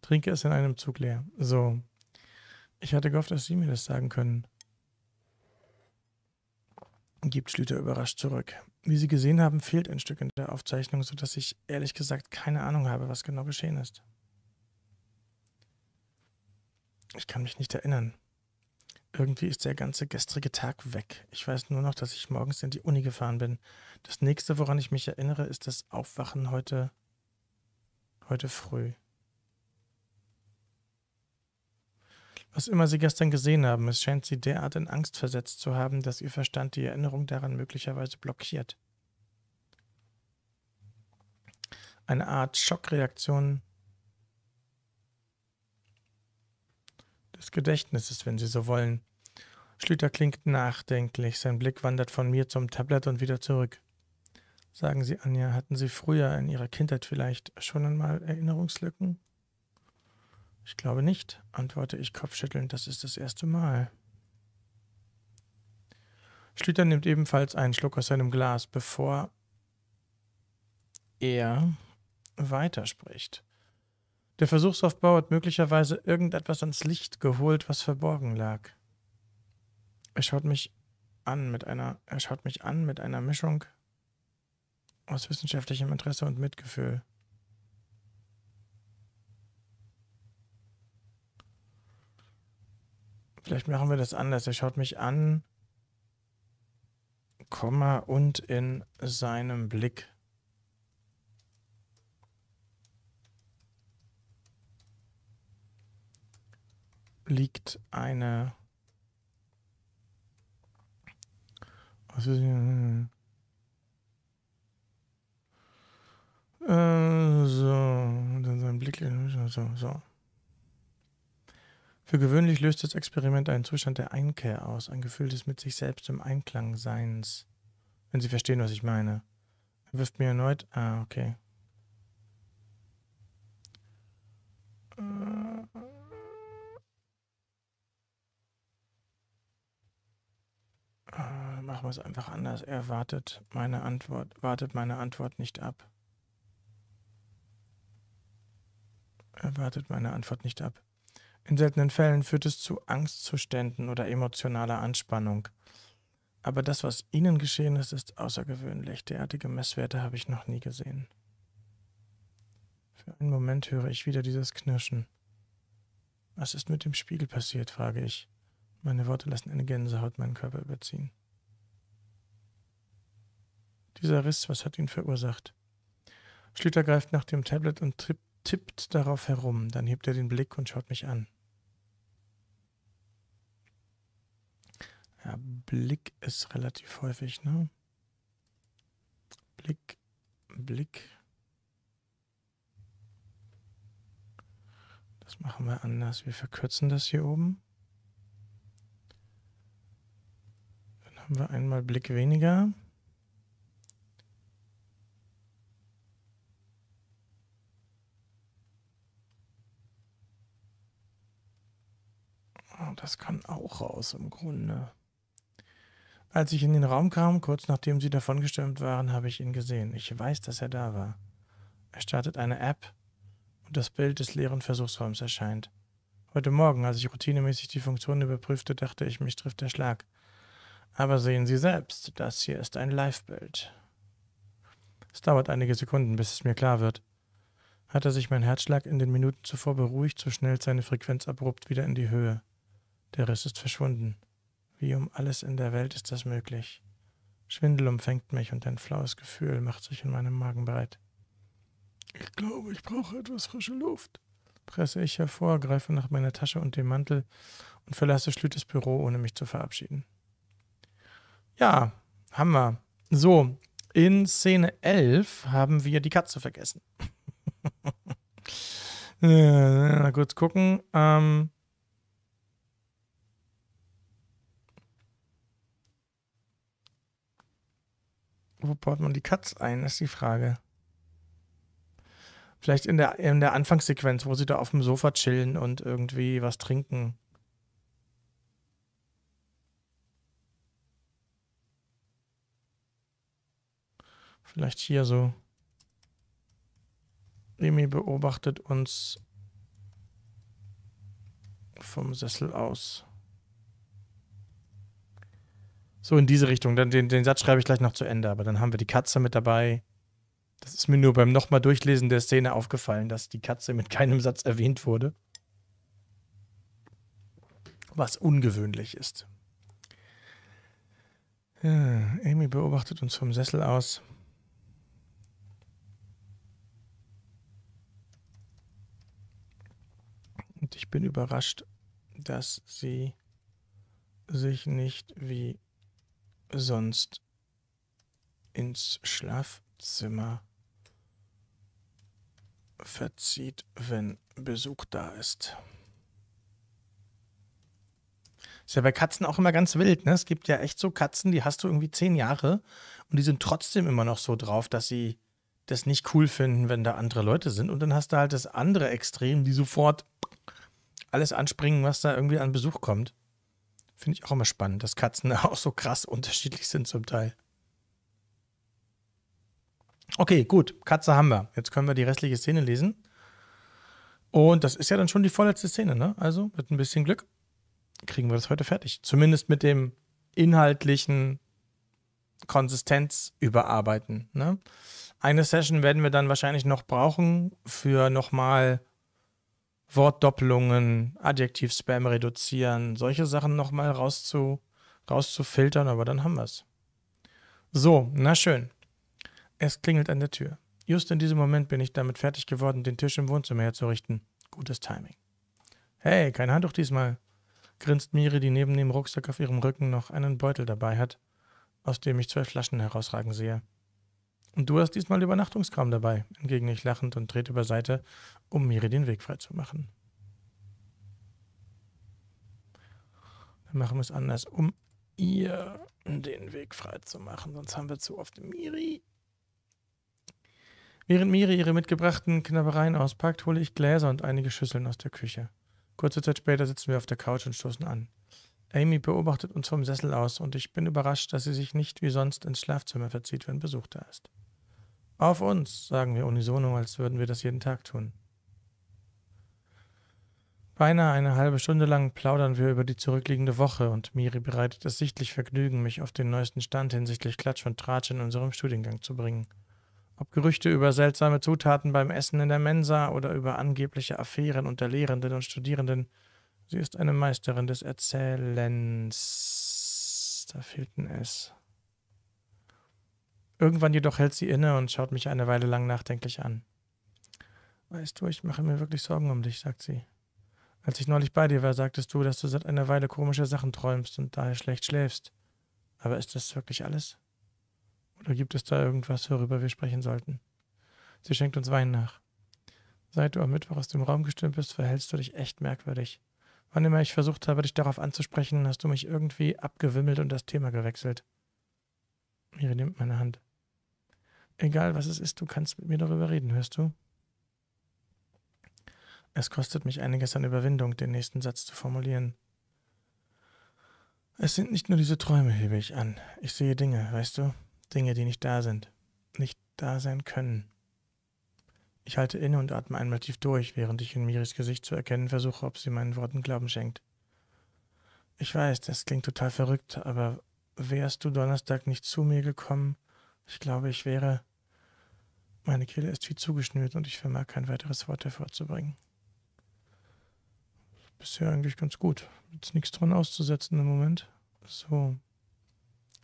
Trinke es in einem Zug leer. So. Ich hatte gehofft, dass Sie mir das sagen können. Gibt Schlüter überrascht zurück. Wie Sie gesehen haben, fehlt ein Stück in der Aufzeichnung, sodass ich ehrlich gesagt keine Ahnung habe, was genau geschehen ist. Ich kann mich nicht erinnern. Irgendwie ist der ganze gestrige Tag weg. Ich weiß nur noch, dass ich morgens in die Uni gefahren bin. Das nächste, woran ich mich erinnere, ist das Aufwachen heute, heute früh. Was immer sie gestern gesehen haben, es scheint sie derart in Angst versetzt zu haben, dass ihr Verstand die Erinnerung daran möglicherweise blockiert. Eine Art Schockreaktion des Gedächtnisses, wenn Sie so wollen. Schlüter klingt nachdenklich, sein Blick wandert von mir zum Tablet und wieder zurück. Sagen Sie, Anja, hatten Sie früher in Ihrer Kindheit vielleicht schon einmal Erinnerungslücken? Ich glaube nicht, antworte ich kopfschüttelnd, das ist das erste Mal. Schlüter nimmt ebenfalls einen Schluck aus seinem Glas, bevor er weiterspricht. Der Versuchsaufbau hat möglicherweise irgendetwas ans Licht geholt, was verborgen lag. Er schaut mich an mit einer, er schaut mich an mit einer Mischung aus wissenschaftlichem Interesse und Mitgefühl. Vielleicht machen wir das anders. Er schaut mich an, Komma und in seinem Blick. liegt eine Was ist hier? Äh, so, und dann sein Blick. So, so. Für gewöhnlich löst das Experiment einen Zustand der Einkehr aus, ein Gefühl des mit sich selbst im Einklang Seins. Wenn Sie verstehen, was ich meine. Er wirft mir erneut. Ah, okay. Äh, äh, machen wir es einfach anders. Er wartet meine Antwort, wartet meine Antwort nicht ab. Er wartet meine Antwort nicht ab. In seltenen Fällen führt es zu Angstzuständen oder emotionaler Anspannung. Aber das, was Ihnen geschehen ist, ist außergewöhnlich. Derartige Messwerte habe ich noch nie gesehen. Für einen Moment höre ich wieder dieses Knirschen. Was ist mit dem Spiegel passiert, frage ich. Meine Worte lassen eine Gänsehaut meinen Körper überziehen. Dieser Riss, was hat ihn verursacht? Schlüter greift nach dem Tablet und tippt darauf herum. Dann hebt er den Blick und schaut mich an. Ja, Blick ist relativ häufig, ne? Blick, Blick. Das machen wir anders. Wir verkürzen das hier oben. Dann haben wir einmal Blick weniger. Ah, das kann auch raus im Grunde. Als ich in den Raum kam, kurz nachdem sie davongestürmt waren, habe ich ihn gesehen. Ich weiß, dass er da war. Er startet eine App und das Bild des leeren Versuchsraums erscheint. Heute Morgen, als ich routinemäßig die Funktion überprüfte, dachte ich, mich trifft der Schlag. Aber sehen Sie selbst, das hier ist ein Live-Bild. Es dauert einige Sekunden, bis es mir klar wird. Hatte sich mein Herzschlag in den Minuten zuvor beruhigt, so schnellt seine Frequenz abrupt wieder in die Höhe. Der Riss ist verschwunden. Wie um alles in der Welt ist das möglich. Schwindel umfängt mich und ein flaues Gefühl macht sich in meinem Magen breit. Ich glaube, ich brauche etwas frische Luft, presse ich hervor, greife nach meiner Tasche und dem Mantel und verlasse Schlütes Büro, ohne mich zu verabschieden. Ja, Hammer. So, in Szene 11 haben wir die Katze vergessen. <laughs> ja, na, kurz gucken. Ähm, wo baut man die Cuts ein, ist die Frage. Vielleicht in der, in der Anfangssequenz, wo sie da auf dem Sofa chillen und irgendwie was trinken. Vielleicht hier so. Remy beobachtet uns vom Sessel aus. So in diese Richtung. Den, den Satz schreibe ich gleich noch zu Ende, aber dann haben wir die Katze mit dabei. Das ist mir nur beim nochmal Durchlesen der Szene aufgefallen, dass die Katze mit keinem Satz erwähnt wurde. Was ungewöhnlich ist. Ja, Amy beobachtet uns vom Sessel aus. Und ich bin überrascht, dass sie sich nicht wie sonst ins Schlafzimmer verzieht, wenn Besuch da ist. Ist ja bei Katzen auch immer ganz wild, ne? Es gibt ja echt so Katzen, die hast du irgendwie zehn Jahre und die sind trotzdem immer noch so drauf, dass sie das nicht cool finden, wenn da andere Leute sind. Und dann hast du halt das andere Extrem, die sofort alles anspringen, was da irgendwie an Besuch kommt. Finde ich auch immer spannend, dass Katzen <laughs> auch so krass unterschiedlich sind zum Teil. Okay, gut. Katze haben wir. Jetzt können wir die restliche Szene lesen. Und das ist ja dann schon die vorletzte Szene, ne? Also mit ein bisschen Glück kriegen wir das heute fertig. Zumindest mit dem inhaltlichen Konsistenz überarbeiten. Ne? Eine Session werden wir dann wahrscheinlich noch brauchen für nochmal Wortdoppelungen, Adjektivspam reduzieren, solche Sachen nochmal rauszu, rauszufiltern, aber dann haben wir es. So, na schön. Es klingelt an der Tür. Just in diesem Moment bin ich damit fertig geworden, den Tisch im Wohnzimmer herzurichten. Gutes Timing. Hey, kein Handtuch diesmal, grinst Miri, die neben dem Rucksack auf ihrem Rücken noch einen Beutel dabei hat, aus dem ich zwei Flaschen herausragen sehe. Und du hast diesmal Übernachtungskram dabei, entgegen ich lachend und trete über Seite, um Miri den Weg frei zu machen. Wir machen es anders, um ihr den Weg frei zu machen, sonst haben wir zu oft Miri. Während Miri ihre mitgebrachten Knabbereien auspackt, hole ich Gläser und einige Schüsseln aus der Küche. Kurze Zeit später sitzen wir auf der Couch und stoßen an. Amy beobachtet uns vom Sessel aus und ich bin überrascht, dass sie sich nicht wie sonst ins Schlafzimmer verzieht, wenn Besuch da ist. Auf uns, sagen wir unisono, als würden wir das jeden Tag tun. Beinahe eine halbe Stunde lang plaudern wir über die zurückliegende Woche und Miri bereitet es sichtlich Vergnügen, mich auf den neuesten Stand hinsichtlich Klatsch und Tratsch in unserem Studiengang zu bringen. Ob Gerüchte über seltsame Zutaten beim Essen in der Mensa oder über angebliche Affären unter Lehrenden und Studierenden, sie ist eine Meisterin des Erzählens. Da fehlt ein S. Irgendwann jedoch hält sie inne und schaut mich eine Weile lang nachdenklich an. Weißt du, ich mache mir wirklich Sorgen um dich, sagt sie. Als ich neulich bei dir war, sagtest du, dass du seit einer Weile komische Sachen träumst und daher schlecht schläfst. Aber ist das wirklich alles? Oder gibt es da irgendwas, worüber wir sprechen sollten? Sie schenkt uns Wein nach. Seit du am Mittwoch aus dem Raum gestimmt bist, verhältst du dich echt merkwürdig. Wann immer ich versucht habe, dich darauf anzusprechen, hast du mich irgendwie abgewimmelt und das Thema gewechselt. Miri nimmt meine Hand. Egal was es ist, du kannst mit mir darüber reden, hörst du? Es kostet mich einiges an Überwindung, den nächsten Satz zu formulieren. Es sind nicht nur diese Träume, hebe ich an. Ich sehe Dinge, weißt du? Dinge, die nicht da sind, nicht da sein können. Ich halte inne und atme einmal tief durch, während ich in Miris Gesicht zu erkennen versuche, ob sie meinen Worten Glauben schenkt. Ich weiß, das klingt total verrückt, aber wärst du Donnerstag nicht zu mir gekommen, ich glaube, ich wäre. Meine Kehle ist wie zugeschnürt und ich vermag kein weiteres Wort hervorzubringen. Bisher eigentlich ganz gut. Jetzt nichts dran auszusetzen im Moment. So.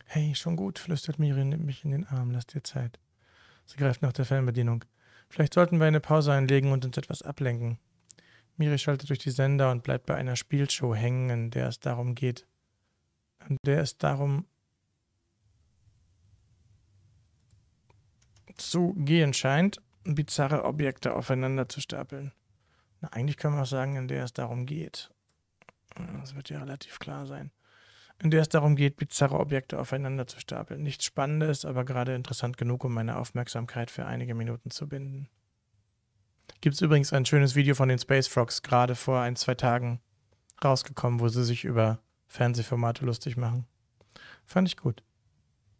Hey, schon gut, flüstert Miri nimmt mich in den Arm, lass dir Zeit. Sie greift nach der Fernbedienung. Vielleicht sollten wir eine Pause einlegen und uns etwas ablenken. Miri schaltet durch die Sender und bleibt bei einer Spielshow hängen, in der es darum geht, in der es darum zu gehen scheint, bizarre Objekte aufeinander zu stapeln. Na, eigentlich können wir auch sagen, in der es darum geht. Das wird ja relativ klar sein. In der es darum geht, bizarre Objekte aufeinander zu stapeln. Nichts Spannendes, aber gerade interessant genug, um meine Aufmerksamkeit für einige Minuten zu binden. Gibt es übrigens ein schönes Video von den Space Frogs, gerade vor ein, zwei Tagen rausgekommen, wo sie sich über Fernsehformate lustig machen. Fand ich gut.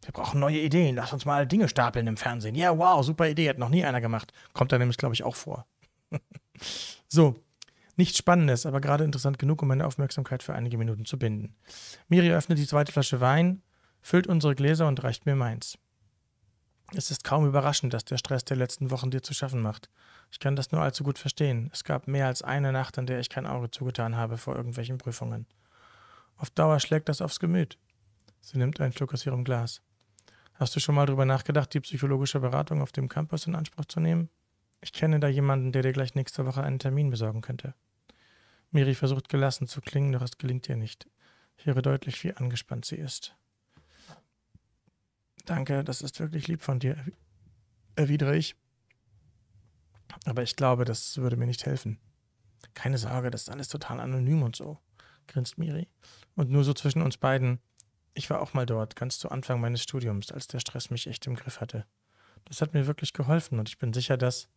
Wir brauchen neue Ideen. Lass uns mal Dinge stapeln im Fernsehen. Ja, wow, super Idee. Hat noch nie einer gemacht. Kommt da nämlich, glaube ich, auch vor. <laughs> so. Nichts Spannendes, aber gerade interessant genug, um meine Aufmerksamkeit für einige Minuten zu binden. Miri öffnet die zweite Flasche Wein, füllt unsere Gläser und reicht mir meins. Es ist kaum überraschend, dass der Stress der letzten Wochen dir zu schaffen macht. Ich kann das nur allzu gut verstehen. Es gab mehr als eine Nacht, an der ich kein Auge zugetan habe vor irgendwelchen Prüfungen. Auf Dauer schlägt das aufs Gemüt. Sie nimmt einen Schluck aus ihrem Glas. Hast du schon mal darüber nachgedacht, die psychologische Beratung auf dem Campus in Anspruch zu nehmen? Ich kenne da jemanden, der dir gleich nächste Woche einen Termin besorgen könnte. Miri versucht gelassen zu klingen, doch es gelingt ihr nicht. Ich höre deutlich, wie angespannt sie ist. Danke, das ist wirklich lieb von dir, erwidere ich. Aber ich glaube, das würde mir nicht helfen. Keine Sorge, das ist alles total anonym und so, grinst Miri. Und nur so zwischen uns beiden. Ich war auch mal dort, ganz zu Anfang meines Studiums, als der Stress mich echt im Griff hatte. Das hat mir wirklich geholfen und ich bin sicher, dass.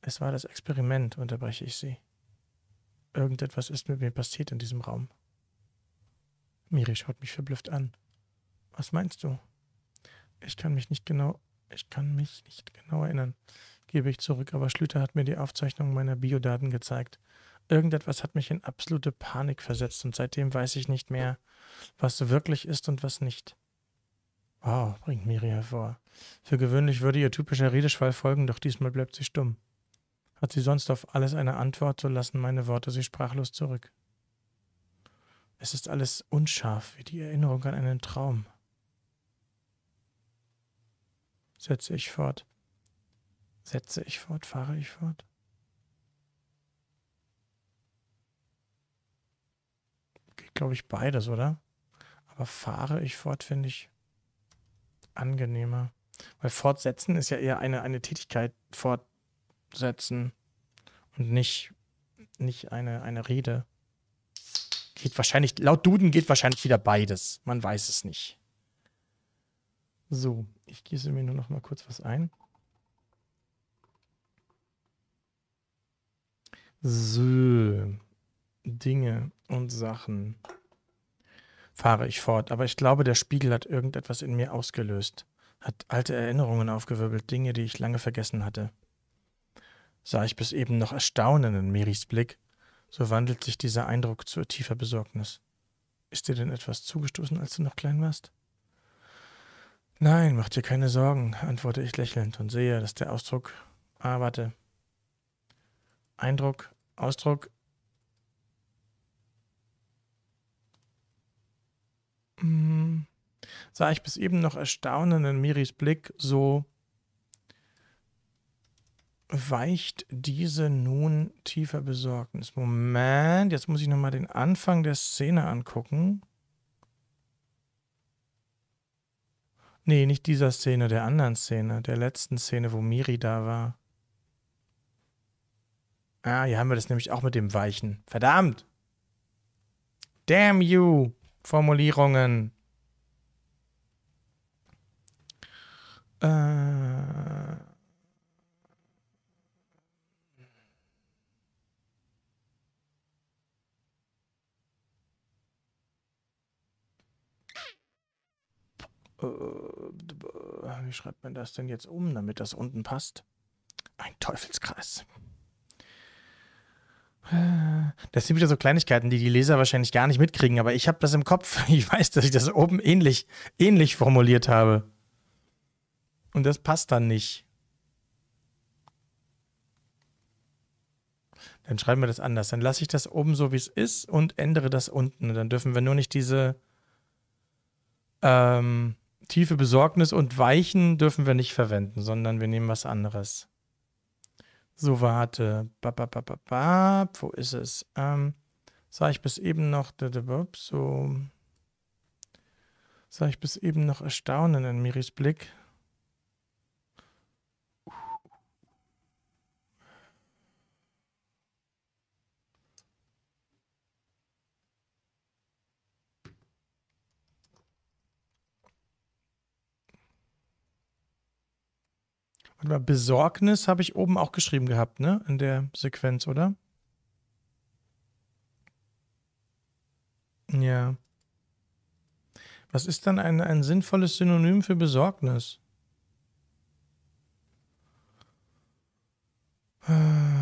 Es war das Experiment, unterbreche ich sie. Irgendetwas ist mit mir passiert in diesem Raum. Miri schaut mich verblüfft an. Was meinst du? Ich kann mich nicht genau. Ich kann mich nicht genau erinnern, gebe ich zurück, aber Schlüter hat mir die Aufzeichnung meiner Biodaten gezeigt. Irgendetwas hat mich in absolute Panik versetzt und seitdem weiß ich nicht mehr, was wirklich ist und was nicht. Wow, bringt Miri hervor. Für gewöhnlich würde ihr typischer Redeschwall folgen, doch diesmal bleibt sie stumm. Hat sie sonst auf alles eine Antwort, so lassen meine Worte sie sprachlos zurück. Es ist alles unscharf, wie die Erinnerung an einen Traum. Setze ich fort. Setze ich fort, fahre ich fort. glaube ich, beides, oder? Aber fahre ich fort, finde ich angenehmer. Weil fortsetzen ist ja eher eine, eine Tätigkeit, fortsetzen und nicht, nicht eine, eine Rede. Geht wahrscheinlich, laut Duden geht wahrscheinlich wieder beides. Man weiß es nicht. So, ich gieße mir nur noch mal kurz was ein. So. Dinge und Sachen fahre ich fort. Aber ich glaube, der Spiegel hat irgendetwas in mir ausgelöst, hat alte Erinnerungen aufgewirbelt, Dinge, die ich lange vergessen hatte. Sah ich bis eben noch Erstaunen in Miris Blick, so wandelt sich dieser Eindruck zu tiefer Besorgnis. Ist dir denn etwas zugestoßen, als du noch klein warst? Nein, mach dir keine Sorgen, antworte ich lächelnd und sehe, dass der Ausdruck. Ah, warte. Eindruck, Ausdruck Hm. sah ich bis eben noch Erstaunen in Miris Blick, so weicht diese nun tiefer Besorgnis. Moment, jetzt muss ich nochmal den Anfang der Szene angucken. Nee, nicht dieser Szene, der anderen Szene, der letzten Szene, wo Miri da war. Ah, hier haben wir das nämlich auch mit dem Weichen. Verdammt! Damn you! Formulierungen. Äh. äh Wie schreibt man das denn jetzt um, damit das unten passt? Ein Teufelskreis. Das sind wieder so Kleinigkeiten, die die Leser wahrscheinlich gar nicht mitkriegen, aber ich habe das im Kopf. <laughs> Ich weiß, dass ich das oben ähnlich, ähnlich formuliert habe. Und das passt dann nicht. Dann schreiben wir das anders. Dann lasse ich das oben so, wie es ist und ändere das unten. dann dürfen wir nur nicht diese ähm, tiefe Besorgnis und Weichen dürfen wir nicht verwenden, sondern wir nehmen was anderes. So, warte. Ba, ba, ba, Wo ist es? Ähm, sah ich bis eben noch. So. Sah ich bis eben noch Erstaunen in Miris Blick. Warte mal, Besorgnis habe ich oben auch geschrieben gehabt, ne? In der Sequenz, oder? Ja. Was ist dann ein, ein sinnvolles Synonym für Besorgnis? Äh.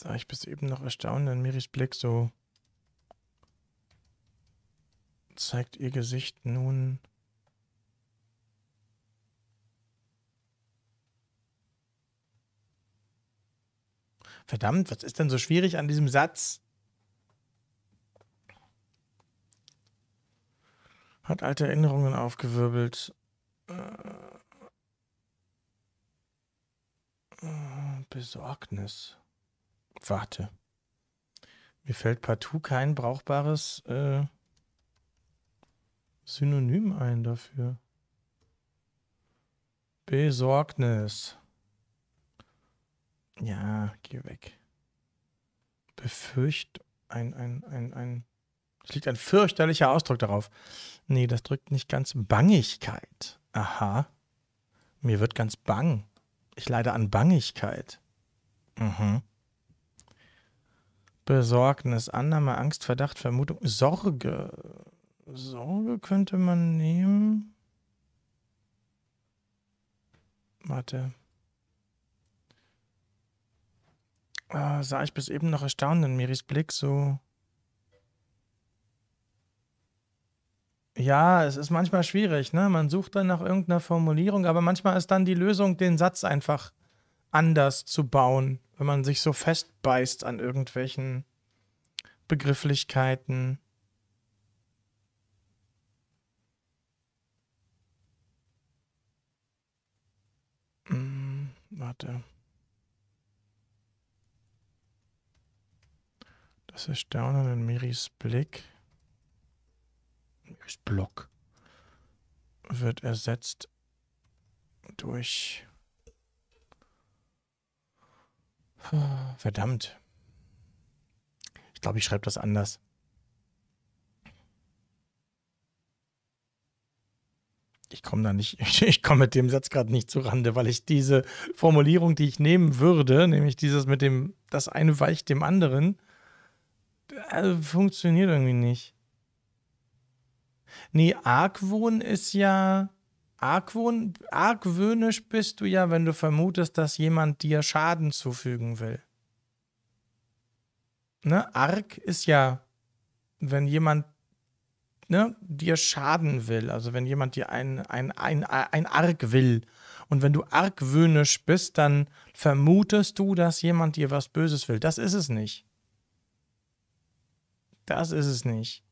sah ich bis eben noch erstaunt an Miris Blick, so zeigt ihr Gesicht nun Verdammt, was ist denn so schwierig an diesem Satz? Hat alte Erinnerungen aufgewirbelt. Äh, äh, Besorgnis. Warte. Mir fällt partout kein brauchbares äh, Synonym ein dafür. Besorgnis. Ja, geh weg. Befürcht ein, ein, ein, ein. Es liegt ein fürchterlicher Ausdruck darauf. Nee, das drückt nicht ganz Bangigkeit. Aha. Mir wird ganz bang. Ich leide an Bangigkeit. Mhm. Besorgnis, Annahme, Angst, Verdacht, Vermutung, Sorge. Sorge könnte man nehmen. Warte. Ah, sah ich bis eben noch erstaunt in Miris Blick, so. Ja, es ist manchmal schwierig, ne? Man sucht dann nach irgendeiner Formulierung, aber manchmal ist dann die Lösung, den Satz einfach anders zu bauen wenn man sich so festbeißt an irgendwelchen Begrifflichkeiten. Hm, warte. Das Erstaunen in Miris Blick. Miris Block wird ersetzt durch Verdammt. Ich glaube, ich schreibe das anders. Ich komme da nicht, <laughs> ich komme mit dem Satz gerade nicht zu Rande, weil ich diese Formulierung, die ich nehmen würde, nämlich dieses mit dem, das eine weicht dem anderen, also funktioniert irgendwie nicht. Nee, Argwohn ist ja Argwohn, argwöhnisch bist du ja, wenn du vermutest, dass jemand dir Schaden zufügen will. Ne? Arg ist ja, wenn jemand ne, dir schaden will, also wenn jemand dir ein, ein, ein, ein Arg will. Und wenn du argwöhnisch bist, dann vermutest du, dass jemand dir was Böses will. Das ist es nicht. Das ist es nicht.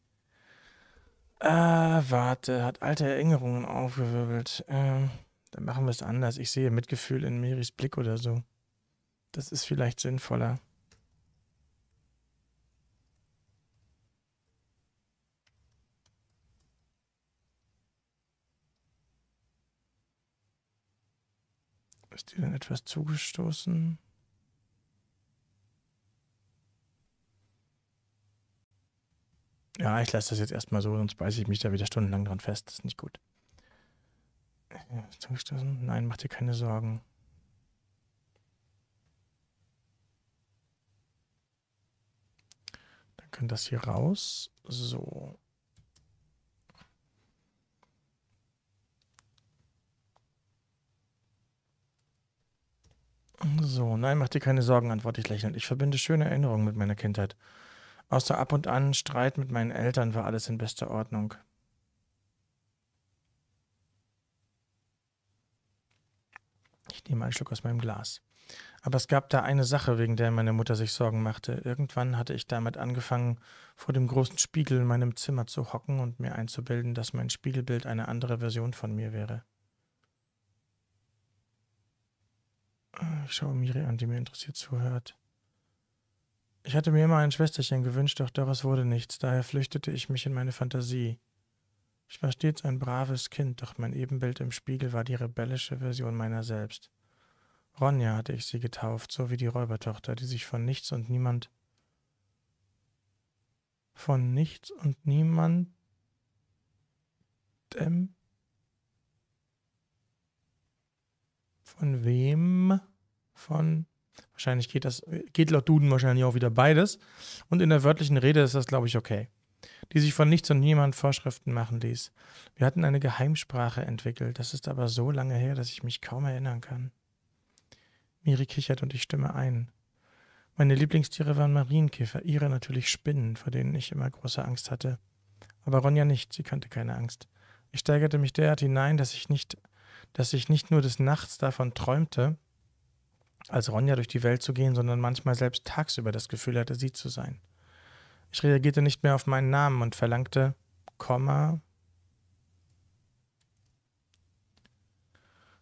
Äh, warte, hat alte Erinnerungen aufgewirbelt. Ähm, dann machen wir es anders. Ich sehe Mitgefühl in Miris Blick oder so. Das ist vielleicht sinnvoller. Ist dir denn etwas zugestoßen? Ja, ich lasse das jetzt erstmal so, sonst beiße ich mich da wieder stundenlang dran fest. Das ist nicht gut. Zugestoßen? Nein, mach dir keine Sorgen. Dann kann das hier raus. So. So, nein, mach dir keine Sorgen, antworte ich lächelnd. Ich verbinde schöne Erinnerungen mit meiner Kindheit. Außer ab und an Streit mit meinen Eltern war alles in bester Ordnung. Ich nehme einen Schluck aus meinem Glas. Aber es gab da eine Sache, wegen der meine Mutter sich Sorgen machte. Irgendwann hatte ich damit angefangen, vor dem großen Spiegel in meinem Zimmer zu hocken und mir einzubilden, dass mein Spiegelbild eine andere Version von mir wäre. Ich schaue Miri an, die mir interessiert zuhört. Ich hatte mir immer ein Schwesterchen gewünscht, doch daraus wurde nichts, daher flüchtete ich mich in meine Fantasie. Ich war stets ein braves Kind, doch mein Ebenbild im Spiegel war die rebellische Version meiner selbst. Ronja hatte ich sie getauft, so wie die Räubertochter, die sich von nichts und niemand von nichts und niemandem von wem von Wahrscheinlich geht das, geht laut Duden wahrscheinlich auch wieder beides. Und in der wörtlichen Rede ist das, glaube ich, okay. Die sich von nichts und niemand Vorschriften machen ließ. Wir hatten eine Geheimsprache entwickelt. Das ist aber so lange her, dass ich mich kaum erinnern kann. Miri kichert und ich stimme ein. Meine Lieblingstiere waren Marienkäfer, ihre natürlich Spinnen, vor denen ich immer große Angst hatte. Aber Ronja nicht, sie kannte keine Angst. Ich steigerte mich derart hinein, dass ich nicht, dass ich nicht nur des Nachts davon träumte, als Ronja durch die Welt zu gehen, sondern manchmal selbst tagsüber das Gefühl hatte, sie zu sein. Ich reagierte nicht mehr auf meinen Namen und verlangte, Komma.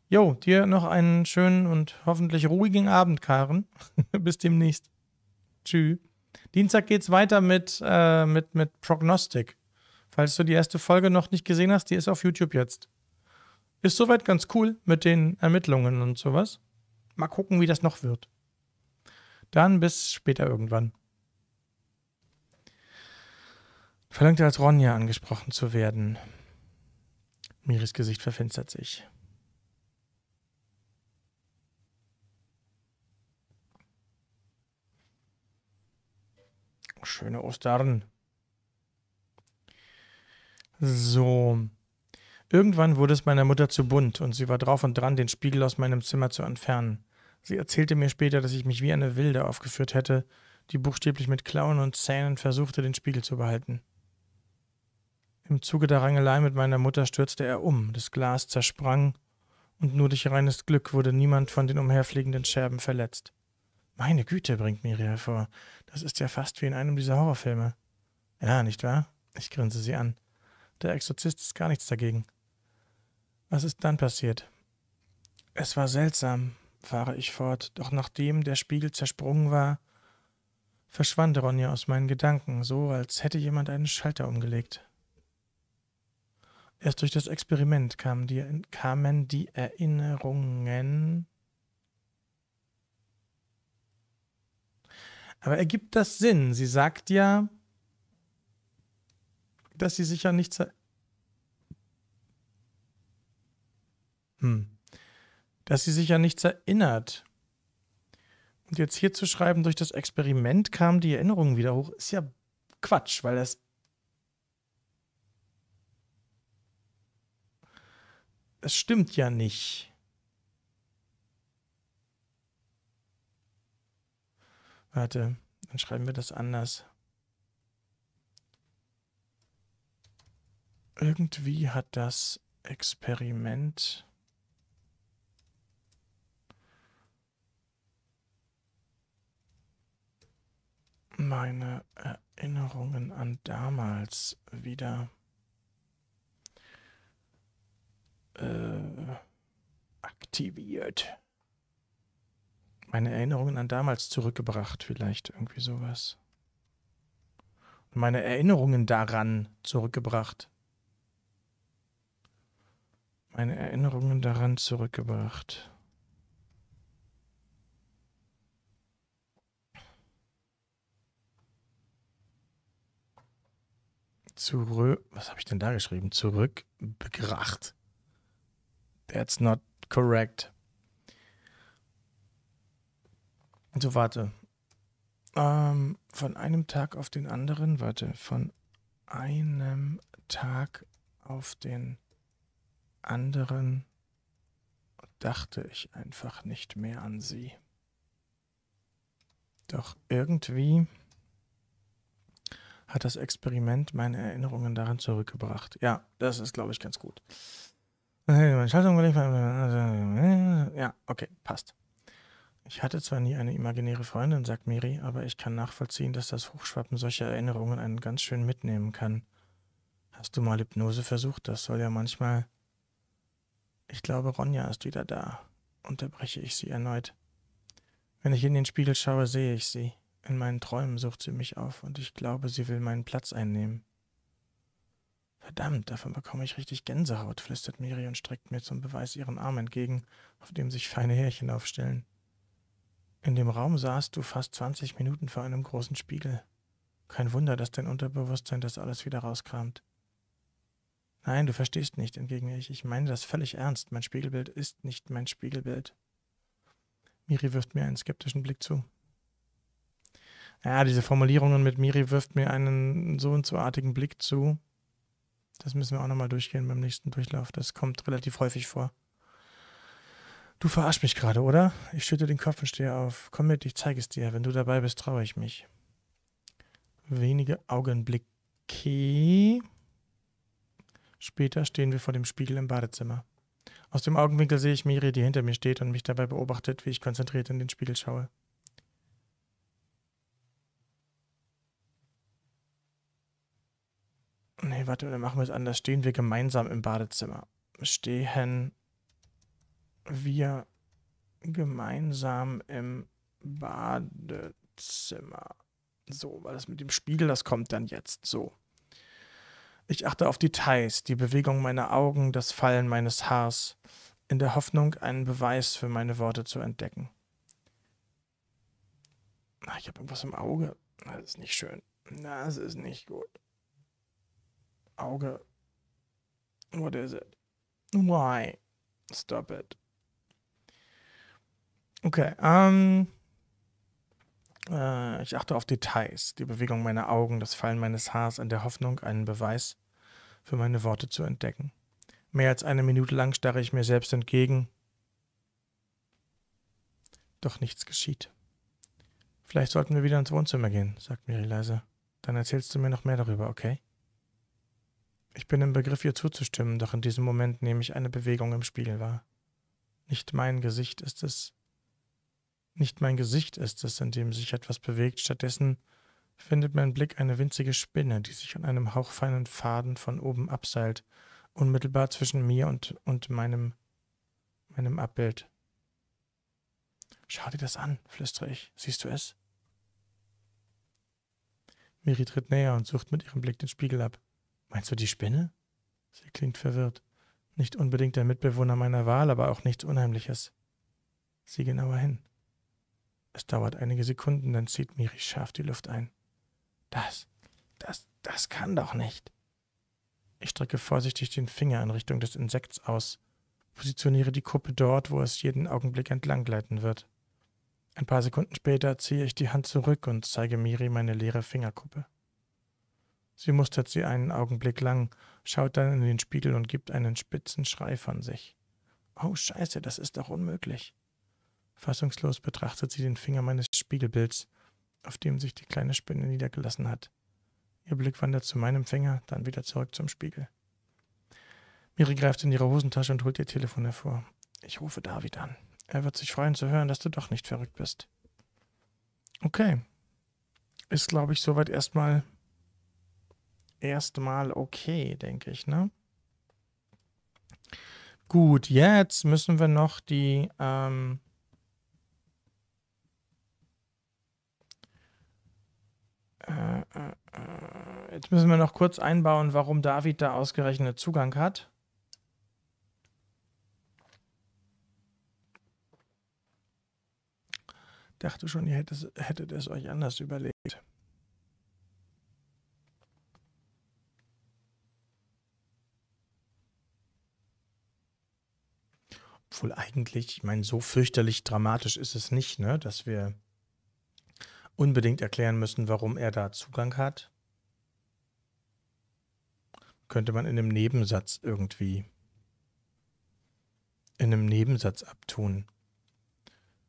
Jo, dir noch einen schönen und hoffentlich ruhigen Abend, Karen. <laughs> Bis demnächst. Tschüss. Dienstag geht's weiter mit, äh, mit, mit Prognostik. Falls du die erste Folge noch nicht gesehen hast, die ist auf YouTube jetzt. Ist soweit ganz cool mit den Ermittlungen und sowas. Mal gucken, wie das noch wird. Dann bis später irgendwann. Verlangt er als Ronja angesprochen zu werden. Miris Gesicht verfinstert sich. Schöne Ostern. So. Irgendwann wurde es meiner Mutter zu bunt und sie war drauf und dran, den Spiegel aus meinem Zimmer zu entfernen. Sie erzählte mir später, dass ich mich wie eine Wilde aufgeführt hätte, die buchstäblich mit Klauen und Zähnen versuchte, den Spiegel zu behalten. Im Zuge der Rangelei mit meiner Mutter stürzte er um, das Glas zersprang, und nur durch reines Glück wurde niemand von den umherfliegenden Scherben verletzt. Meine Güte, bringt Miriam vor, das ist ja fast wie in einem dieser Horrorfilme. Ja, nicht wahr? Ich grinse sie an. Der Exorzist ist gar nichts dagegen. Was ist dann passiert? Es war seltsam, fahre ich fort, doch nachdem der Spiegel zersprungen war, verschwand Ronja aus meinen Gedanken, so als hätte jemand einen Schalter umgelegt. Erst durch das Experiment kamen die, kamen die Erinnerungen. Aber ergibt das Sinn? Sie sagt ja, dass sie sich ja nichts Hm. Dass sie sich an nichts erinnert. Und jetzt hier zu schreiben, durch das Experiment kamen die Erinnerungen wieder hoch, ist ja Quatsch, weil das. Es stimmt ja nicht. Warte, dann schreiben wir das anders. Irgendwie hat das Experiment meine Erinnerungen an damals wieder äh, aktiviert. Meine Erinnerungen an damals zurückgebracht, vielleicht irgendwie sowas. Und meine Erinnerungen daran zurückgebracht. Meine Erinnerungen daran zurückgebracht. zurück. Was habe ich denn da geschrieben? Zurück begracht. That's not correct. So, warte. Ähm, von einem Tag auf den anderen, warte, von einem Tag auf den anderen dachte ich einfach nicht mehr an sie. Doch irgendwie hat das Experiment meine Erinnerungen daran zurückgebracht. Ja, das ist, glaube ich, ganz gut. Ja, okay, passt. Ich hatte zwar nie eine imaginäre Freundin, sagt Miri, aber ich kann nachvollziehen, dass das Hochschwappen solcher Erinnerungen einen ganz schön mitnehmen kann. Hast du mal Hypnose versucht? Das soll ja manchmal. Ich glaube, Ronja ist wieder da. Unterbreche ich sie erneut. Wenn ich in den Spiegel schaue, sehe ich sie. In meinen Träumen sucht sie mich auf und ich glaube, sie will meinen Platz einnehmen. Verdammt, davon bekomme ich richtig Gänsehaut, flüstert Miri und streckt mir zum Beweis ihren Arm entgegen, auf dem sich feine Härchen aufstellen. In dem Raum saßt du fast 20 Minuten vor einem großen Spiegel. Kein Wunder, dass dein Unterbewusstsein das alles wieder rauskramt. Nein, du verstehst nicht, entgegne ich. Ich meine das völlig ernst. Mein Spiegelbild ist nicht mein Spiegelbild. Miri wirft mir einen skeptischen Blick zu ja, diese Formulierungen mit Miri wirft mir einen so und so artigen Blick zu. Das müssen wir auch nochmal durchgehen beim nächsten Durchlauf. Das kommt relativ häufig vor. Du verarsch mich gerade, oder? Ich schütte den Kopf und stehe auf. Komm mit, ich zeige es dir. Wenn du dabei bist, traue ich mich. Wenige Augenblicke. Später stehen wir vor dem Spiegel im Badezimmer. Aus dem Augenwinkel sehe ich Miri, die hinter mir steht und mich dabei beobachtet, wie ich konzentriert in den Spiegel schaue. Nee, warte, dann machen wir es anders. Stehen wir gemeinsam im Badezimmer. Stehen wir gemeinsam im Badezimmer. So, weil das mit dem Spiegel, das kommt dann jetzt. So. Ich achte auf Details, die Bewegung meiner Augen, das Fallen meines Haars, in der Hoffnung, einen Beweis für meine Worte zu entdecken. Ach, ich habe irgendwas im Auge. Das ist nicht schön. Das ist nicht gut. Auge. What is it? Why? Stop it. Okay, ähm. Äh, ich achte auf Details, die Bewegung meiner Augen, das Fallen meines Haares in der Hoffnung, einen Beweis für meine Worte zu entdecken. Mehr als eine Minute lang starre ich mir selbst entgegen. Doch nichts geschieht. Vielleicht sollten wir wieder ins Wohnzimmer gehen, sagt Miri leise. Dann erzählst du mir noch mehr darüber, okay? Ich bin im Begriff, ihr zuzustimmen, doch in diesem Moment nehme ich eine Bewegung im Spiegel wahr. Nicht mein Gesicht ist es. Nicht mein Gesicht ist es, in dem sich etwas bewegt. Stattdessen findet mein Blick eine winzige Spinne, die sich an einem hauchfeinen Faden von oben abseilt, unmittelbar zwischen mir und, und meinem, meinem Abbild. Schau dir das an, flüstere ich. Siehst du es? Miri tritt näher und sucht mit ihrem Blick den Spiegel ab. Meinst du die Spinne? Sie klingt verwirrt. Nicht unbedingt der Mitbewohner meiner Wahl, aber auch nichts Unheimliches. Sieh genauer hin. Es dauert einige Sekunden, dann zieht Miri scharf die Luft ein. Das, das, das kann doch nicht. Ich strecke vorsichtig den Finger in Richtung des Insekts aus, positioniere die Kuppe dort, wo es jeden Augenblick entlang gleiten wird. Ein paar Sekunden später ziehe ich die Hand zurück und zeige Miri meine leere Fingerkuppe. Sie mustert sie einen Augenblick lang, schaut dann in den Spiegel und gibt einen spitzen Schrei von sich. Oh Scheiße, das ist doch unmöglich. Fassungslos betrachtet sie den Finger meines Spiegelbilds, auf dem sich die kleine Spinne niedergelassen hat. Ihr Blick wandert zu meinem Finger, dann wieder zurück zum Spiegel. Miri greift in ihre Hosentasche und holt ihr Telefon hervor. Ich rufe David an. Er wird sich freuen zu hören, dass du doch nicht verrückt bist. Okay. Ist, glaube ich, soweit erstmal erstmal okay, denke ich, ne? Gut, jetzt müssen wir noch die ähm, äh, äh, äh, jetzt müssen wir noch kurz einbauen, warum David da ausgerechnet Zugang hat. Dachte schon, ihr hättet, hättet es euch anders überlegt. Obwohl eigentlich, ich meine, so fürchterlich dramatisch ist es nicht, ne? dass wir unbedingt erklären müssen, warum er da Zugang hat. Könnte man in einem Nebensatz irgendwie, in einem Nebensatz abtun.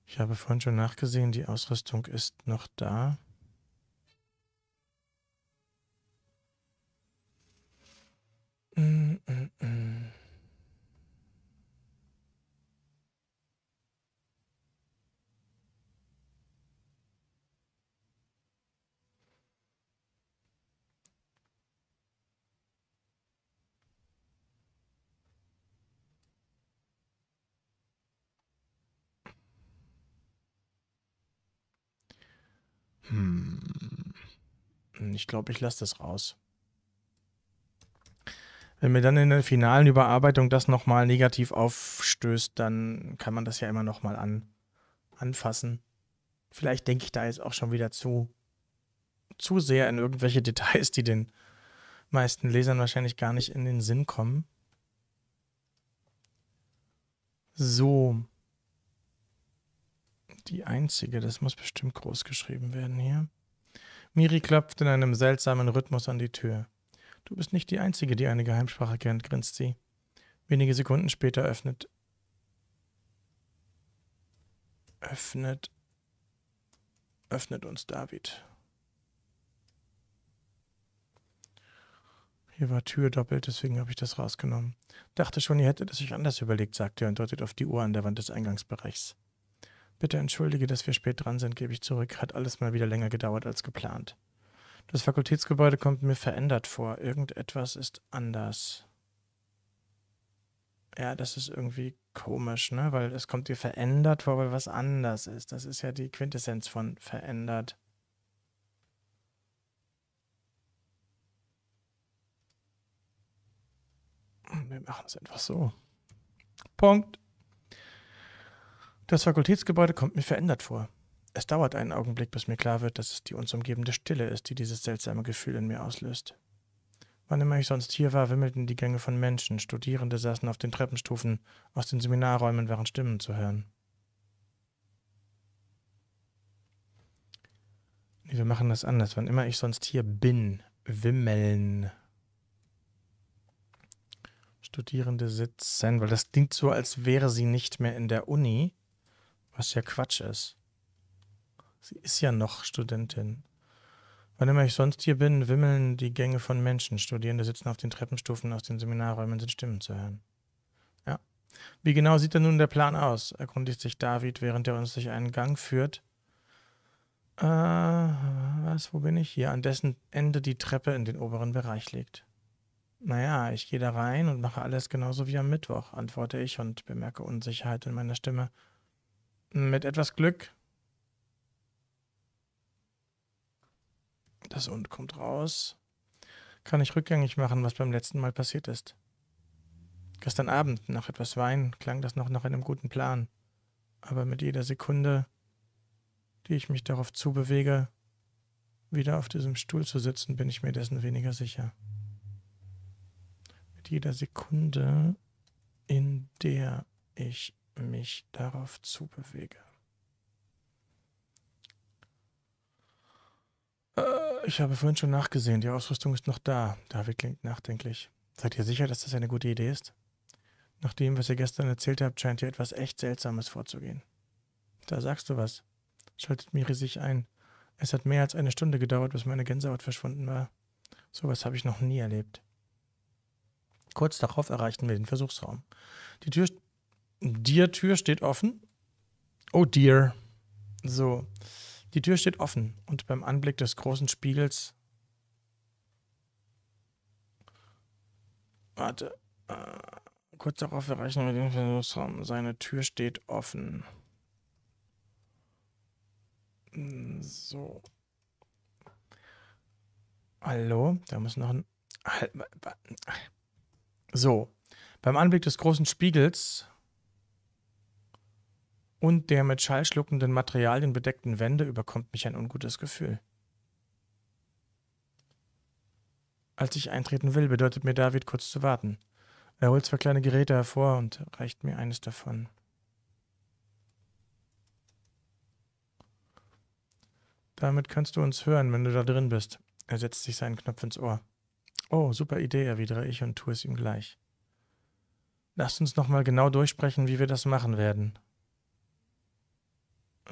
Ich habe vorhin schon nachgesehen, die Ausrüstung ist noch da. Mm -mm. mm. Hm. Ich glaube, ich lasse das raus. Wenn mir dann in der finalen Überarbeitung das nochmal negativ aufstößt, dann kann man das ja immer nochmal an, anfassen. Vielleicht denke ich da jetzt auch schon wieder zu, zu sehr in irgendwelche <laughs> Details, die den meisten Lesern wahrscheinlich gar nicht in den Sinn kommen. So die einzige. Das muss bestimmt groß geschrieben werden hier. Miri klopft in einem seltsamen Rhythmus an die Tür. Du bist nicht die Einzige, die eine Geheimsprache kennt, grinst sie. Wenige Sekunden später öffnet. Öffnet. Öffnet uns David. Hier war Tür doppelt, deswegen habe ich das rausgenommen. Dachte schon, ihr hättet es euch anders überlegt, sagt er und deutet auf die Uhr an der Wand des Eingangsbereichs. Bitte entschuldige, dass wir spät dran sind, gebe ich zurück. Hat alles mal wieder länger gedauert als geplant. Das Fakultätsgebäude kommt mir verändert vor. Irgendetwas ist anders. Ja, das ist irgendwie komisch, ne? Weil es kommt dir verändert vor, weil was anders ist. Das ist ja die Quintessenz von verändert. Wir machen es einfach so. Punkt. Das Fakultätsgebäude kommt mir verändert vor. Es dauert einen Augenblick, bis mir klar wird, dass es die uns umgebende Stille ist, die dieses seltsame Gefühl in mir auslöst. Wann immer ich sonst hier war, wimmelten die Gänge von Menschen, Studierende saßen auf den Treppenstufen, aus den Seminarräumen waren Stimmen zu hören. Nee, wir machen das anders. Wann immer ich sonst hier bin, wimmeln. Studierende sitzen, weil das klingt so, als wäre sie nicht mehr in der Uni. Was ja Quatsch ist. Sie ist ja noch Studentin. Wann immer ich sonst hier bin, wimmeln die Gänge von Menschen. Studierende sitzen auf den Treppenstufen, aus den Seminarräumen sind Stimmen zu hören. Ja. Wie genau sieht denn nun der Plan aus? erkundigt sich David, während er uns durch einen Gang führt. Äh, was, wo bin ich? Hier, an dessen Ende die Treppe in den oberen Bereich liegt. Naja, ich gehe da rein und mache alles genauso wie am Mittwoch, antworte ich und bemerke Unsicherheit in meiner Stimme. Mit etwas Glück. Das und kommt raus. Kann ich rückgängig machen, was beim letzten Mal passiert ist. Gestern Abend, nach etwas Wein, klang das noch nach einem guten Plan. Aber mit jeder Sekunde, die ich mich darauf zubewege, wieder auf diesem Stuhl zu sitzen, bin ich mir dessen weniger sicher. Mit jeder Sekunde, in der ich mich darauf zu bewege. Äh, ich habe vorhin schon nachgesehen, die Ausrüstung ist noch da. David klingt nachdenklich. Seid ihr sicher, dass das eine gute Idee ist? Nach dem, was ihr gestern erzählt habt, scheint hier etwas echt Seltsames vorzugehen. Da sagst du was. Schaltet Miri sich ein. Es hat mehr als eine Stunde gedauert, bis meine Gänsehaut verschwunden war. Sowas habe ich noch nie erlebt. Kurz darauf erreichten wir den Versuchsraum. Die Tür Dir Tür steht offen. Oh dear. So. Die Tür steht offen und beim Anblick des großen Spiegels. Warte. Äh, kurz darauf erreichen wir den Versuchsraum. Seine Tür steht offen. So. Hallo, da muss noch ein. Halt, so. Beim Anblick des großen Spiegels und der mit schallschluckenden Materialien bedeckten Wände überkommt mich ein ungutes Gefühl. Als ich eintreten will, bedeutet mir David kurz zu warten. Er holt zwei kleine Geräte hervor und reicht mir eines davon. Damit kannst du uns hören, wenn du da drin bist. Er setzt sich seinen Knopf ins Ohr. Oh, super Idee, erwidere ich und tue es ihm gleich. Lasst uns nochmal genau durchsprechen, wie wir das machen werden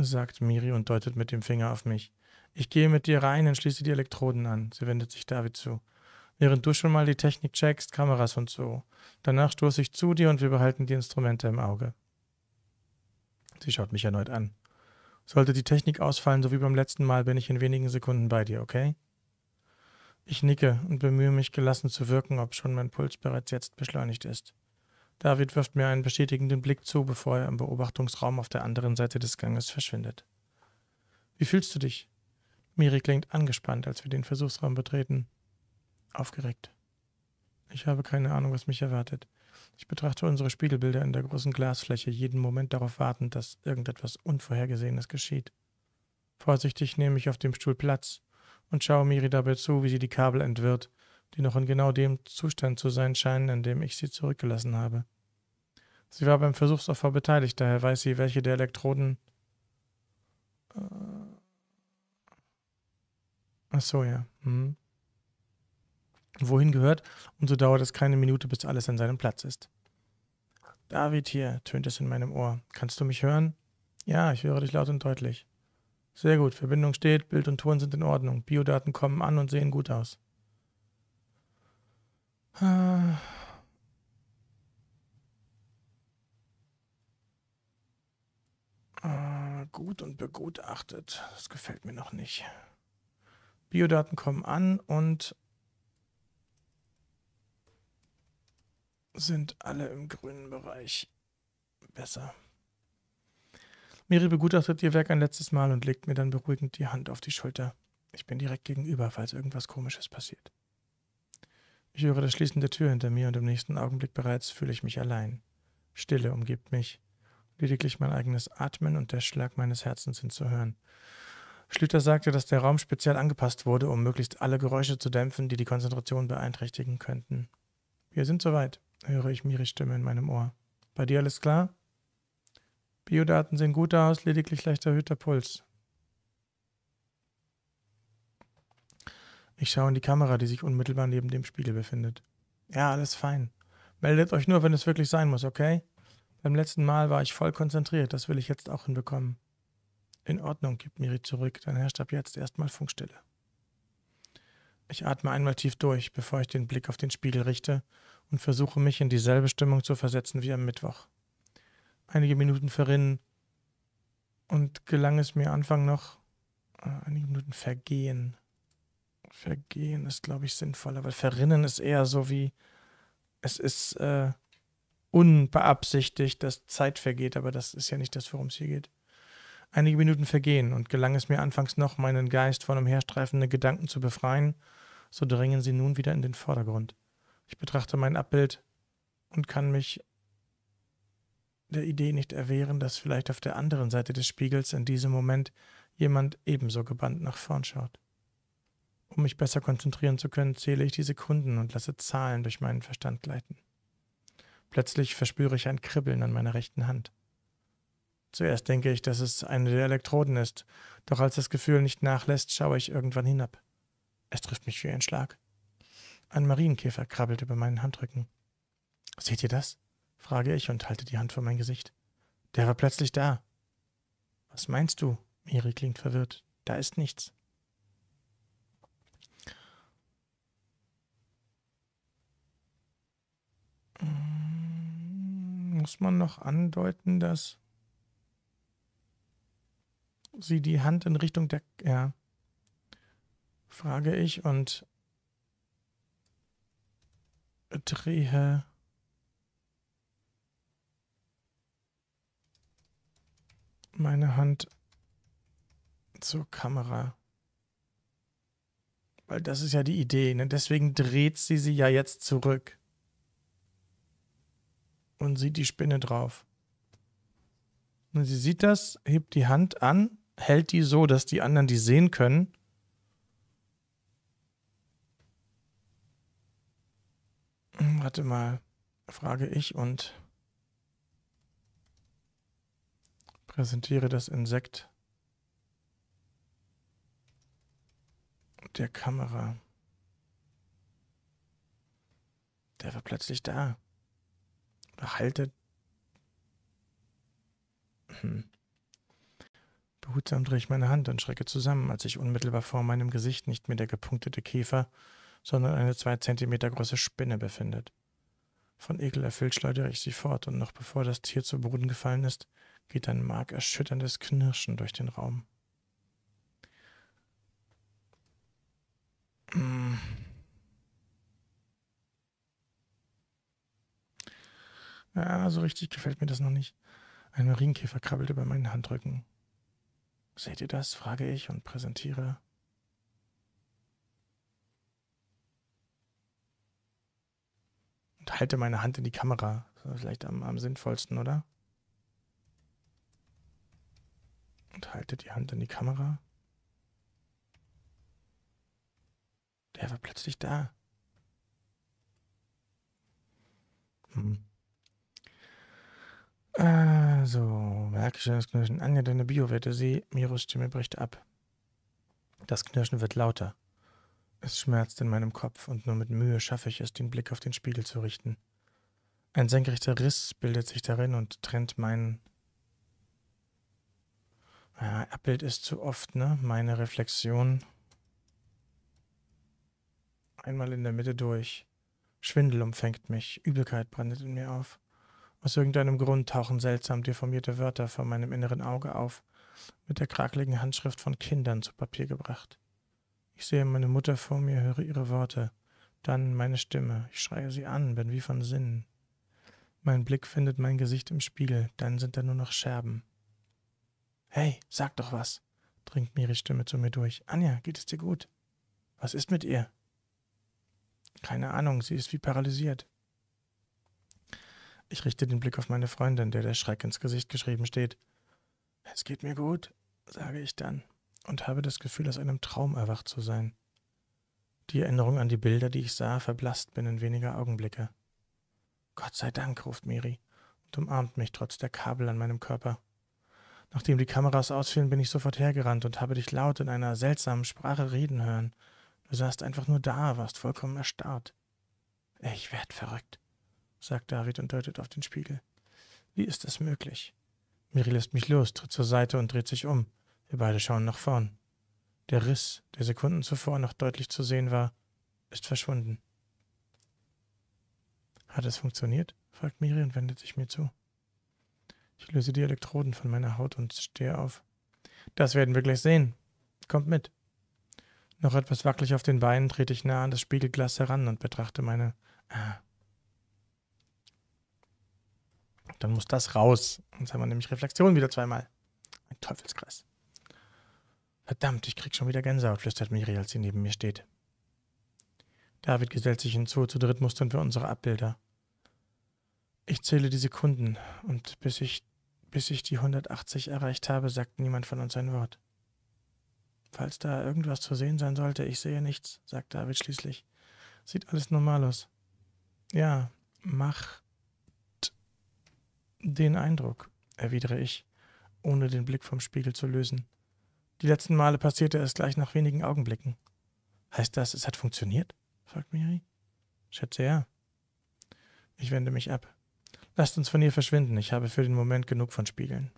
sagt Miri und deutet mit dem Finger auf mich. Ich gehe mit dir rein und schließe die Elektroden an. Sie wendet sich David zu. Während du schon mal die Technik checkst, Kameras und so. Danach stoße ich zu dir und wir behalten die Instrumente im Auge. Sie schaut mich erneut an. Sollte die Technik ausfallen, so wie beim letzten Mal, bin ich in wenigen Sekunden bei dir, okay? Ich nicke und bemühe mich gelassen zu wirken, ob schon mein Puls bereits jetzt beschleunigt ist. David wirft mir einen bestätigenden Blick zu, bevor er im Beobachtungsraum auf der anderen Seite des Ganges verschwindet. Wie fühlst du dich? Miri klingt angespannt, als wir den Versuchsraum betreten. Aufgeregt. Ich habe keine Ahnung, was mich erwartet. Ich betrachte unsere Spiegelbilder in der großen Glasfläche, jeden Moment darauf wartend, dass irgendetwas Unvorhergesehenes geschieht. Vorsichtig nehme ich auf dem Stuhl Platz und schaue Miri dabei zu, wie sie die Kabel entwirrt, die noch in genau dem Zustand zu sein scheinen, in dem ich sie zurückgelassen habe. Sie war beim Versuchsopfer beteiligt, daher weiß sie, welche der Elektroden. Äh Ach so, ja. Hm. Wohin gehört, und so dauert es keine Minute, bis alles an seinem Platz ist. David hier, tönt es in meinem Ohr. Kannst du mich hören? Ja, ich höre dich laut und deutlich. Sehr gut, Verbindung steht, Bild und Ton sind in Ordnung, Biodaten kommen an und sehen gut aus. Äh. Ah, gut und begutachtet. Das gefällt mir noch nicht. Biodaten kommen an und sind alle im grünen Bereich besser. Miri begutachtet ihr Werk ein letztes Mal und legt mir dann beruhigend die Hand auf die Schulter. Ich bin direkt gegenüber, falls irgendwas Komisches passiert. Ich höre das Schließen der Tür hinter mir und im nächsten Augenblick bereits fühle ich mich allein. Stille umgibt mich, lediglich mein eigenes Atmen und der Schlag meines Herzens sind zu hören. Schlüter sagte, dass der Raum speziell angepasst wurde, um möglichst alle Geräusche zu dämpfen, die die Konzentration beeinträchtigen könnten. Wir sind soweit, höre ich Miris Stimme in meinem Ohr. Bei dir alles klar? Biodaten sehen gut aus, lediglich leicht erhöhter Puls. Ich schaue in die Kamera, die sich unmittelbar neben dem Spiegel befindet. Ja, alles fein. Meldet euch nur, wenn es wirklich sein muss, okay? Beim letzten Mal war ich voll konzentriert, das will ich jetzt auch hinbekommen. In Ordnung, gibt Miri zurück, dann herrscht ab jetzt erstmal Funkstille. Ich atme einmal tief durch, bevor ich den Blick auf den Spiegel richte und versuche mich in dieselbe Stimmung zu versetzen wie am Mittwoch. Einige Minuten verrinnen und gelang es mir Anfang noch, äh, einige Minuten vergehen Vergehen ist, glaube ich, sinnvoller, weil verrinnen ist eher so wie, es ist äh, unbeabsichtigt, dass Zeit vergeht, aber das ist ja nicht das, worum es hier geht. Einige Minuten vergehen und gelang es mir anfangs noch, meinen Geist von umherstreifenden Gedanken zu befreien, so dringen sie nun wieder in den Vordergrund. Ich betrachte mein Abbild und kann mich der Idee nicht erwehren, dass vielleicht auf der anderen Seite des Spiegels in diesem Moment jemand ebenso gebannt nach vorn schaut. Um mich besser konzentrieren zu können, zähle ich die Sekunden und lasse Zahlen durch meinen Verstand gleiten. Plötzlich verspüre ich ein Kribbeln an meiner rechten Hand. Zuerst denke ich, dass es eine der Elektroden ist, doch als das Gefühl nicht nachlässt, schaue ich irgendwann hinab. Es trifft mich wie ein Schlag. Ein Marienkäfer krabbelt über meinen Handrücken. Seht ihr das? frage ich und halte die Hand vor mein Gesicht. Der war plötzlich da. Was meinst du? Miri klingt verwirrt. Da ist nichts. muss man noch andeuten, dass sie die Hand in Richtung der... Ja, frage ich und drehe... meine Hand zur Kamera. Weil das ist ja die Idee, ne? Deswegen dreht sie sie ja jetzt zurück und sieht die Spinne drauf. Und sie sieht das, hebt die Hand an, hält die so, dass die anderen die sehen können. Warte mal, frage ich und präsentiere das Insekt der Kamera. Der war plötzlich da haltet. Hm. Behutsam drehe ich meine Hand und schrecke zusammen, als ich unmittelbar vor meinem Gesicht nicht mehr der gepunktete Käfer, sondern eine zwei Zentimeter große Spinne befindet. Von Ekel erfüllt schleudere ich sie fort, und noch bevor das Tier zu Boden gefallen ist, geht ein markerschütterndes Knirschen durch den Raum. Mmh. Ja, so richtig gefällt mir das noch nicht. Ein Marienkäfer krabbelte bei meinen Handrücken. Seht ihr das? frage ich und präsentiere. Und halte meine Hand in die Kamera. Vielleicht am, am sinnvollsten, oder? Und halte die Hand in die Kamera. Der war plötzlich da. Hm. Äh, so, merke das Knirschen. Anja, deine Bio-Werte. Sieh, Miros Stimme bricht ab. Das Knirschen wird lauter. Es schmerzt in meinem Kopf und nur mit Mühe schaffe ich es, den Blick auf den Spiegel zu richten. Ein senkrechter Riss bildet sich darin und trennt meinen. Ja, Abbild ist zu oft, ne? Meine Reflexion. Einmal in der Mitte durch. Schwindel umfängt mich, Übelkeit brandet in mir auf. Aus irgendeinem Grund tauchen seltsam deformierte Wörter vor meinem inneren Auge auf, mit der krakeligen Handschrift von Kindern zu Papier gebracht. Ich sehe meine Mutter vor mir, höre ihre Worte, dann meine Stimme. Ich schreie sie an, bin wie von Sinnen. Mein Blick findet mein Gesicht im Spiegel, dann sind da nur noch Scherben. Hey, sag doch was, dringt Miris Stimme zu mir durch. Anja, geht es dir gut? Was ist mit ihr? Keine Ahnung, sie ist wie paralysiert. Ich richte den Blick auf meine Freundin, der der Schreck ins Gesicht geschrieben steht. Es geht mir gut, sage ich dann und habe das Gefühl, aus einem Traum erwacht zu sein. Die Erinnerung an die Bilder, die ich sah, verblasst binnen weniger Augenblicke. Gott sei Dank, ruft Miri und umarmt mich trotz der Kabel an meinem Körper. Nachdem die Kameras ausfielen, bin ich sofort hergerannt und habe dich laut in einer seltsamen Sprache reden hören. Du saßt einfach nur da, warst vollkommen erstarrt. Ich werd verrückt sagt David und deutet auf den Spiegel. Wie ist das möglich? Miri lässt mich los, tritt zur Seite und dreht sich um. Wir beide schauen nach vorn. Der Riss, der Sekunden zuvor noch deutlich zu sehen war, ist verschwunden. Hat es funktioniert? fragt Miri und wendet sich mir zu. Ich löse die Elektroden von meiner Haut und stehe auf. Das werden wir gleich sehen. Kommt mit. Noch etwas wackelig auf den Beinen trete ich nah an das Spiegelglas heran und betrachte meine ah, Dann muss das raus. Sonst haben wir nämlich Reflexion wieder zweimal. Ein Teufelskreis. Verdammt, ich krieg schon wieder Gänsehaut, flüstert Miri, als sie neben mir steht. David gesellt sich hinzu, zu dritt mustern wir unsere Abbilder. Ich zähle die Sekunden und bis ich, bis ich die 180 erreicht habe, sagt niemand von uns ein Wort. Falls da irgendwas zu sehen sein sollte, ich sehe nichts, sagt David schließlich. Sieht alles normal aus. Ja, mach den Eindruck, erwidere ich, ohne den Blick vom Spiegel zu lösen. Die letzten Male passierte es gleich nach wenigen Augenblicken. Heißt das, es hat funktioniert? fragt Miri. Schätze ja. Ich wende mich ab. Lasst uns von hier verschwinden, ich habe für den Moment genug von Spiegeln.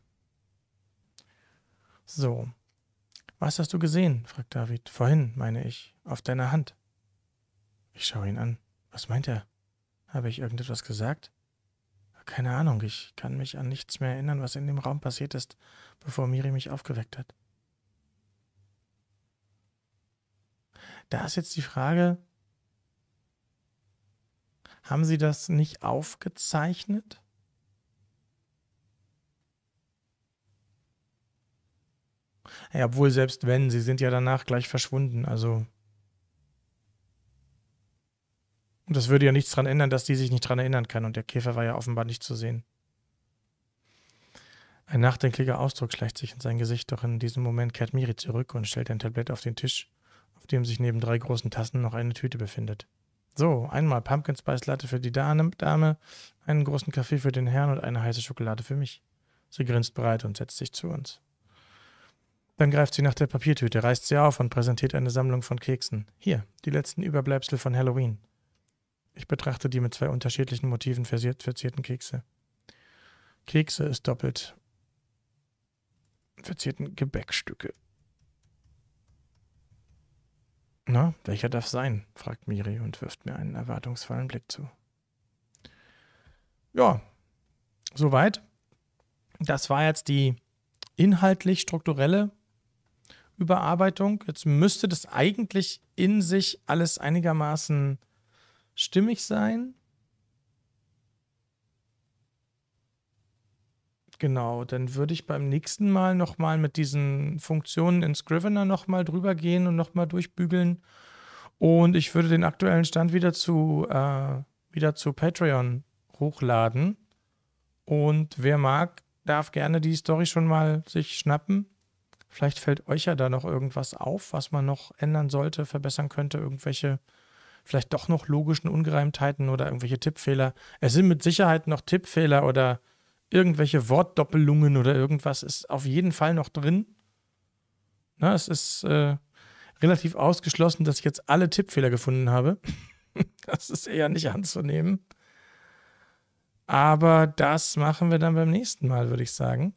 So. Was hast du gesehen? fragt David. Vorhin, meine ich, auf deiner Hand. Ich schaue ihn an. Was meint er? Habe ich irgendetwas gesagt? Keine Ahnung, ich kann mich an nichts mehr erinnern, was in dem Raum passiert ist, bevor Miri mich aufgeweckt hat. Da ist jetzt die Frage, haben Sie das nicht aufgezeichnet? Ja, obwohl selbst wenn, Sie sind ja danach gleich verschwunden, also Und das würde ja nichts daran ändern, dass die sich nicht daran erinnern kann. Und der Käfer war ja offenbar nicht zu sehen. Ein nachdenklicher Ausdruck schleicht sich in sein Gesicht, doch in diesem Moment kehrt Miri zurück und stellt ein Tablett auf den Tisch, auf dem sich neben drei großen Tassen noch eine Tüte befindet. So, einmal Pumpkin Spice Latte für die Dame, einen großen Kaffee für den Herrn und eine heiße Schokolade für mich. Sie grinst breit und setzt sich zu uns. Dann greift sie nach der Papiertüte, reißt sie auf und präsentiert eine Sammlung von Keksen. Hier, die letzten Überbleibsel von Halloween. Ich betrachte die mit zwei unterschiedlichen Motiven verzierten Kekse. Kekse ist doppelt verzierten Gebäckstücke. Na, welcher darf sein? fragt Miri und wirft mir einen erwartungsvollen Blick zu. Ja, soweit. Das war jetzt die inhaltlich strukturelle Überarbeitung. Jetzt müsste das eigentlich in sich alles einigermaßen stimmig sein. Genau, dann würde ich beim nächsten Mal nochmal mit diesen Funktionen in Scrivener nochmal drüber gehen und nochmal durchbügeln. Und ich würde den aktuellen Stand wieder zu, äh, wieder zu Patreon hochladen. Und wer mag, darf gerne die Story schon mal sich schnappen. Vielleicht fällt euch ja da noch irgendwas auf, was man noch ändern sollte, verbessern könnte, irgendwelche vielleicht doch noch logischen Ungereimtheiten oder irgendwelche Tippfehler. Es sind mit Sicherheit noch Tippfehler oder irgendwelche Wortdoppelungen oder irgendwas ist auf jeden Fall noch drin. Na, es ist äh, relativ ausgeschlossen, dass ich jetzt alle Tippfehler gefunden habe. <laughs> das ist eher nicht anzunehmen. Aber das machen wir dann beim nächsten Mal, würde ich sagen.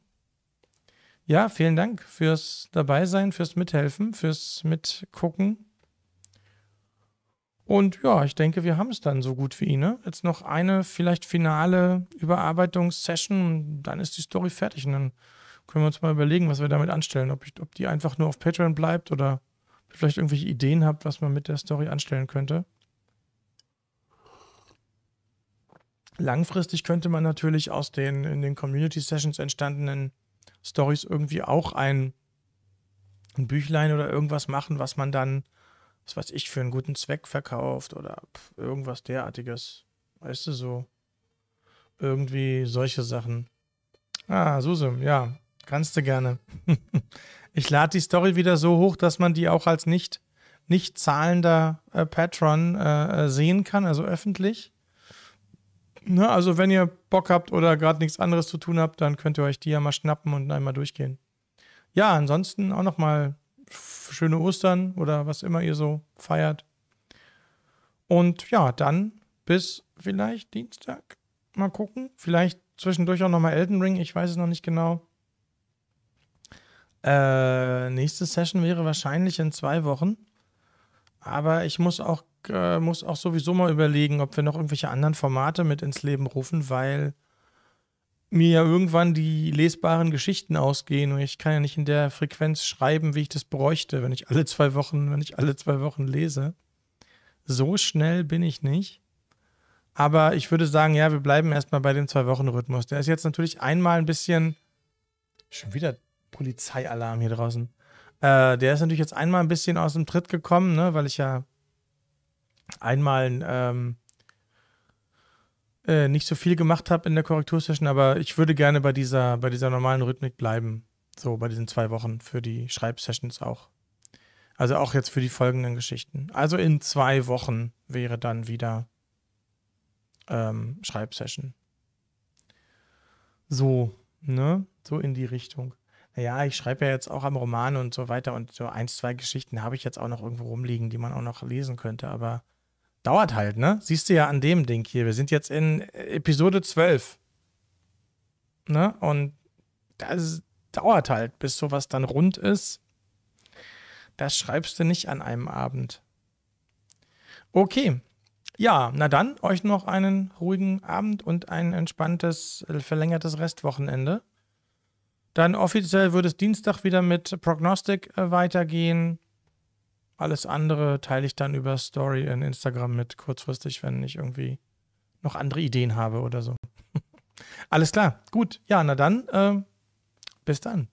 Ja, vielen Dank fürs Dabeisein, fürs Mithelfen, fürs Mitgucken. Und ja, ich denke, wir haben es dann so gut wie, ne? Jetzt noch eine vielleicht finale Überarbeitungssession, und dann ist die Story fertig und dann können wir uns mal überlegen, was wir damit anstellen. Ob, ich, ob die einfach nur auf Patreon bleibt oder vielleicht irgendwelche Ideen habt, was man mit der Story anstellen könnte. Langfristig könnte man natürlich aus den in den Community Sessions entstandenen Stories irgendwie auch ein, ein Büchlein oder irgendwas machen, was man dann was weiß ich, für einen guten Zweck verkauft oder irgendwas derartiges. Weißt du, so irgendwie solche Sachen. Ah, Susum, ja, kannst du gerne. <laughs> ich lade die Story wieder so hoch, dass man die auch als nicht, nicht zahlender äh, Patron äh, äh sehen kann, also öffentlich. Na, ne, also wenn ihr Bock habt oder gerade nichts anderes zu tun habt, dann könnt ihr euch die ja mal schnappen und einmal durchgehen. Ja, ansonsten auch nochmal schöne Ostern oder was immer ihr so feiert. Und ja, dann bis vielleicht Dienstag. Mal gucken. Vielleicht zwischendurch auch nochmal Elden Ring. Ich weiß es noch nicht genau. Äh, nächste Session wäre wahrscheinlich in zwei Wochen. Aber ich muss auch, äh, muss auch sowieso mal überlegen, ob wir noch irgendwelche anderen Formate mit ins Leben rufen, weil mir ja irgendwann die lesbaren Geschichten ausgehen und ich kann ja nicht in der Frequenz schreiben, wie ich das bräuchte, wenn ich alle zwei Wochen, wenn ich alle zwei Wochen lese. So schnell bin ich nicht. Aber ich würde sagen, ja, wir bleiben erstmal bei dem Zwei-Wochen-Rhythmus. Der ist jetzt natürlich einmal ein bisschen. Schon wieder Polizeialarm hier draußen. Äh, der ist natürlich jetzt einmal ein bisschen aus dem Tritt gekommen, ne, weil ich ja einmal ähm, äh, nicht so viel gemacht habe in der Korrektursession, aber ich würde gerne bei dieser, bei dieser normalen Rhythmik bleiben. So bei diesen zwei Wochen für die Schreibsessions auch. Also auch jetzt für die folgenden Geschichten. Also in zwei Wochen wäre dann wieder ähm, Schreibsession. So, ne? So in die Richtung. Naja, ich schreibe ja jetzt auch am Roman und so weiter und so ein, zwei Geschichten habe ich jetzt auch noch irgendwo rumliegen, die man auch noch lesen könnte, aber Dauert halt, ne? Siehst du ja an dem Ding hier. Wir sind jetzt in äh, Episode 12. Ne? Und das dauert halt, bis sowas dann rund ist. Das schreibst du nicht an einem Abend. Okay. Ja, na dann, euch noch einen ruhigen Abend und ein entspanntes, äh, verlängertes Restwochenende. Dann offiziell würde es Dienstag wieder mit Prognostic äh, weitergehen. Alles andere teile ich dann über Story in Instagram mit kurzfristig, wenn ich irgendwie noch andere Ideen habe oder so. <laughs> Alles klar, gut. Ja, na dann, äh, bis dann.